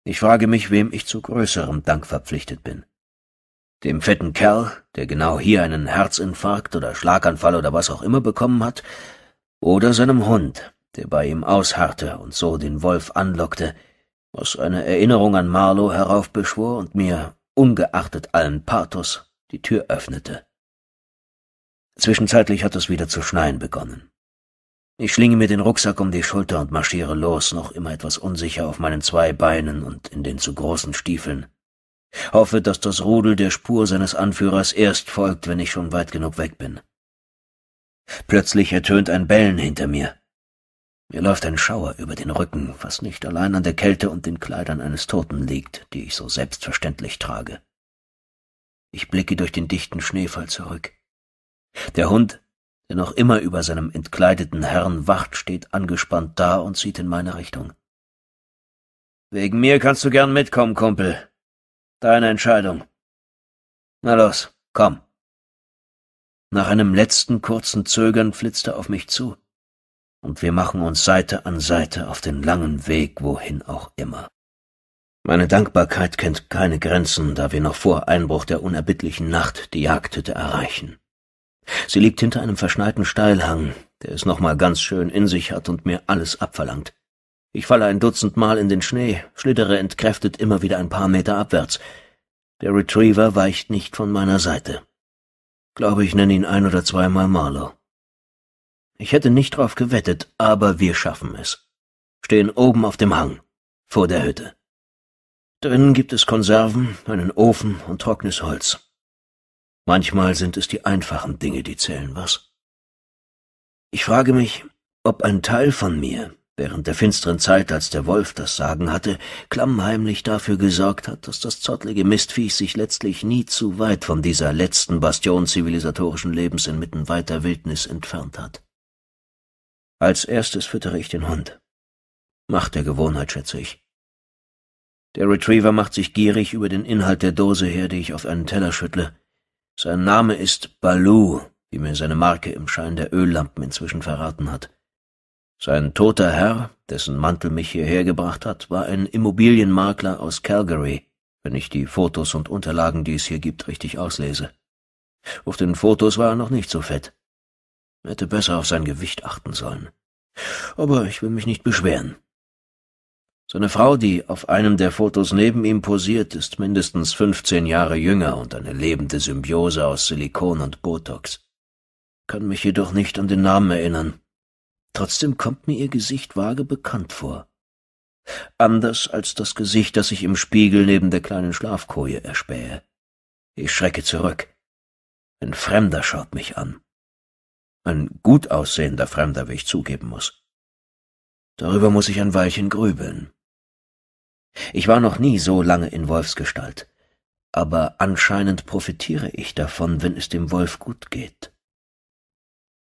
Ich frage mich, wem ich zu größerem Dank verpflichtet bin. Dem fetten Kerl, der genau hier einen Herzinfarkt oder Schlaganfall oder was auch immer bekommen hat, oder seinem Hund, der bei ihm ausharrte und so den Wolf anlockte, was eine Erinnerung an Marlow heraufbeschwor und mir, ungeachtet allen Pathos, die Tür öffnete. Zwischenzeitlich hat es wieder zu schneien begonnen. Ich schlinge mir den Rucksack um die Schulter und marschiere los, noch immer etwas unsicher auf meinen zwei Beinen und in den zu großen Stiefeln. Hoffe, dass das Rudel der Spur seines Anführers erst folgt, wenn ich schon weit genug weg bin. Plötzlich ertönt ein Bellen hinter mir. Mir läuft ein Schauer über den Rücken, was nicht allein an der Kälte und den Kleidern eines Toten liegt, die ich so selbstverständlich trage. Ich blicke durch den dichten Schneefall zurück. Der Hund, der noch immer über seinem entkleideten Herrn wacht, steht angespannt da und sieht in meine Richtung. Wegen mir kannst du gern mitkommen, Kumpel, Deine Entscheidung. Na los, komm. Nach einem letzten kurzen Zögern flitzt er auf mich zu, und wir machen uns Seite an Seite auf den langen Weg, wohin auch immer. Meine Dankbarkeit kennt keine Grenzen, da wir noch vor Einbruch der unerbittlichen Nacht die Jagdhütte erreichen. Sie liegt hinter einem verschneiten Steilhang, der es nochmal ganz schön in sich hat und mir alles abverlangt. Ich falle ein Dutzend Mal in den Schnee, schlittere entkräftet immer wieder ein paar Meter abwärts. Der Retriever weicht nicht von meiner Seite. Glaube, ich nenne ihn ein oder zweimal Marlow. Ich hätte nicht drauf gewettet, aber wir schaffen es. Stehen oben auf dem Hang, vor der Hütte. Drinnen gibt es Konserven, einen Ofen und trockenes Holz. Manchmal sind es die einfachen Dinge, die zählen, was? Ich frage mich, ob ein Teil von mir, während der finsteren Zeit, als der Wolf das Sagen hatte, klammheimlich dafür gesorgt hat, dass das zottlige Mistviech sich letztlich nie zu weit von dieser letzten Bastion zivilisatorischen Lebens inmitten weiter Wildnis entfernt hat. Als erstes füttere ich den Hund. Macht der Gewohnheit, schätze ich. Der Retriever macht sich gierig über den Inhalt der Dose her, die ich auf einen Teller schüttle. Sein Name ist Baloo, wie mir seine Marke im Schein der Öllampen inzwischen verraten hat. Sein toter Herr, dessen Mantel mich hierher gebracht hat, war ein Immobilienmakler aus Calgary, wenn ich die Fotos und Unterlagen, die es hier gibt, richtig auslese. Auf den Fotos war er noch nicht so fett. Hätte besser auf sein Gewicht achten sollen. Aber ich will mich nicht beschweren. Seine Frau, die auf einem der Fotos neben ihm posiert, ist mindestens fünfzehn Jahre jünger und eine lebende Symbiose aus Silikon und Botox. Kann mich jedoch nicht an den Namen erinnern. Trotzdem kommt mir ihr Gesicht vage bekannt vor. Anders als das Gesicht, das ich im Spiegel neben der kleinen Schlafkoje erspähe. Ich schrecke zurück. Ein Fremder schaut mich an. Ein gut aussehender Fremder, wie ich zugeben muss. Darüber muss ich ein Weilchen grübeln. Ich war noch nie so lange in Wolfsgestalt, aber anscheinend profitiere ich davon, wenn es dem Wolf gut geht.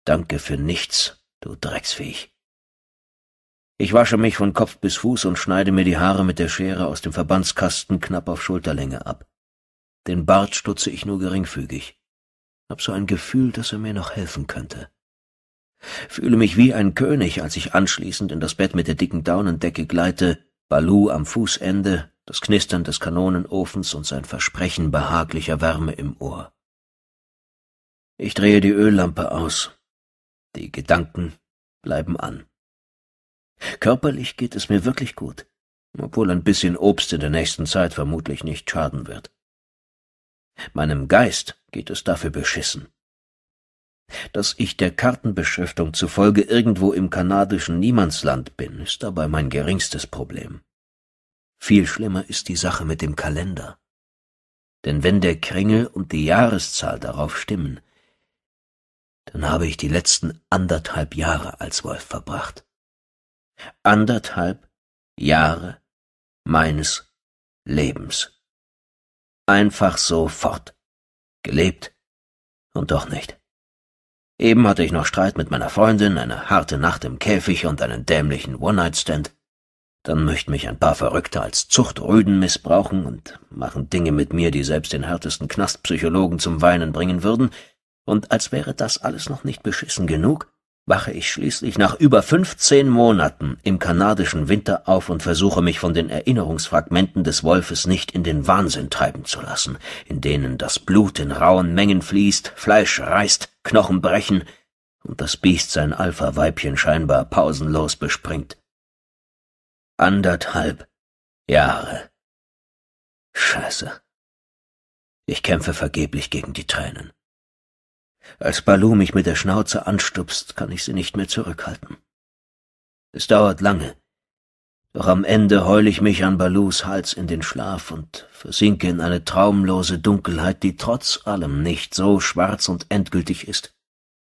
Danke für nichts, Du Drecksviech. Ich wasche mich von Kopf bis Fuß und schneide mir die Haare mit der Schere aus dem Verbandskasten knapp auf Schulterlänge ab. Den Bart stutze ich nur geringfügig. Hab so ein Gefühl, dass er mir noch helfen könnte. Fühle mich wie ein König, als ich anschließend in das Bett mit der dicken Daunendecke gleite, Balu am Fußende, das Knistern des Kanonenofens und sein Versprechen behaglicher Wärme im Ohr. Ich drehe die Öllampe aus, die Gedanken bleiben an. Körperlich geht es mir wirklich gut, obwohl ein bisschen Obst in der nächsten Zeit vermutlich nicht schaden wird. Meinem Geist geht es dafür beschissen. Dass ich der Kartenbeschriftung zufolge irgendwo im kanadischen Niemandsland bin, ist dabei mein geringstes Problem. Viel schlimmer ist die Sache mit dem Kalender. Denn wenn der Kringel und die Jahreszahl darauf stimmen, dann habe ich die letzten anderthalb Jahre als Wolf verbracht. Anderthalb Jahre meines Lebens. Einfach so fort. Gelebt und doch nicht. Eben hatte ich noch Streit mit meiner Freundin, eine harte Nacht im Käfig und einen dämlichen One-Night-Stand. Dann möchten mich ein paar Verrückte als Zuchtrüden missbrauchen und machen Dinge mit mir, die selbst den härtesten Knastpsychologen zum Weinen bringen würden – und als wäre das alles noch nicht beschissen genug, wache ich schließlich nach über fünfzehn Monaten im kanadischen Winter auf und versuche mich von den Erinnerungsfragmenten des Wolfes nicht in den Wahnsinn treiben zu lassen, in denen das Blut in rauen Mengen fließt, Fleisch reißt, Knochen brechen und das Biest sein Alpha-Weibchen scheinbar pausenlos bespringt. Anderthalb Jahre. Scheiße. Ich kämpfe vergeblich gegen die Tränen. Als Balu mich mit der Schnauze anstupst, kann ich sie nicht mehr zurückhalten. Es dauert lange, doch am Ende heul ich mich an Balus Hals in den Schlaf und versinke in eine traumlose Dunkelheit, die trotz allem nicht so schwarz und endgültig ist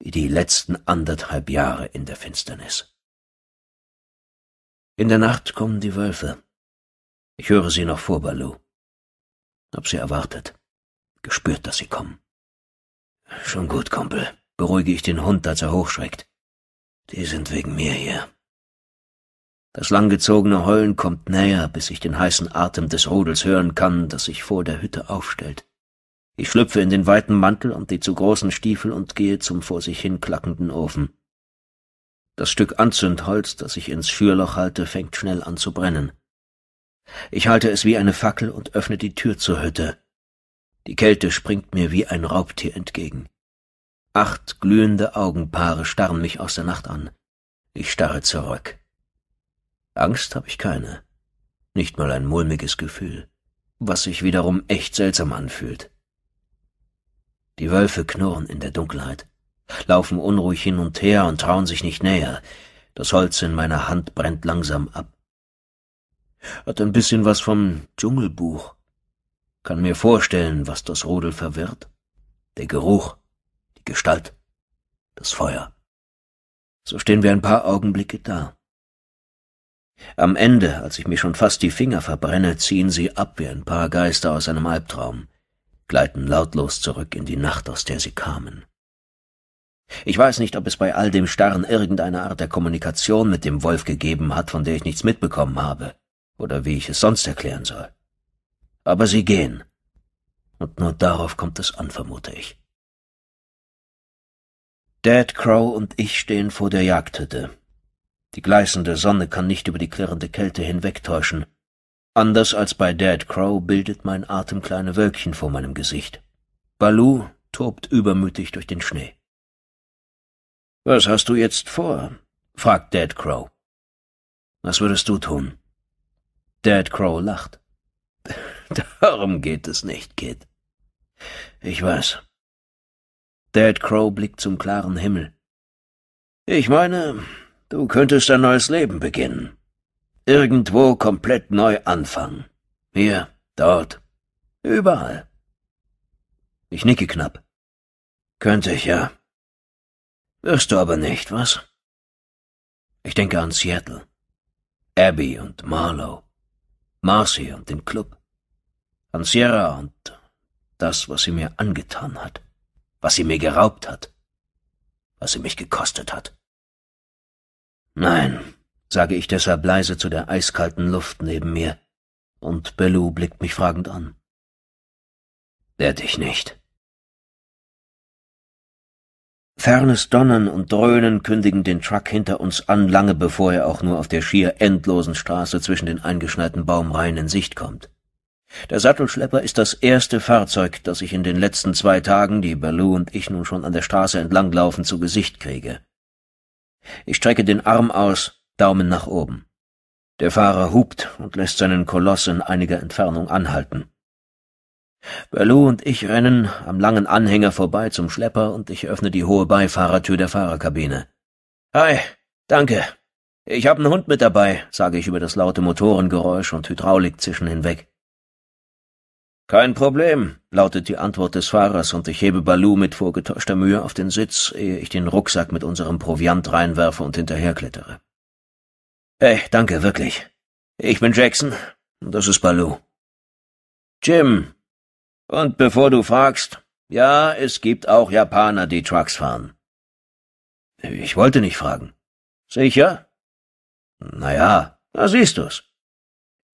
wie die letzten anderthalb Jahre in der Finsternis. In der Nacht kommen die Wölfe. Ich höre sie noch vor Balu. Hab sie erwartet, gespürt, dass sie kommen. Schon gut, Kumpel. Beruhige ich den Hund, als er hochschreckt. Die sind wegen mir hier. Das langgezogene Heulen kommt näher, bis ich den heißen Atem des Rodels hören kann, das sich vor der Hütte aufstellt. Ich schlüpfe in den weiten Mantel und die zu großen Stiefel und gehe zum vor sich hin klackenden Ofen. Das Stück Anzündholz, das ich ins Schürloch halte, fängt schnell an zu brennen. Ich halte es wie eine Fackel und öffne die Tür zur Hütte. Die Kälte springt mir wie ein Raubtier entgegen. Acht glühende Augenpaare starren mich aus der Nacht an. Ich starre zurück. Angst habe ich keine. Nicht mal ein mulmiges Gefühl, was sich wiederum echt seltsam anfühlt. Die Wölfe knurren in der Dunkelheit, laufen unruhig hin und her und trauen sich nicht näher. Das Holz in meiner Hand brennt langsam ab. Hat ein bisschen was vom Dschungelbuch. Kann mir vorstellen, was das Rudel verwirrt. Der Geruch, die Gestalt, das Feuer. So stehen wir ein paar Augenblicke da. Am Ende, als ich mir schon fast die Finger verbrenne, ziehen sie ab wie ein paar Geister aus einem Albtraum, gleiten lautlos zurück in die Nacht, aus der sie kamen. Ich weiß nicht, ob es bei all dem Starren irgendeine Art der Kommunikation mit dem Wolf gegeben hat, von der ich nichts mitbekommen habe, oder wie ich es sonst erklären soll. Aber sie gehen. Und nur darauf kommt es an, vermute ich. Dad Crow und ich stehen vor der Jagdhütte. Die gleißende Sonne kann nicht über die klirrende Kälte hinwegtäuschen. Anders als bei Dad Crow bildet mein Atem kleine Wölkchen vor meinem Gesicht. Balu tobt übermütig durch den Schnee. Was hast du jetzt vor? fragt Dad Crow. Was würdest du tun? Dad Crow lacht. Darum geht es nicht, Kid. Ich weiß. Dad Crow blickt zum klaren Himmel. Ich meine, du könntest ein neues Leben beginnen. Irgendwo komplett neu anfangen. Hier, dort, überall. Ich nicke knapp. Könnte ich, ja. Wirst du aber nicht, was? Ich denke an Seattle, Abby und Marlowe, Marcy und den Club an Sierra und das, was sie mir angetan hat, was sie mir geraubt hat, was sie mich gekostet hat. Nein, sage ich deshalb leise zu der eiskalten Luft neben mir, und Bellu blickt mich fragend an. Werd ich nicht. Fernes Donnern und Dröhnen kündigen den Truck hinter uns an, lange bevor er auch nur auf der schier endlosen Straße zwischen den eingeschneiten Baumreihen in Sicht kommt. Der Sattelschlepper ist das erste Fahrzeug, das ich in den letzten zwei Tagen, die Baloo und ich nun schon an der Straße entlanglaufen, zu Gesicht kriege. Ich strecke den Arm aus, Daumen nach oben. Der Fahrer hupt und lässt seinen Koloss in einiger Entfernung anhalten. Baloo und ich rennen am langen Anhänger vorbei zum Schlepper und ich öffne die hohe Beifahrertür der Fahrerkabine. Hi, danke. Ich habe einen Hund mit dabei, sage ich über das laute Motorengeräusch und Hydraulikzischen hinweg. Kein Problem, lautet die Antwort des Fahrers, und ich hebe Balu mit vorgetäuschter Mühe auf den Sitz, ehe ich den Rucksack mit unserem Proviant reinwerfe und hinterherklettere. Ey, danke, wirklich. Ich bin Jackson, und das ist Balu. Jim. Und bevor du fragst, ja, es gibt auch Japaner, die Trucks fahren. Ich wollte nicht fragen. Sicher? Naja, da siehst du's.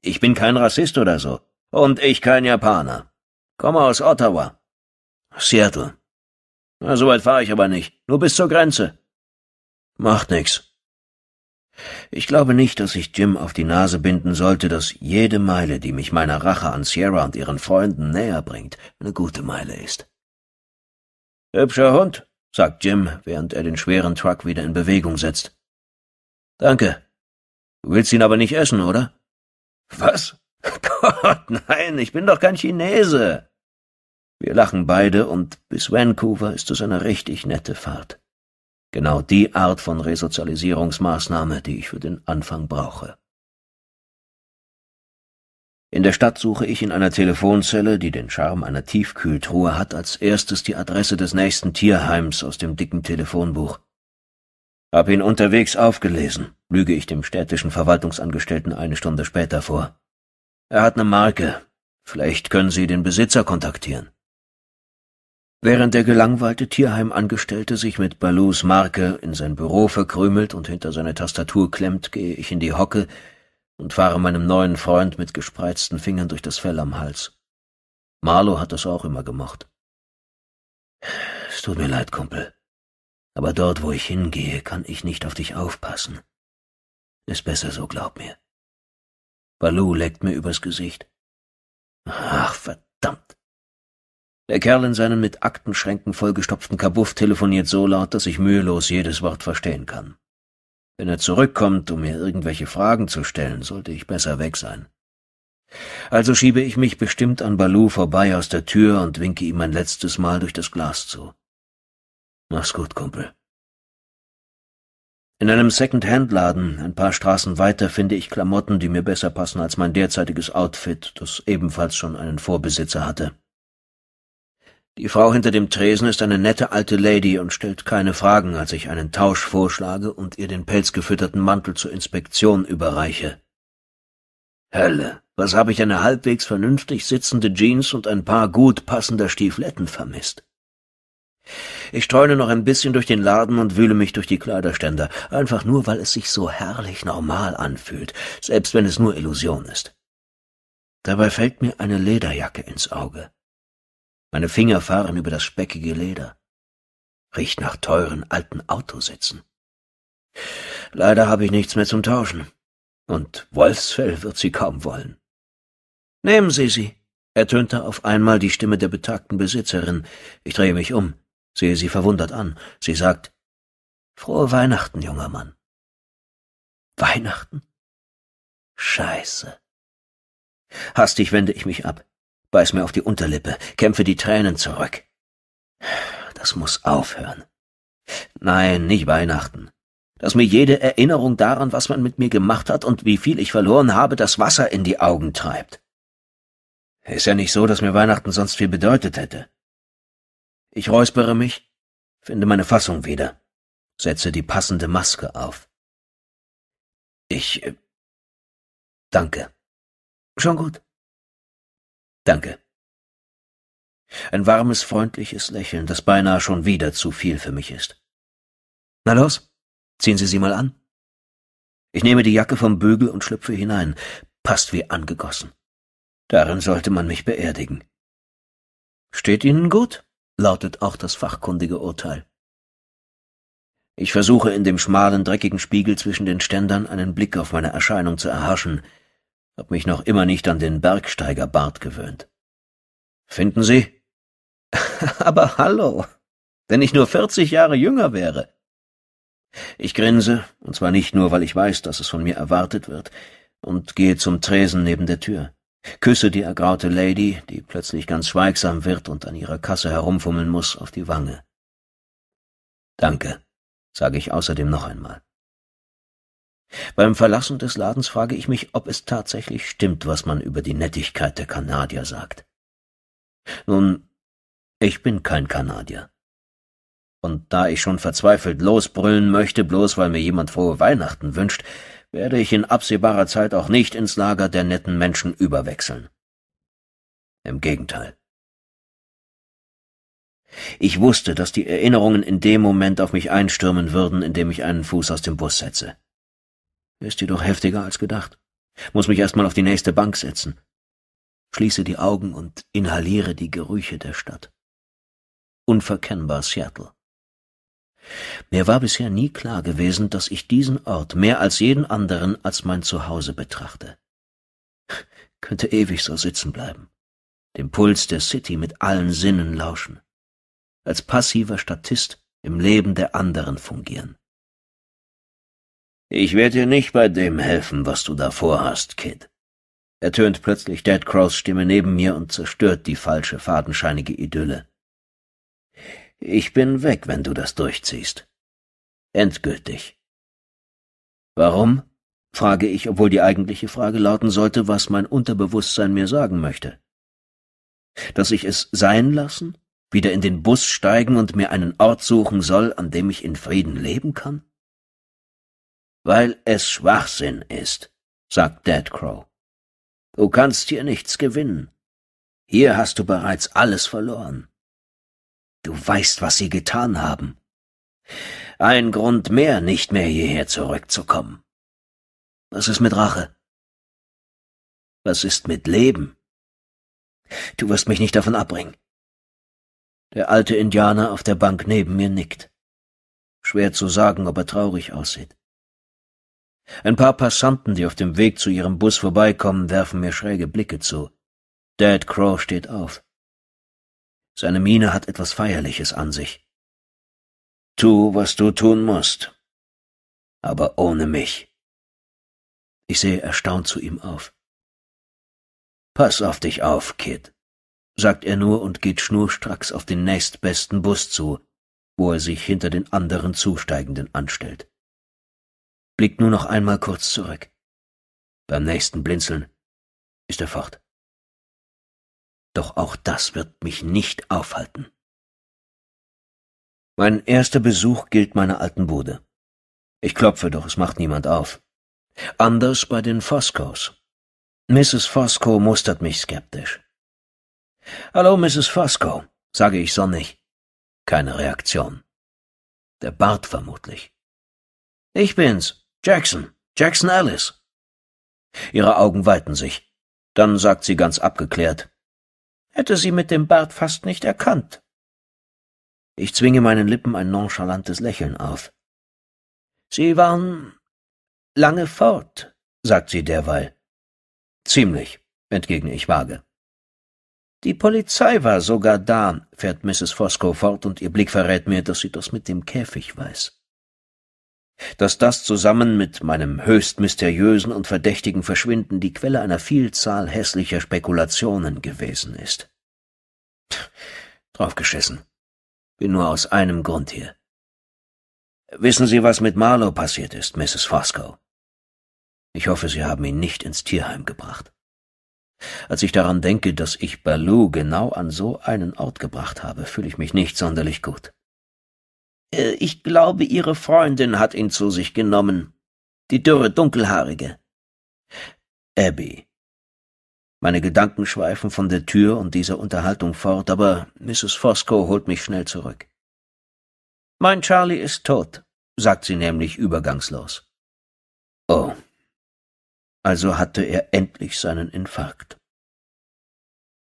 Ich bin kein Rassist oder so. Und ich kein Japaner. Komme aus Ottawa. Seattle. Na, so weit fahre ich aber nicht. Nur bis zur Grenze. Macht nix. Ich glaube nicht, dass ich Jim auf die Nase binden sollte, dass jede Meile, die mich meiner Rache an Sierra und ihren Freunden näher bringt, eine gute Meile ist. Hübscher Hund, sagt Jim, während er den schweren Truck wieder in Bewegung setzt. Danke. Du willst ihn aber nicht essen, oder? Was? Oh Gott, nein, ich bin doch kein Chinese. Wir lachen beide, und bis Vancouver ist es eine richtig nette Fahrt. Genau die Art von Resozialisierungsmaßnahme, die ich für den Anfang brauche. In der Stadt suche ich in einer Telefonzelle, die den Charme einer Tiefkühltruhe hat, als erstes die Adresse des nächsten Tierheims aus dem dicken Telefonbuch. Hab ihn unterwegs aufgelesen, lüge ich dem städtischen Verwaltungsangestellten eine Stunde später vor. Er hat eine Marke. Vielleicht können Sie den Besitzer kontaktieren. Während der gelangweilte Tierheimangestellte sich mit Balus Marke in sein Büro verkrümelt und hinter seine Tastatur klemmt, gehe ich in die Hocke und fahre meinem neuen Freund mit gespreizten Fingern durch das Fell am Hals. Marlow hat das auch immer gemacht. Es tut mir leid, Kumpel, aber dort, wo ich hingehe, kann ich nicht auf dich aufpassen. Ist besser so, glaub mir. Baloo leckt mir übers Gesicht. Ach, verdammt. Der Kerl in seinem mit Aktenschränken vollgestopften Kabuff telefoniert so laut, dass ich mühelos jedes Wort verstehen kann. Wenn er zurückkommt, um mir irgendwelche Fragen zu stellen, sollte ich besser weg sein. Also schiebe ich mich bestimmt an Baloo vorbei aus der Tür und winke ihm ein letztes Mal durch das Glas zu. Mach's gut, Kumpel. In einem Second-Hand-Laden, ein paar Straßen weiter, finde ich Klamotten, die mir besser passen als mein derzeitiges Outfit, das ebenfalls schon einen Vorbesitzer hatte. Die Frau hinter dem Tresen ist eine nette alte Lady und stellt keine Fragen, als ich einen Tausch vorschlage und ihr den pelzgefütterten Mantel zur Inspektion überreiche. Hölle, was habe ich eine halbwegs vernünftig sitzende Jeans und ein paar gut passender Stiefletten vermisst? Ich streune noch ein bisschen durch den Laden und wühle mich durch die Kleiderständer, einfach nur, weil es sich so herrlich normal anfühlt, selbst wenn es nur Illusion ist. Dabei fällt mir eine Lederjacke ins Auge. Meine Finger fahren über das speckige Leder. Riecht nach teuren alten Autositzen. Leider habe ich nichts mehr zum Tauschen. Und Wolfsfell wird sie kaum wollen. Nehmen Sie sie, ertönte auf einmal die Stimme der betagten Besitzerin. Ich drehe mich um sehe sie verwundert an. Sie sagt, Frohe Weihnachten, junger Mann. Weihnachten? Scheiße. Hastig wende ich mich ab, beiß mir auf die Unterlippe, kämpfe die Tränen zurück. Das muss aufhören. Nein, nicht Weihnachten. Dass mir jede Erinnerung daran, was man mit mir gemacht hat und wie viel ich verloren habe, das Wasser in die Augen treibt. Ist ja nicht so, dass mir Weihnachten sonst viel bedeutet hätte. Ich räuspere mich, finde meine Fassung wieder, setze die passende Maske auf. Ich. Äh, danke. Schon gut. Danke. Ein warmes, freundliches Lächeln, das beinahe schon wieder zu viel für mich ist. Na los, ziehen Sie sie mal an. Ich nehme die Jacke vom Bügel und schlüpfe hinein. Passt wie angegossen. Darin sollte man mich beerdigen. Steht Ihnen gut? lautet auch das fachkundige Urteil. Ich versuche in dem schmalen, dreckigen Spiegel zwischen den Ständern einen Blick auf meine Erscheinung zu erhaschen, hab mich noch immer nicht an den Bergsteigerbart gewöhnt. Finden Sie? Aber hallo, wenn ich nur vierzig Jahre jünger wäre. Ich grinse, und zwar nicht nur, weil ich weiß, dass es von mir erwartet wird, und gehe zum Tresen neben der Tür küsse die ergraute Lady, die plötzlich ganz schweigsam wird und an ihrer Kasse herumfummeln muss, auf die Wange. Danke, sage ich außerdem noch einmal. Beim Verlassen des Ladens frage ich mich, ob es tatsächlich stimmt, was man über die Nettigkeit der Kanadier sagt. Nun, ich bin kein Kanadier. Und da ich schon verzweifelt losbrüllen möchte, bloß weil mir jemand frohe Weihnachten wünscht, werde ich in absehbarer Zeit auch nicht ins Lager der netten Menschen überwechseln. Im Gegenteil. Ich wusste, dass die Erinnerungen in dem Moment auf mich einstürmen würden, in dem ich einen Fuß aus dem Bus setze. Ist jedoch heftiger als gedacht. Muss mich erstmal auf die nächste Bank setzen. Schließe die Augen und inhaliere die Gerüche der Stadt. Unverkennbar Seattle. Mir war bisher nie klar gewesen, dass ich diesen Ort mehr als jeden anderen als mein Zuhause betrachte. Könnte ewig so sitzen bleiben, dem Puls der City mit allen Sinnen lauschen, als passiver Statist im Leben der anderen fungieren. Ich werde dir nicht bei dem helfen, was du da vorhast, Kid. Ertönt plötzlich Dead Crows Stimme neben mir und zerstört die falsche, fadenscheinige Idylle. Ich bin weg, wenn du das durchziehst. Endgültig. Warum? frage ich, obwohl die eigentliche Frage lauten sollte, was mein Unterbewusstsein mir sagen möchte. Dass ich es sein lassen, wieder in den Bus steigen und mir einen Ort suchen soll, an dem ich in Frieden leben kann? Weil es Schwachsinn ist, sagt Dead Crow. Du kannst hier nichts gewinnen. Hier hast du bereits alles verloren. Du weißt, was sie getan haben. Ein Grund mehr, nicht mehr hierher zurückzukommen. Was ist mit Rache? Was ist mit Leben? Du wirst mich nicht davon abbringen. Der alte Indianer auf der Bank neben mir nickt. Schwer zu sagen, ob er traurig aussieht. Ein paar Passanten, die auf dem Weg zu ihrem Bus vorbeikommen, werfen mir schräge Blicke zu. Dad Crow steht auf. Seine Miene hat etwas Feierliches an sich. Tu, was du tun musst, aber ohne mich. Ich sehe erstaunt zu ihm auf. Pass auf dich auf, Kid, sagt er nur und geht schnurstracks auf den nächstbesten Bus zu, wo er sich hinter den anderen Zusteigenden anstellt. Blickt nur noch einmal kurz zurück. Beim nächsten Blinzeln ist er fort doch auch das wird mich nicht aufhalten. Mein erster Besuch gilt meiner alten Bude. Ich klopfe, doch es macht niemand auf. Anders bei den Foscos. Mrs. Fosco mustert mich skeptisch. Hallo, Mrs. Fosco, sage ich sonnig. Keine Reaktion. Der Bart vermutlich. Ich bin's, Jackson, Jackson Alice. Ihre Augen weiten sich. Dann sagt sie ganz abgeklärt hätte sie mit dem Bart fast nicht erkannt. Ich zwinge meinen Lippen ein nonchalantes Lächeln auf. Sie waren lange fort, sagt sie derweil. Ziemlich, entgegne ich vage. Die Polizei war sogar da, fährt Mrs. Fosco fort, und ihr Blick verrät mir, dass sie das mit dem Käfig weiß dass das zusammen mit meinem höchst mysteriösen und verdächtigen Verschwinden die Quelle einer Vielzahl hässlicher Spekulationen gewesen ist. Draufgeschissen. Bin nur aus einem Grund hier. Wissen Sie, was mit Marlowe passiert ist, Mrs. Fosco? Ich hoffe, Sie haben ihn nicht ins Tierheim gebracht. Als ich daran denke, dass ich Baloo genau an so einen Ort gebracht habe, fühle ich mich nicht sonderlich gut. Äh, ich glaube, ihre Freundin hat ihn zu sich genommen. Die dürre, dunkelhaarige. Abby. Meine Gedanken schweifen von der Tür und dieser Unterhaltung fort, aber Mrs. Fosco holt mich schnell zurück. Mein Charlie ist tot, sagt sie nämlich übergangslos. Oh. Also hatte er endlich seinen Infarkt.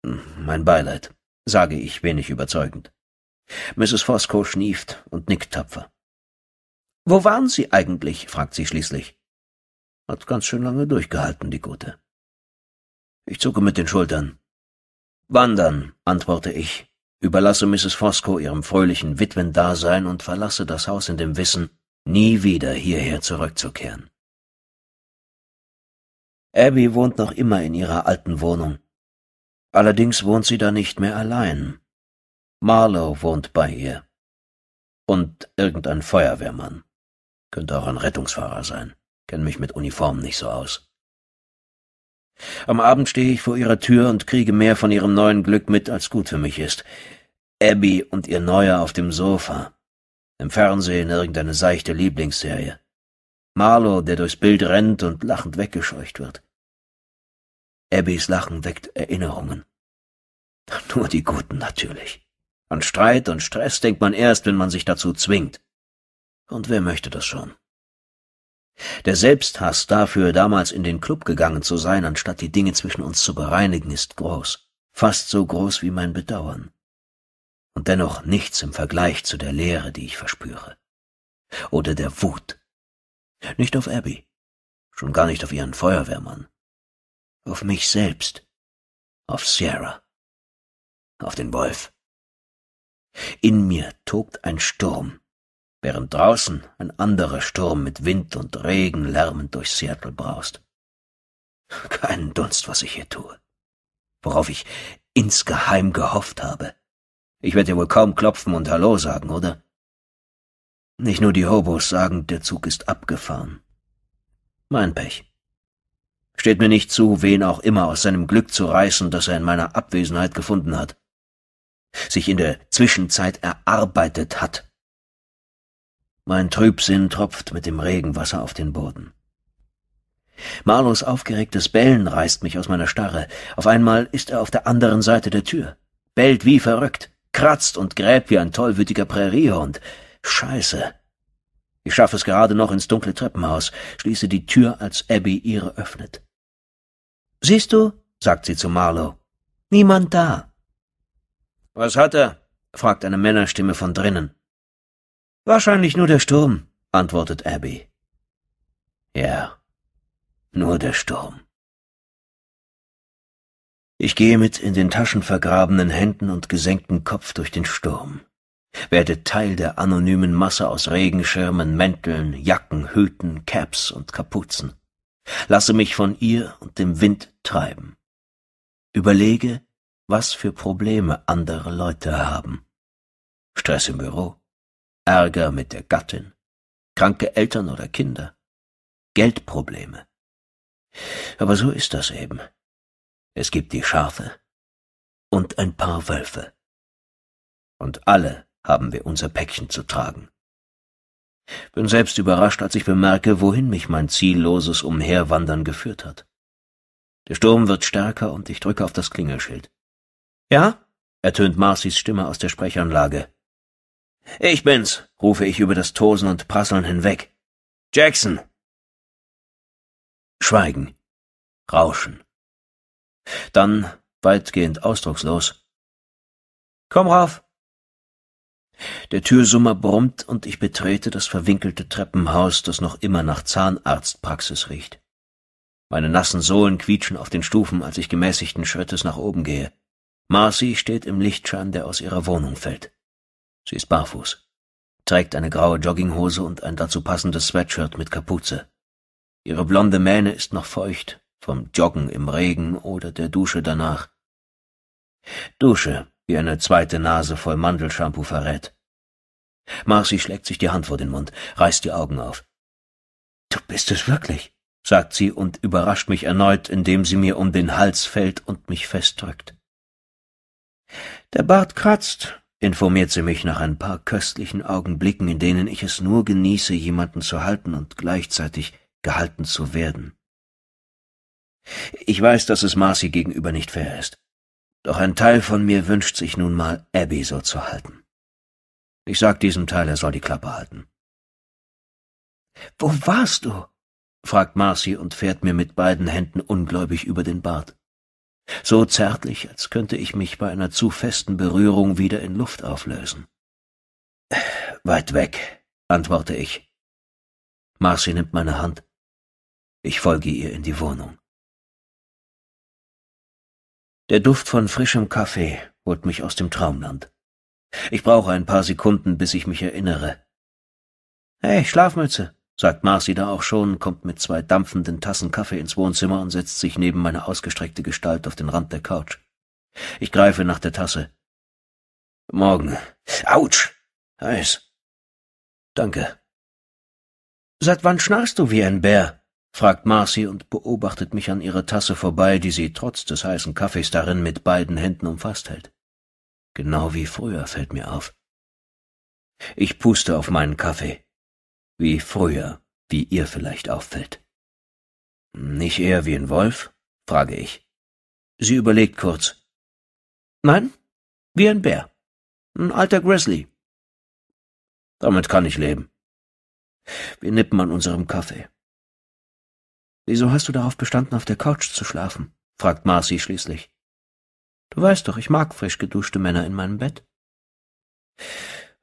Hm, mein Beileid, sage ich wenig überzeugend. Mrs. Fosco schnieft und nickt tapfer. Wo waren Sie eigentlich? fragt sie schließlich. Hat ganz schön lange durchgehalten, die Gute. Ich zucke mit den Schultern. Wandern, antworte ich, überlasse Mrs. Fosco ihrem fröhlichen Witwendasein und verlasse das Haus in dem Wissen, nie wieder hierher zurückzukehren. Abby wohnt noch immer in ihrer alten Wohnung. Allerdings wohnt sie da nicht mehr allein. Marlow wohnt bei ihr. Und irgendein Feuerwehrmann. Könnte auch ein Rettungsfahrer sein. Kenn mich mit Uniformen nicht so aus. Am Abend stehe ich vor ihrer Tür und kriege mehr von ihrem neuen Glück mit, als gut für mich ist. Abby und ihr Neuer auf dem Sofa. Im Fernsehen irgendeine seichte Lieblingsserie. Marlow, der durchs Bild rennt und lachend weggescheucht wird. Abbys Lachen weckt Erinnerungen. Nur die guten natürlich. An Streit und Stress denkt man erst, wenn man sich dazu zwingt. Und wer möchte das schon? Der Selbsthass dafür, damals in den Club gegangen zu sein, anstatt die Dinge zwischen uns zu bereinigen, ist groß, fast so groß wie mein Bedauern. Und dennoch nichts im Vergleich zu der Leere, die ich verspüre. Oder der Wut. Nicht auf Abby, schon gar nicht auf ihren Feuerwehrmann. Auf mich selbst, auf Sierra, auf den Wolf. In mir tobt ein Sturm, während draußen ein anderer Sturm mit Wind und Regen lärmend durch Seattle braust. Keinen Dunst, was ich hier tue. Worauf ich insgeheim gehofft habe. Ich werde dir wohl kaum klopfen und Hallo sagen, oder? Nicht nur die Hobos sagen, der Zug ist abgefahren. Mein Pech. Steht mir nicht zu, wen auch immer aus seinem Glück zu reißen, das er in meiner Abwesenheit gefunden hat sich in der Zwischenzeit erarbeitet hat. Mein Trübsinn tropft mit dem Regenwasser auf den Boden. Marlos aufgeregtes Bellen reißt mich aus meiner Starre. Auf einmal ist er auf der anderen Seite der Tür. Bellt wie verrückt, kratzt und gräbt wie ein tollwütiger Präriehund. Scheiße. Ich schaffe es gerade noch ins dunkle Treppenhaus, schließe die Tür, als Abby ihre öffnet. Siehst du, sagt sie zu Marlow, niemand da. Was hat er? fragt eine Männerstimme von drinnen. Wahrscheinlich nur der Sturm, antwortet Abby. Ja, nur der Sturm. Ich gehe mit in den Taschen vergrabenen Händen und gesenktem Kopf durch den Sturm, werde Teil der anonymen Masse aus Regenschirmen, Mänteln, Jacken, Hüten, Caps und Kapuzen, lasse mich von ihr und dem Wind treiben, überlege, was für Probleme andere Leute haben. Stress im Büro, Ärger mit der Gattin, kranke Eltern oder Kinder, Geldprobleme. Aber so ist das eben. Es gibt die Schafe und ein paar Wölfe. Und alle haben wir unser Päckchen zu tragen. Bin selbst überrascht, als ich bemerke, wohin mich mein zielloses Umherwandern geführt hat. Der Sturm wird stärker und ich drücke auf das Klingelschild. Ja? ertönt Marcys Stimme aus der Sprechanlage. Ich bin's, rufe ich über das Tosen und Prasseln hinweg. Jackson! Schweigen. Rauschen. Dann, weitgehend ausdruckslos. Komm rauf! Der Türsummer brummt und ich betrete das verwinkelte Treppenhaus, das noch immer nach Zahnarztpraxis riecht. Meine nassen Sohlen quietschen auf den Stufen, als ich gemäßigten Schrittes nach oben gehe. Marcy steht im Lichtschein, der aus ihrer Wohnung fällt. Sie ist barfuß, trägt eine graue Jogginghose und ein dazu passendes Sweatshirt mit Kapuze. Ihre blonde Mähne ist noch feucht, vom Joggen im Regen oder der Dusche danach. Dusche, wie eine zweite Nase voll Mandelshampoo verrät. Marcy schlägt sich die Hand vor den Mund, reißt die Augen auf. Du bist es wirklich, sagt sie und überrascht mich erneut, indem sie mir um den Hals fällt und mich festdrückt. Der Bart kratzt, informiert sie mich nach ein paar köstlichen Augenblicken, in denen ich es nur genieße, jemanden zu halten und gleichzeitig gehalten zu werden. Ich weiß, dass es Marcy gegenüber nicht fair ist. Doch ein Teil von mir wünscht sich nun mal, Abby so zu halten. Ich sag diesem Teil, er soll die Klappe halten. Wo warst du? fragt Marcy und fährt mir mit beiden Händen ungläubig über den Bart so zärtlich, als könnte ich mich bei einer zu festen Berührung wieder in Luft auflösen. Weit weg, antworte ich. Marcy nimmt meine Hand. Ich folge ihr in die Wohnung. Der Duft von frischem Kaffee holt mich aus dem Traumland. Ich brauche ein paar Sekunden, bis ich mich erinnere. Hey, Schlafmütze, Sagt Marcy da auch schon, kommt mit zwei dampfenden Tassen Kaffee ins Wohnzimmer und setzt sich neben meine ausgestreckte Gestalt auf den Rand der Couch. Ich greife nach der Tasse. Morgen. Autsch! Heiß. Danke. Seit wann schnarchst du wie ein Bär? fragt Marcy und beobachtet mich an ihrer Tasse vorbei, die sie trotz des heißen Kaffees darin mit beiden Händen umfasst hält. Genau wie früher fällt mir auf. Ich puste auf meinen Kaffee wie früher, wie ihr vielleicht auffällt. Nicht eher wie ein Wolf? frage ich. Sie überlegt kurz. Nein, wie ein Bär. Ein alter Grizzly. Damit kann ich leben. Wir nippen an unserem Kaffee. Wieso hast du darauf bestanden, auf der Couch zu schlafen? fragt Marcy schließlich. Du weißt doch, ich mag frisch geduschte Männer in meinem Bett.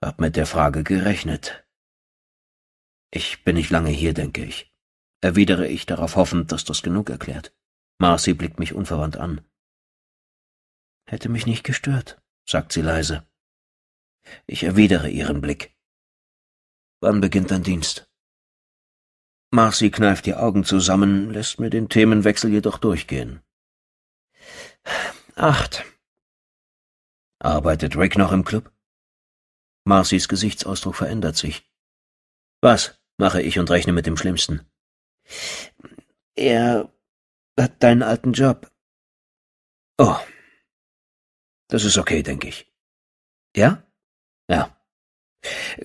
Hab mit der Frage gerechnet. Ich bin nicht lange hier, denke ich, erwidere ich darauf hoffend, dass das genug erklärt. Marcy blickt mich unverwandt an. Hätte mich nicht gestört, sagt sie leise. Ich erwidere ihren Blick. Wann beginnt dein Dienst? Marcy kneift die Augen zusammen, lässt mir den Themenwechsel jedoch durchgehen. Acht. Arbeitet Rick noch im Club? Marcys Gesichtsausdruck verändert sich. Was? mache ich und rechne mit dem Schlimmsten. Er hat deinen alten Job. Oh. Das ist okay, denke ich. Ja? Ja.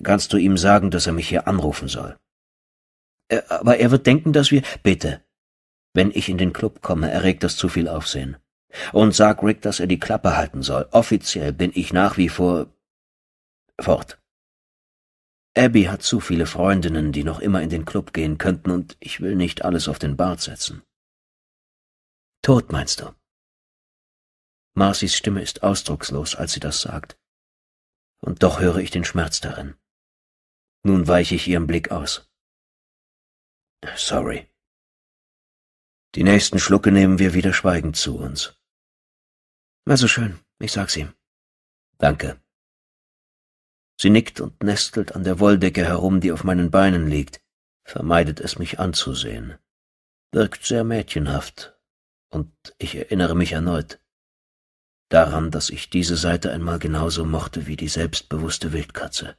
Kannst du ihm sagen, dass er mich hier anrufen soll? Äh, aber er wird denken, dass wir. Bitte. Wenn ich in den Club komme, erregt das zu viel Aufsehen. Und sag Rick, dass er die Klappe halten soll. Offiziell bin ich nach wie vor fort. Abby hat zu viele Freundinnen, die noch immer in den Club gehen könnten, und ich will nicht alles auf den Bart setzen. Tod, meinst du? Marcys Stimme ist ausdruckslos, als sie das sagt. Und doch höre ich den Schmerz darin. Nun weiche ich ihrem Blick aus. Sorry. Die nächsten Schlucke nehmen wir wieder schweigend zu uns. Also schön, ich sag's ihm. Danke. Sie nickt und nestelt an der Wolldecke herum, die auf meinen Beinen liegt, vermeidet es mich anzusehen. Wirkt sehr mädchenhaft, und ich erinnere mich erneut daran, dass ich diese Seite einmal genauso mochte wie die selbstbewusste Wildkatze.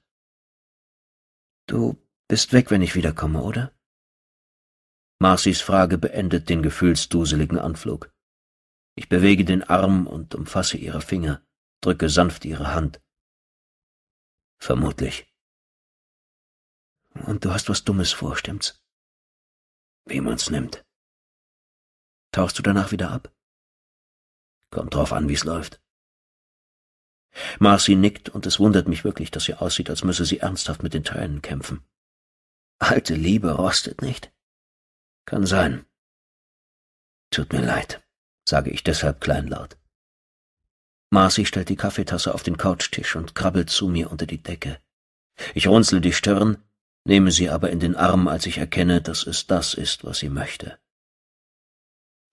Du bist weg, wenn ich wiederkomme, oder? Marcys Frage beendet den gefühlsduseligen Anflug. Ich bewege den Arm und umfasse ihre Finger, drücke sanft ihre Hand. Vermutlich. Und du hast was Dummes vor, stimmt's? Wie man's nimmt. Tauchst du danach wieder ab? Kommt drauf an, wie's läuft. Marcy nickt, und es wundert mich wirklich, dass sie aussieht, als müsse sie ernsthaft mit den Tränen kämpfen. Alte Liebe rostet nicht? Kann sein. Tut mir leid, sage ich deshalb kleinlaut. Marcy stellt die Kaffeetasse auf den Couchtisch und krabbelt zu mir unter die Decke. Ich runzle die Stirn, nehme sie aber in den Arm, als ich erkenne, dass es das ist, was sie möchte.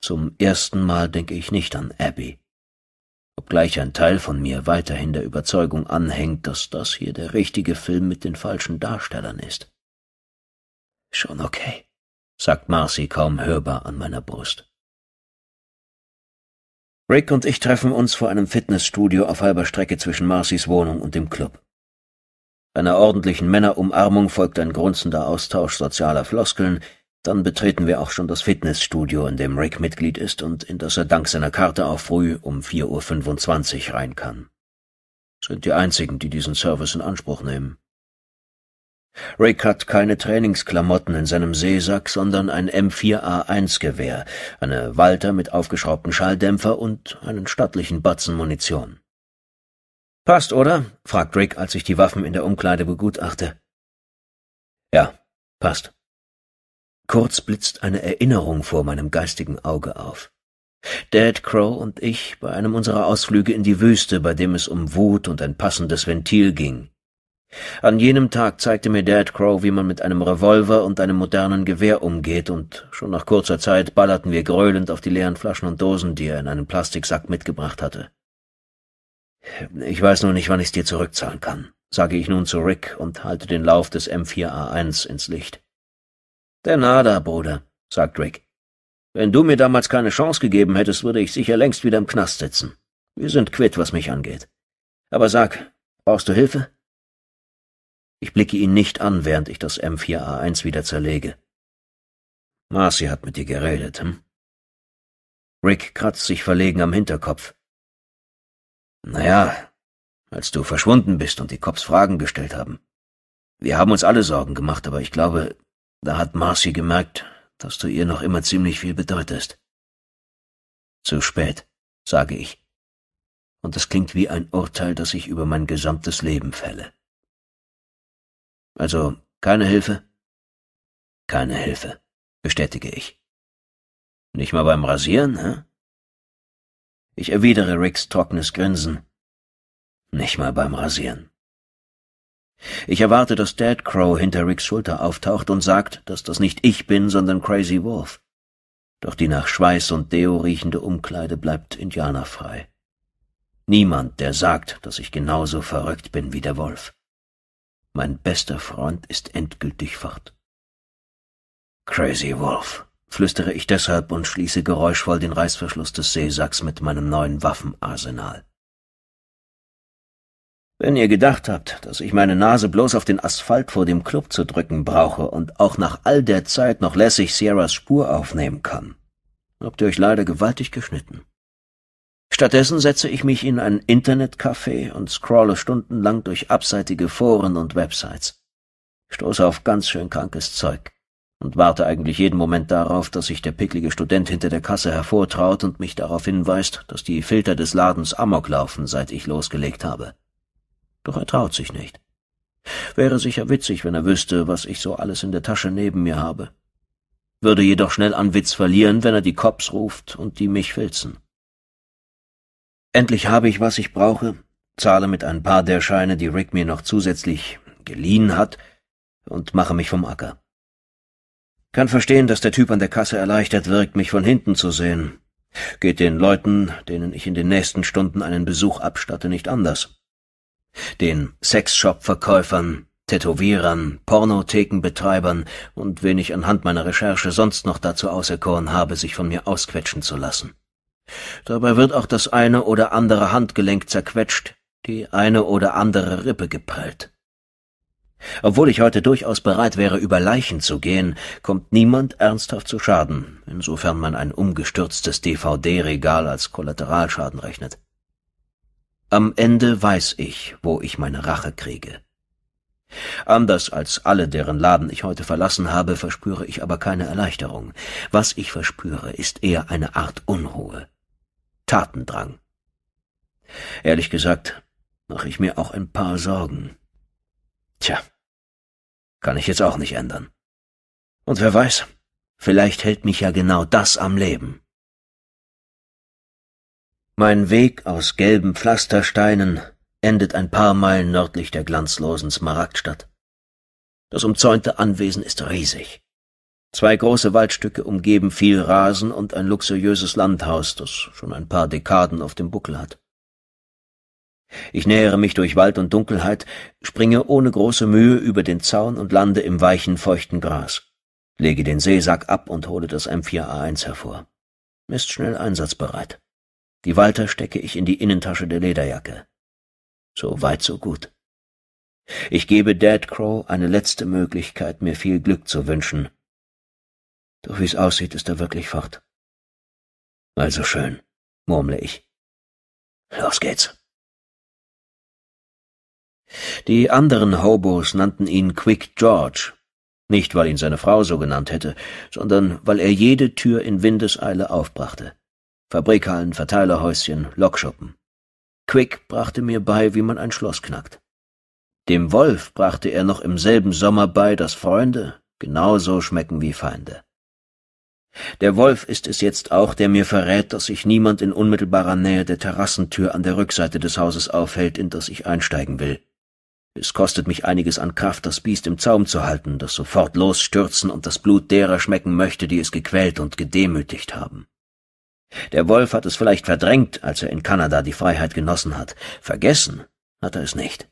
Zum ersten Mal denke ich nicht an Abby, obgleich ein Teil von mir weiterhin der Überzeugung anhängt, dass das hier der richtige Film mit den falschen Darstellern ist. Schon okay, sagt Marcy kaum hörbar an meiner Brust. Rick und ich treffen uns vor einem Fitnessstudio auf halber Strecke zwischen Marcys Wohnung und dem Club. Einer ordentlichen Männerumarmung folgt ein grunzender Austausch sozialer Floskeln, dann betreten wir auch schon das Fitnessstudio, in dem Rick Mitglied ist und in das er dank seiner Karte auch früh um 4.25 Uhr rein kann. Sind die einzigen, die diesen Service in Anspruch nehmen. Rick hat keine Trainingsklamotten in seinem Seesack, sondern ein M4A1-Gewehr, eine Walter mit aufgeschraubten Schalldämpfer und einen stattlichen Batzen Munition. Passt, oder? fragt Rick, als ich die Waffen in der Umkleide begutachte. Ja, passt. Kurz blitzt eine Erinnerung vor meinem geistigen Auge auf. Dad Crow und ich bei einem unserer Ausflüge in die Wüste, bei dem es um Wut und ein passendes Ventil ging. An jenem Tag zeigte mir Dad Crow, wie man mit einem Revolver und einem modernen Gewehr umgeht, und schon nach kurzer Zeit ballerten wir gröhlend auf die leeren Flaschen und Dosen, die er in einem Plastiksack mitgebracht hatte. Ich weiß nur nicht, wann ich's dir zurückzahlen kann, sage ich nun zu Rick und halte den Lauf des M4A1 ins Licht. Der Nada, Bruder, sagt Rick. Wenn du mir damals keine Chance gegeben hättest, würde ich sicher längst wieder im Knast sitzen. Wir sind quitt, was mich angeht. Aber sag, brauchst du Hilfe? Ich blicke ihn nicht an, während ich das M4A1 wieder zerlege. Marcy hat mit dir geredet, hm? Rick kratzt sich verlegen am Hinterkopf. Naja, als du verschwunden bist und die Cops Fragen gestellt haben. Wir haben uns alle Sorgen gemacht, aber ich glaube, da hat Marcy gemerkt, dass du ihr noch immer ziemlich viel bedeutest. Zu spät, sage ich. Und es klingt wie ein Urteil, das ich über mein gesamtes Leben fälle. Also keine Hilfe? Keine Hilfe, bestätige ich. Nicht mal beim Rasieren, hä? Ich erwidere Ricks trockenes Grinsen. Nicht mal beim Rasieren. Ich erwarte, dass Dead Crow hinter Ricks Schulter auftaucht und sagt, dass das nicht ich bin, sondern Crazy Wolf. Doch die nach Schweiß und Deo riechende Umkleide bleibt indianerfrei. Niemand, der sagt, dass ich genauso verrückt bin wie der Wolf. Mein bester Freund ist endgültig fort. Crazy Wolf, flüstere ich deshalb und schließe geräuschvoll den Reißverschluss des Seesacks mit meinem neuen Waffenarsenal. Wenn ihr gedacht habt, dass ich meine Nase bloß auf den Asphalt vor dem Club zu drücken brauche und auch nach all der Zeit noch lässig Sierras Spur aufnehmen kann, habt ihr euch leider gewaltig geschnitten. Stattdessen setze ich mich in ein Internetcafé und scrolle stundenlang durch abseitige Foren und Websites, stoße auf ganz schön krankes Zeug und warte eigentlich jeden Moment darauf, dass sich der picklige Student hinter der Kasse hervortraut und mich darauf hinweist, dass die Filter des Ladens Amok laufen, seit ich losgelegt habe. Doch er traut sich nicht. Wäre sicher witzig, wenn er wüsste, was ich so alles in der Tasche neben mir habe. Würde jedoch schnell an Witz verlieren, wenn er die Cops ruft und die mich filzen. Endlich habe ich, was ich brauche, zahle mit ein paar der Scheine, die Rick mir noch zusätzlich geliehen hat, und mache mich vom Acker. Kann verstehen, dass der Typ an der Kasse erleichtert wirkt, mich von hinten zu sehen. Geht den Leuten, denen ich in den nächsten Stunden einen Besuch abstatte, nicht anders. Den Sexshop-Verkäufern, Tätowierern, Pornothekenbetreibern und wen ich anhand meiner Recherche sonst noch dazu auserkoren habe, sich von mir ausquetschen zu lassen. Dabei wird auch das eine oder andere Handgelenk zerquetscht, die eine oder andere Rippe geprellt. Obwohl ich heute durchaus bereit wäre, über Leichen zu gehen, kommt niemand ernsthaft zu Schaden, insofern man ein umgestürztes DVD-Regal als Kollateralschaden rechnet. Am Ende weiß ich, wo ich meine Rache kriege. Anders als alle, deren Laden ich heute verlassen habe, verspüre ich aber keine Erleichterung. Was ich verspüre, ist eher eine Art Unruhe. Tatendrang. Ehrlich gesagt, mache ich mir auch ein paar Sorgen. Tja, kann ich jetzt auch nicht ändern. Und wer weiß, vielleicht hält mich ja genau das am Leben. Mein Weg aus gelben Pflastersteinen endet ein paar Meilen nördlich der glanzlosen Smaragdstadt. Das umzäunte Anwesen ist riesig. Zwei große Waldstücke umgeben viel Rasen und ein luxuriöses Landhaus, das schon ein paar Dekaden auf dem Buckel hat. Ich nähere mich durch Wald und Dunkelheit, springe ohne große Mühe über den Zaun und lande im weichen, feuchten Gras, lege den Seesack ab und hole das M4A1 hervor. Ist schnell einsatzbereit. Die Walter stecke ich in die Innentasche der Lederjacke. So weit, so gut. Ich gebe Dead Crow eine letzte Möglichkeit, mir viel Glück zu wünschen doch wie's aussieht, ist er wirklich fort. Also schön, murmle ich. Los geht's. Die anderen Hobos nannten ihn Quick George, nicht weil ihn seine Frau so genannt hätte, sondern weil er jede Tür in Windeseile aufbrachte. Fabrikhallen, Verteilerhäuschen, Lokschuppen. Quick brachte mir bei, wie man ein Schloss knackt. Dem Wolf brachte er noch im selben Sommer bei, dass Freunde genauso schmecken wie Feinde. Der Wolf ist es jetzt auch, der mir verrät, dass sich niemand in unmittelbarer Nähe der Terrassentür an der Rückseite des Hauses aufhält, in das ich einsteigen will. Es kostet mich einiges an Kraft, das Biest im Zaum zu halten, das sofort losstürzen und das Blut derer schmecken möchte, die es gequält und gedemütigt haben. Der Wolf hat es vielleicht verdrängt, als er in Kanada die Freiheit genossen hat. Vergessen hat er es nicht.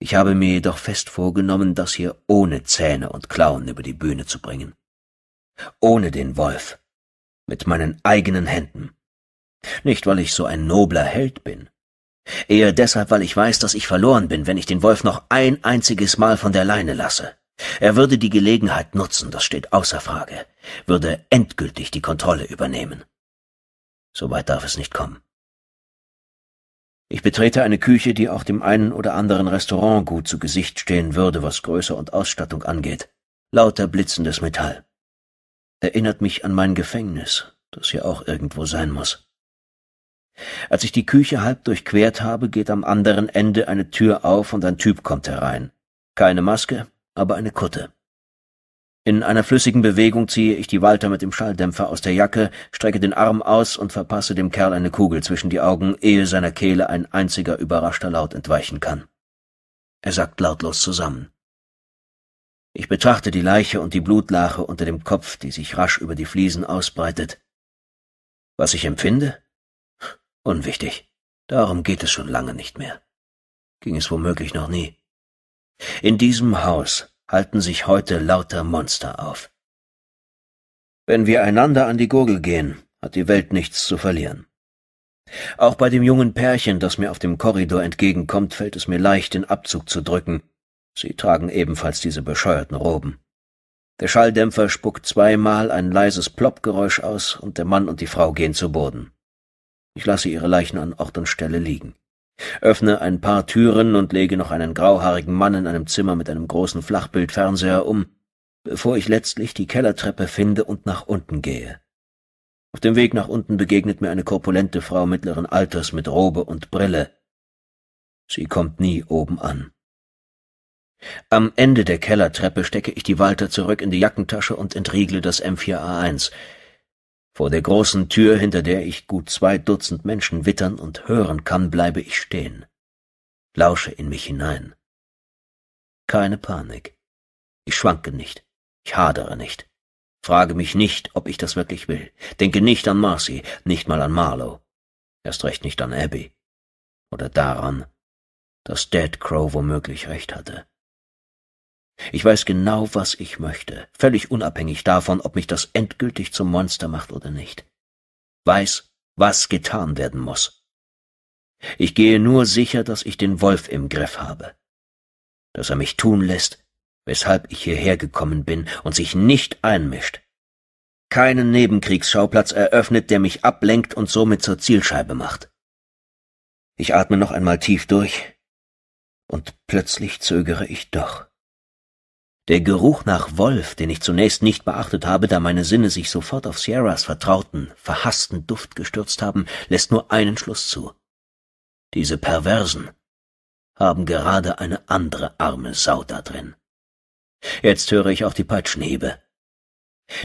Ich habe mir jedoch fest vorgenommen, das hier ohne Zähne und Klauen über die Bühne zu bringen ohne den Wolf, mit meinen eigenen Händen. Nicht, weil ich so ein nobler Held bin. Eher deshalb, weil ich weiß, dass ich verloren bin, wenn ich den Wolf noch ein einziges Mal von der Leine lasse. Er würde die Gelegenheit nutzen, das steht außer Frage, würde endgültig die Kontrolle übernehmen. Soweit darf es nicht kommen. Ich betrete eine Küche, die auch dem einen oder anderen Restaurant gut zu Gesicht stehen würde, was Größe und Ausstattung angeht. Lauter blitzendes Metall erinnert mich an mein Gefängnis, das ja auch irgendwo sein muss. Als ich die Küche halb durchquert habe, geht am anderen Ende eine Tür auf und ein Typ kommt herein. Keine Maske, aber eine Kutte. In einer flüssigen Bewegung ziehe ich die Walter mit dem Schalldämpfer aus der Jacke, strecke den Arm aus und verpasse dem Kerl eine Kugel zwischen die Augen, ehe seiner Kehle ein einziger überraschter Laut entweichen kann. Er sackt lautlos zusammen. Ich betrachte die Leiche und die Blutlache unter dem Kopf, die sich rasch über die Fliesen ausbreitet. Was ich empfinde? Unwichtig. Darum geht es schon lange nicht mehr. Ging es womöglich noch nie. In diesem Haus halten sich heute lauter Monster auf. Wenn wir einander an die Gurgel gehen, hat die Welt nichts zu verlieren. Auch bei dem jungen Pärchen, das mir auf dem Korridor entgegenkommt, fällt es mir leicht, den Abzug zu drücken, Sie tragen ebenfalls diese bescheuerten Roben. Der Schalldämpfer spuckt zweimal ein leises Ploppgeräusch aus und der Mann und die Frau gehen zu Boden. Ich lasse ihre Leichen an Ort und Stelle liegen, öffne ein paar Türen und lege noch einen grauhaarigen Mann in einem Zimmer mit einem großen Flachbildfernseher um, bevor ich letztlich die Kellertreppe finde und nach unten gehe. Auf dem Weg nach unten begegnet mir eine korpulente Frau mittleren Alters mit Robe und Brille. Sie kommt nie oben an. Am Ende der Kellertreppe stecke ich die Walter zurück in die Jackentasche und entriegle das M4A1. Vor der großen Tür, hinter der ich gut zwei Dutzend Menschen wittern und hören kann, bleibe ich stehen, lausche in mich hinein. Keine Panik. Ich schwanke nicht, ich hadere nicht, frage mich nicht, ob ich das wirklich will, denke nicht an Marcy, nicht mal an Marlowe, erst recht nicht an Abby oder daran, dass Dead Crow womöglich recht hatte. Ich weiß genau, was ich möchte, völlig unabhängig davon, ob mich das endgültig zum Monster macht oder nicht. Weiß, was getan werden muss. Ich gehe nur sicher, dass ich den Wolf im Griff habe, dass er mich tun lässt, weshalb ich hierher gekommen bin und sich nicht einmischt. Keinen Nebenkriegsschauplatz eröffnet, der mich ablenkt und somit zur Zielscheibe macht. Ich atme noch einmal tief durch, und plötzlich zögere ich doch. Der Geruch nach Wolf, den ich zunächst nicht beachtet habe, da meine Sinne sich sofort auf Sierras vertrauten, verhassten Duft gestürzt haben, lässt nur einen Schluss zu. Diese Perversen haben gerade eine andere arme Sau da drin. Jetzt höre ich auch die Peitschenhiebe.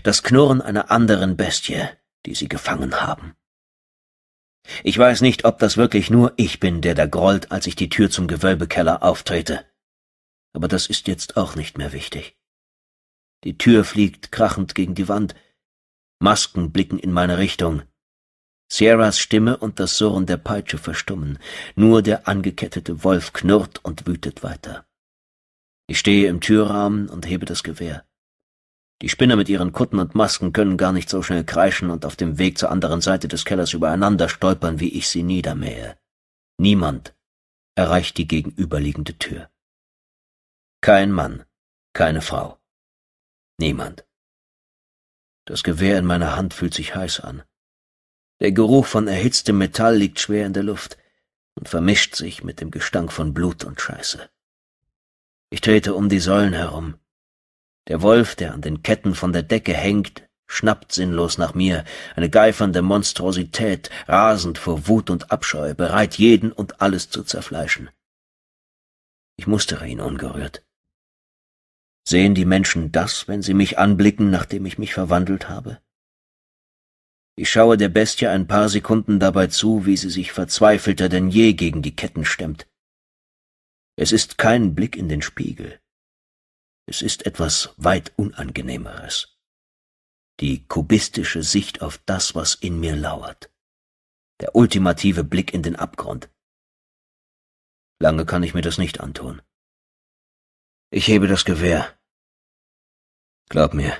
Das Knurren einer anderen Bestie, die sie gefangen haben. Ich weiß nicht, ob das wirklich nur ich bin, der da grollt, als ich die Tür zum Gewölbekeller auftrete aber das ist jetzt auch nicht mehr wichtig. Die Tür fliegt krachend gegen die Wand. Masken blicken in meine Richtung. Sierras Stimme und das Surren der Peitsche verstummen. Nur der angekettete Wolf knurrt und wütet weiter. Ich stehe im Türrahmen und hebe das Gewehr. Die Spinner mit ihren Kutten und Masken können gar nicht so schnell kreischen und auf dem Weg zur anderen Seite des Kellers übereinander stolpern, wie ich sie niedermähe. Niemand erreicht die gegenüberliegende Tür. Kein Mann, keine Frau. Niemand. Das Gewehr in meiner Hand fühlt sich heiß an. Der Geruch von erhitztem Metall liegt schwer in der Luft und vermischt sich mit dem Gestank von Blut und Scheiße. Ich trete um die Säulen herum. Der Wolf, der an den Ketten von der Decke hängt, schnappt sinnlos nach mir, eine geifernde Monstrosität, rasend vor Wut und Abscheu, bereit, jeden und alles zu zerfleischen. Ich mustere ihn ungerührt. Sehen die Menschen das, wenn sie mich anblicken, nachdem ich mich verwandelt habe? Ich schaue der Bestie ein paar Sekunden dabei zu, wie sie sich verzweifelter denn je gegen die Ketten stemmt. Es ist kein Blick in den Spiegel. Es ist etwas weit Unangenehmeres. Die kubistische Sicht auf das, was in mir lauert. Der ultimative Blick in den Abgrund. Lange kann ich mir das nicht antun. Ich hebe das Gewehr. Glaub mir,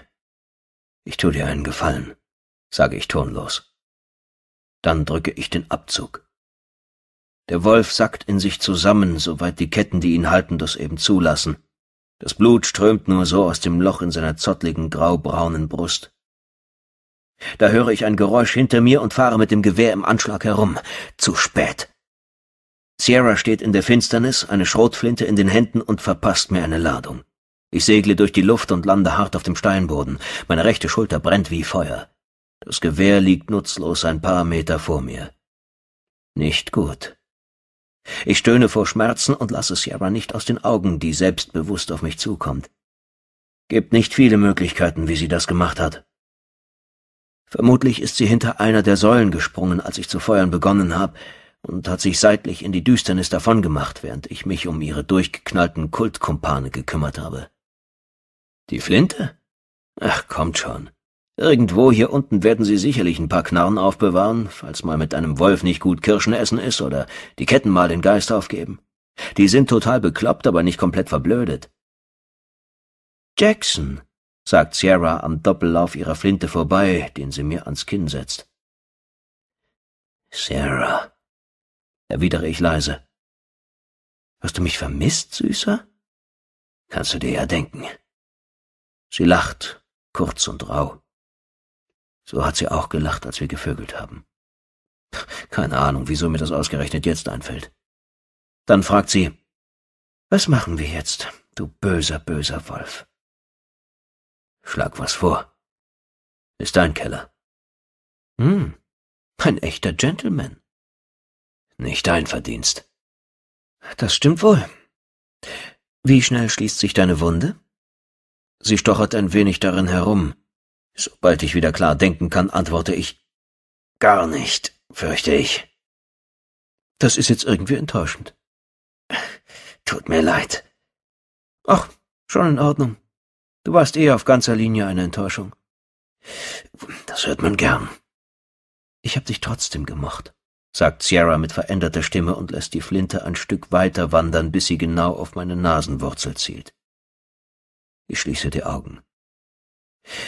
ich tu dir einen Gefallen, sage ich tonlos. Dann drücke ich den Abzug. Der Wolf sackt in sich zusammen, soweit die Ketten, die ihn halten, das eben zulassen. Das Blut strömt nur so aus dem Loch in seiner zottligen, graubraunen Brust. Da höre ich ein Geräusch hinter mir und fahre mit dem Gewehr im Anschlag herum. Zu spät. Sierra steht in der Finsternis, eine Schrotflinte in den Händen und verpasst mir eine Ladung. Ich segle durch die Luft und lande hart auf dem Steinboden. Meine rechte Schulter brennt wie Feuer. Das Gewehr liegt nutzlos ein paar Meter vor mir. Nicht gut. Ich stöhne vor Schmerzen und lasse Sierra nicht aus den Augen, die selbstbewusst auf mich zukommt. Gibt nicht viele Möglichkeiten, wie sie das gemacht hat. Vermutlich ist sie hinter einer der Säulen gesprungen, als ich zu feuern begonnen habe, und hat sich seitlich in die Düsternis davongemacht, während ich mich um ihre durchgeknallten Kultkumpane gekümmert habe. Die Flinte? Ach, kommt schon. Irgendwo hier unten werden sie sicherlich ein paar Knarren aufbewahren, falls mal mit einem Wolf nicht gut Kirschen essen ist oder die Ketten mal den Geist aufgeben. Die sind total bekloppt, aber nicht komplett verblödet. Jackson, sagt Sierra am Doppellauf ihrer Flinte vorbei, den sie mir ans Kinn setzt. Sarah, erwidere ich leise. Hast du mich vermisst, Süßer? Kannst du dir ja denken. Sie lacht, kurz und rau. So hat sie auch gelacht, als wir gevögelt haben. Keine Ahnung, wieso mir das ausgerechnet jetzt einfällt. Dann fragt sie, was machen wir jetzt, du böser, böser Wolf? Schlag was vor. Ist dein Keller. Hm, ein echter Gentleman. Nicht dein Verdienst. Das stimmt wohl. Wie schnell schließt sich deine Wunde? Sie stochert ein wenig darin herum. Sobald ich wieder klar denken kann, antworte ich. Gar nicht, fürchte ich. Das ist jetzt irgendwie enttäuschend. Tut mir leid. Ach, schon in Ordnung. Du warst eh auf ganzer Linie eine Enttäuschung. Das hört man gern. Ich hab dich trotzdem gemocht sagt Sierra mit veränderter Stimme und lässt die Flinte ein Stück weiter wandern, bis sie genau auf meine Nasenwurzel zielt. Ich schließe die Augen.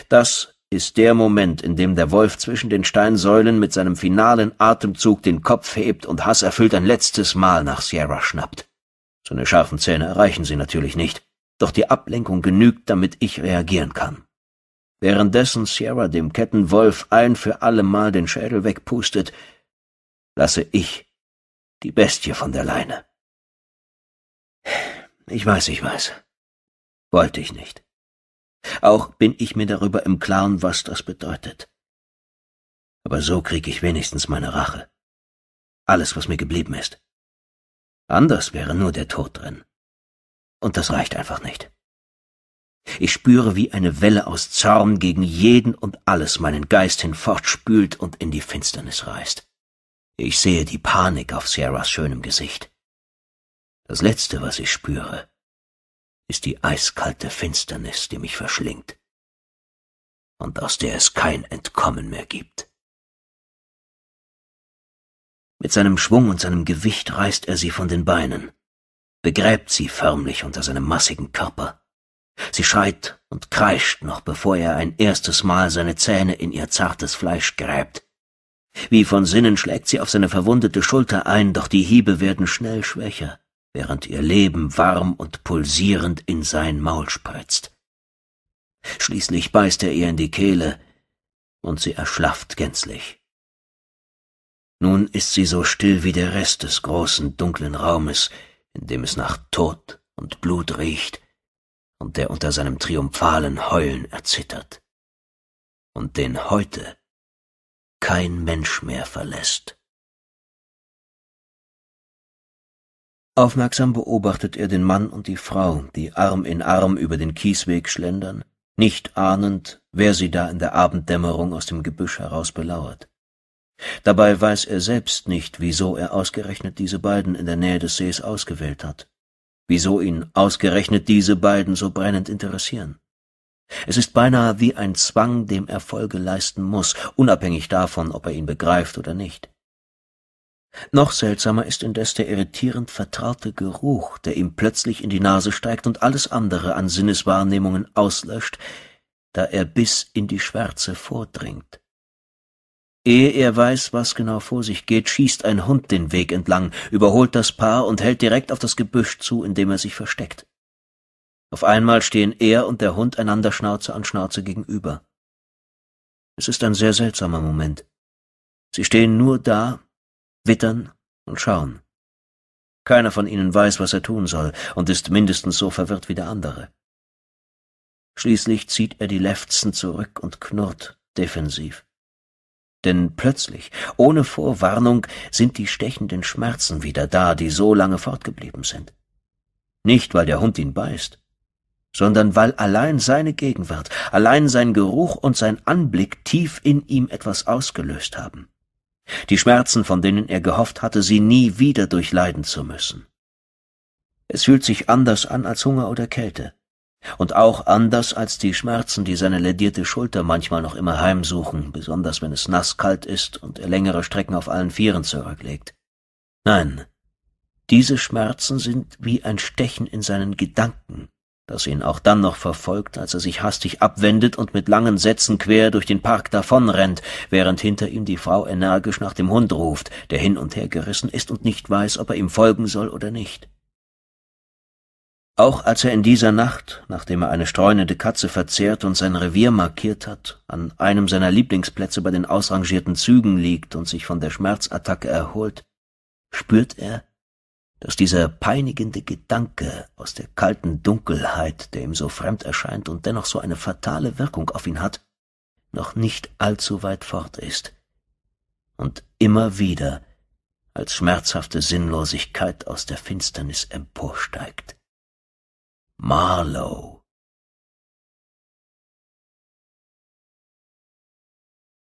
Das ist der Moment, in dem der Wolf zwischen den Steinsäulen mit seinem finalen Atemzug den Kopf hebt und hasserfüllt ein letztes Mal nach Sierra schnappt. Seine scharfen Zähne erreichen sie natürlich nicht, doch die Ablenkung genügt, damit ich reagieren kann. Währenddessen Sierra dem Kettenwolf ein für allemal den Schädel wegpustet, lasse ich die Bestie von der Leine. Ich weiß, ich weiß. Wollte ich nicht. Auch bin ich mir darüber im Klaren, was das bedeutet. Aber so krieg ich wenigstens meine Rache. Alles, was mir geblieben ist. Anders wäre nur der Tod drin. Und das reicht einfach nicht. Ich spüre, wie eine Welle aus Zorn gegen jeden und alles meinen Geist hinfortspült und in die Finsternis reißt. Ich sehe die Panik auf Sarahs schönem Gesicht. Das Letzte, was ich spüre, ist die eiskalte Finsternis, die mich verschlingt und aus der es kein Entkommen mehr gibt. Mit seinem Schwung und seinem Gewicht reißt er sie von den Beinen, begräbt sie förmlich unter seinem massigen Körper. Sie schreit und kreischt noch, bevor er ein erstes Mal seine Zähne in ihr zartes Fleisch gräbt. Wie von Sinnen schlägt sie auf seine verwundete Schulter ein, doch die Hiebe werden schnell schwächer, während ihr Leben warm und pulsierend in sein Maul spreizt. Schließlich beißt er ihr in die Kehle, und sie erschlafft gänzlich. Nun ist sie so still wie der Rest des großen, dunklen Raumes, in dem es nach Tod und Blut riecht und der unter seinem triumphalen Heulen erzittert. Und den heute kein Mensch mehr verlässt. Aufmerksam beobachtet er den Mann und die Frau, die Arm in Arm über den Kiesweg schlendern, nicht ahnend, wer sie da in der Abenddämmerung aus dem Gebüsch heraus belauert. Dabei weiß er selbst nicht, wieso er ausgerechnet diese beiden in der Nähe des Sees ausgewählt hat, wieso ihn ausgerechnet diese beiden so brennend interessieren. Es ist beinahe wie ein Zwang, dem er Folge leisten muss, unabhängig davon, ob er ihn begreift oder nicht. Noch seltsamer ist indes der irritierend vertraute Geruch, der ihm plötzlich in die Nase steigt und alles andere an Sinneswahrnehmungen auslöscht, da er bis in die Schwärze vordringt. Ehe er weiß, was genau vor sich geht, schießt ein Hund den Weg entlang, überholt das Paar und hält direkt auf das Gebüsch zu, in dem er sich versteckt. Auf einmal stehen er und der Hund einander Schnauze an Schnauze gegenüber. Es ist ein sehr seltsamer Moment. Sie stehen nur da, wittern und schauen. Keiner von ihnen weiß, was er tun soll und ist mindestens so verwirrt wie der andere. Schließlich zieht er die Lefzen zurück und knurrt defensiv. Denn plötzlich, ohne Vorwarnung, sind die stechenden Schmerzen wieder da, die so lange fortgeblieben sind. Nicht, weil der Hund ihn beißt, sondern weil allein seine Gegenwart, allein sein Geruch und sein Anblick tief in ihm etwas ausgelöst haben. Die Schmerzen, von denen er gehofft hatte, sie nie wieder durchleiden zu müssen. Es fühlt sich anders an als Hunger oder Kälte. Und auch anders als die Schmerzen, die seine ledierte Schulter manchmal noch immer heimsuchen, besonders wenn es nass kalt ist und er längere Strecken auf allen Vieren zurücklegt. Nein, diese Schmerzen sind wie ein Stechen in seinen Gedanken, das ihn auch dann noch verfolgt, als er sich hastig abwendet und mit langen Sätzen quer durch den Park davonrennt, während hinter ihm die Frau energisch nach dem Hund ruft, der hin und her gerissen ist und nicht weiß, ob er ihm folgen soll oder nicht. Auch als er in dieser Nacht, nachdem er eine streunende Katze verzehrt und sein Revier markiert hat, an einem seiner Lieblingsplätze bei den ausrangierten Zügen liegt und sich von der Schmerzattacke erholt, spürt er, dass dieser peinigende Gedanke aus der kalten Dunkelheit, der ihm so fremd erscheint und dennoch so eine fatale Wirkung auf ihn hat, noch nicht allzu weit fort ist und immer wieder als schmerzhafte Sinnlosigkeit aus der Finsternis emporsteigt. Marlowe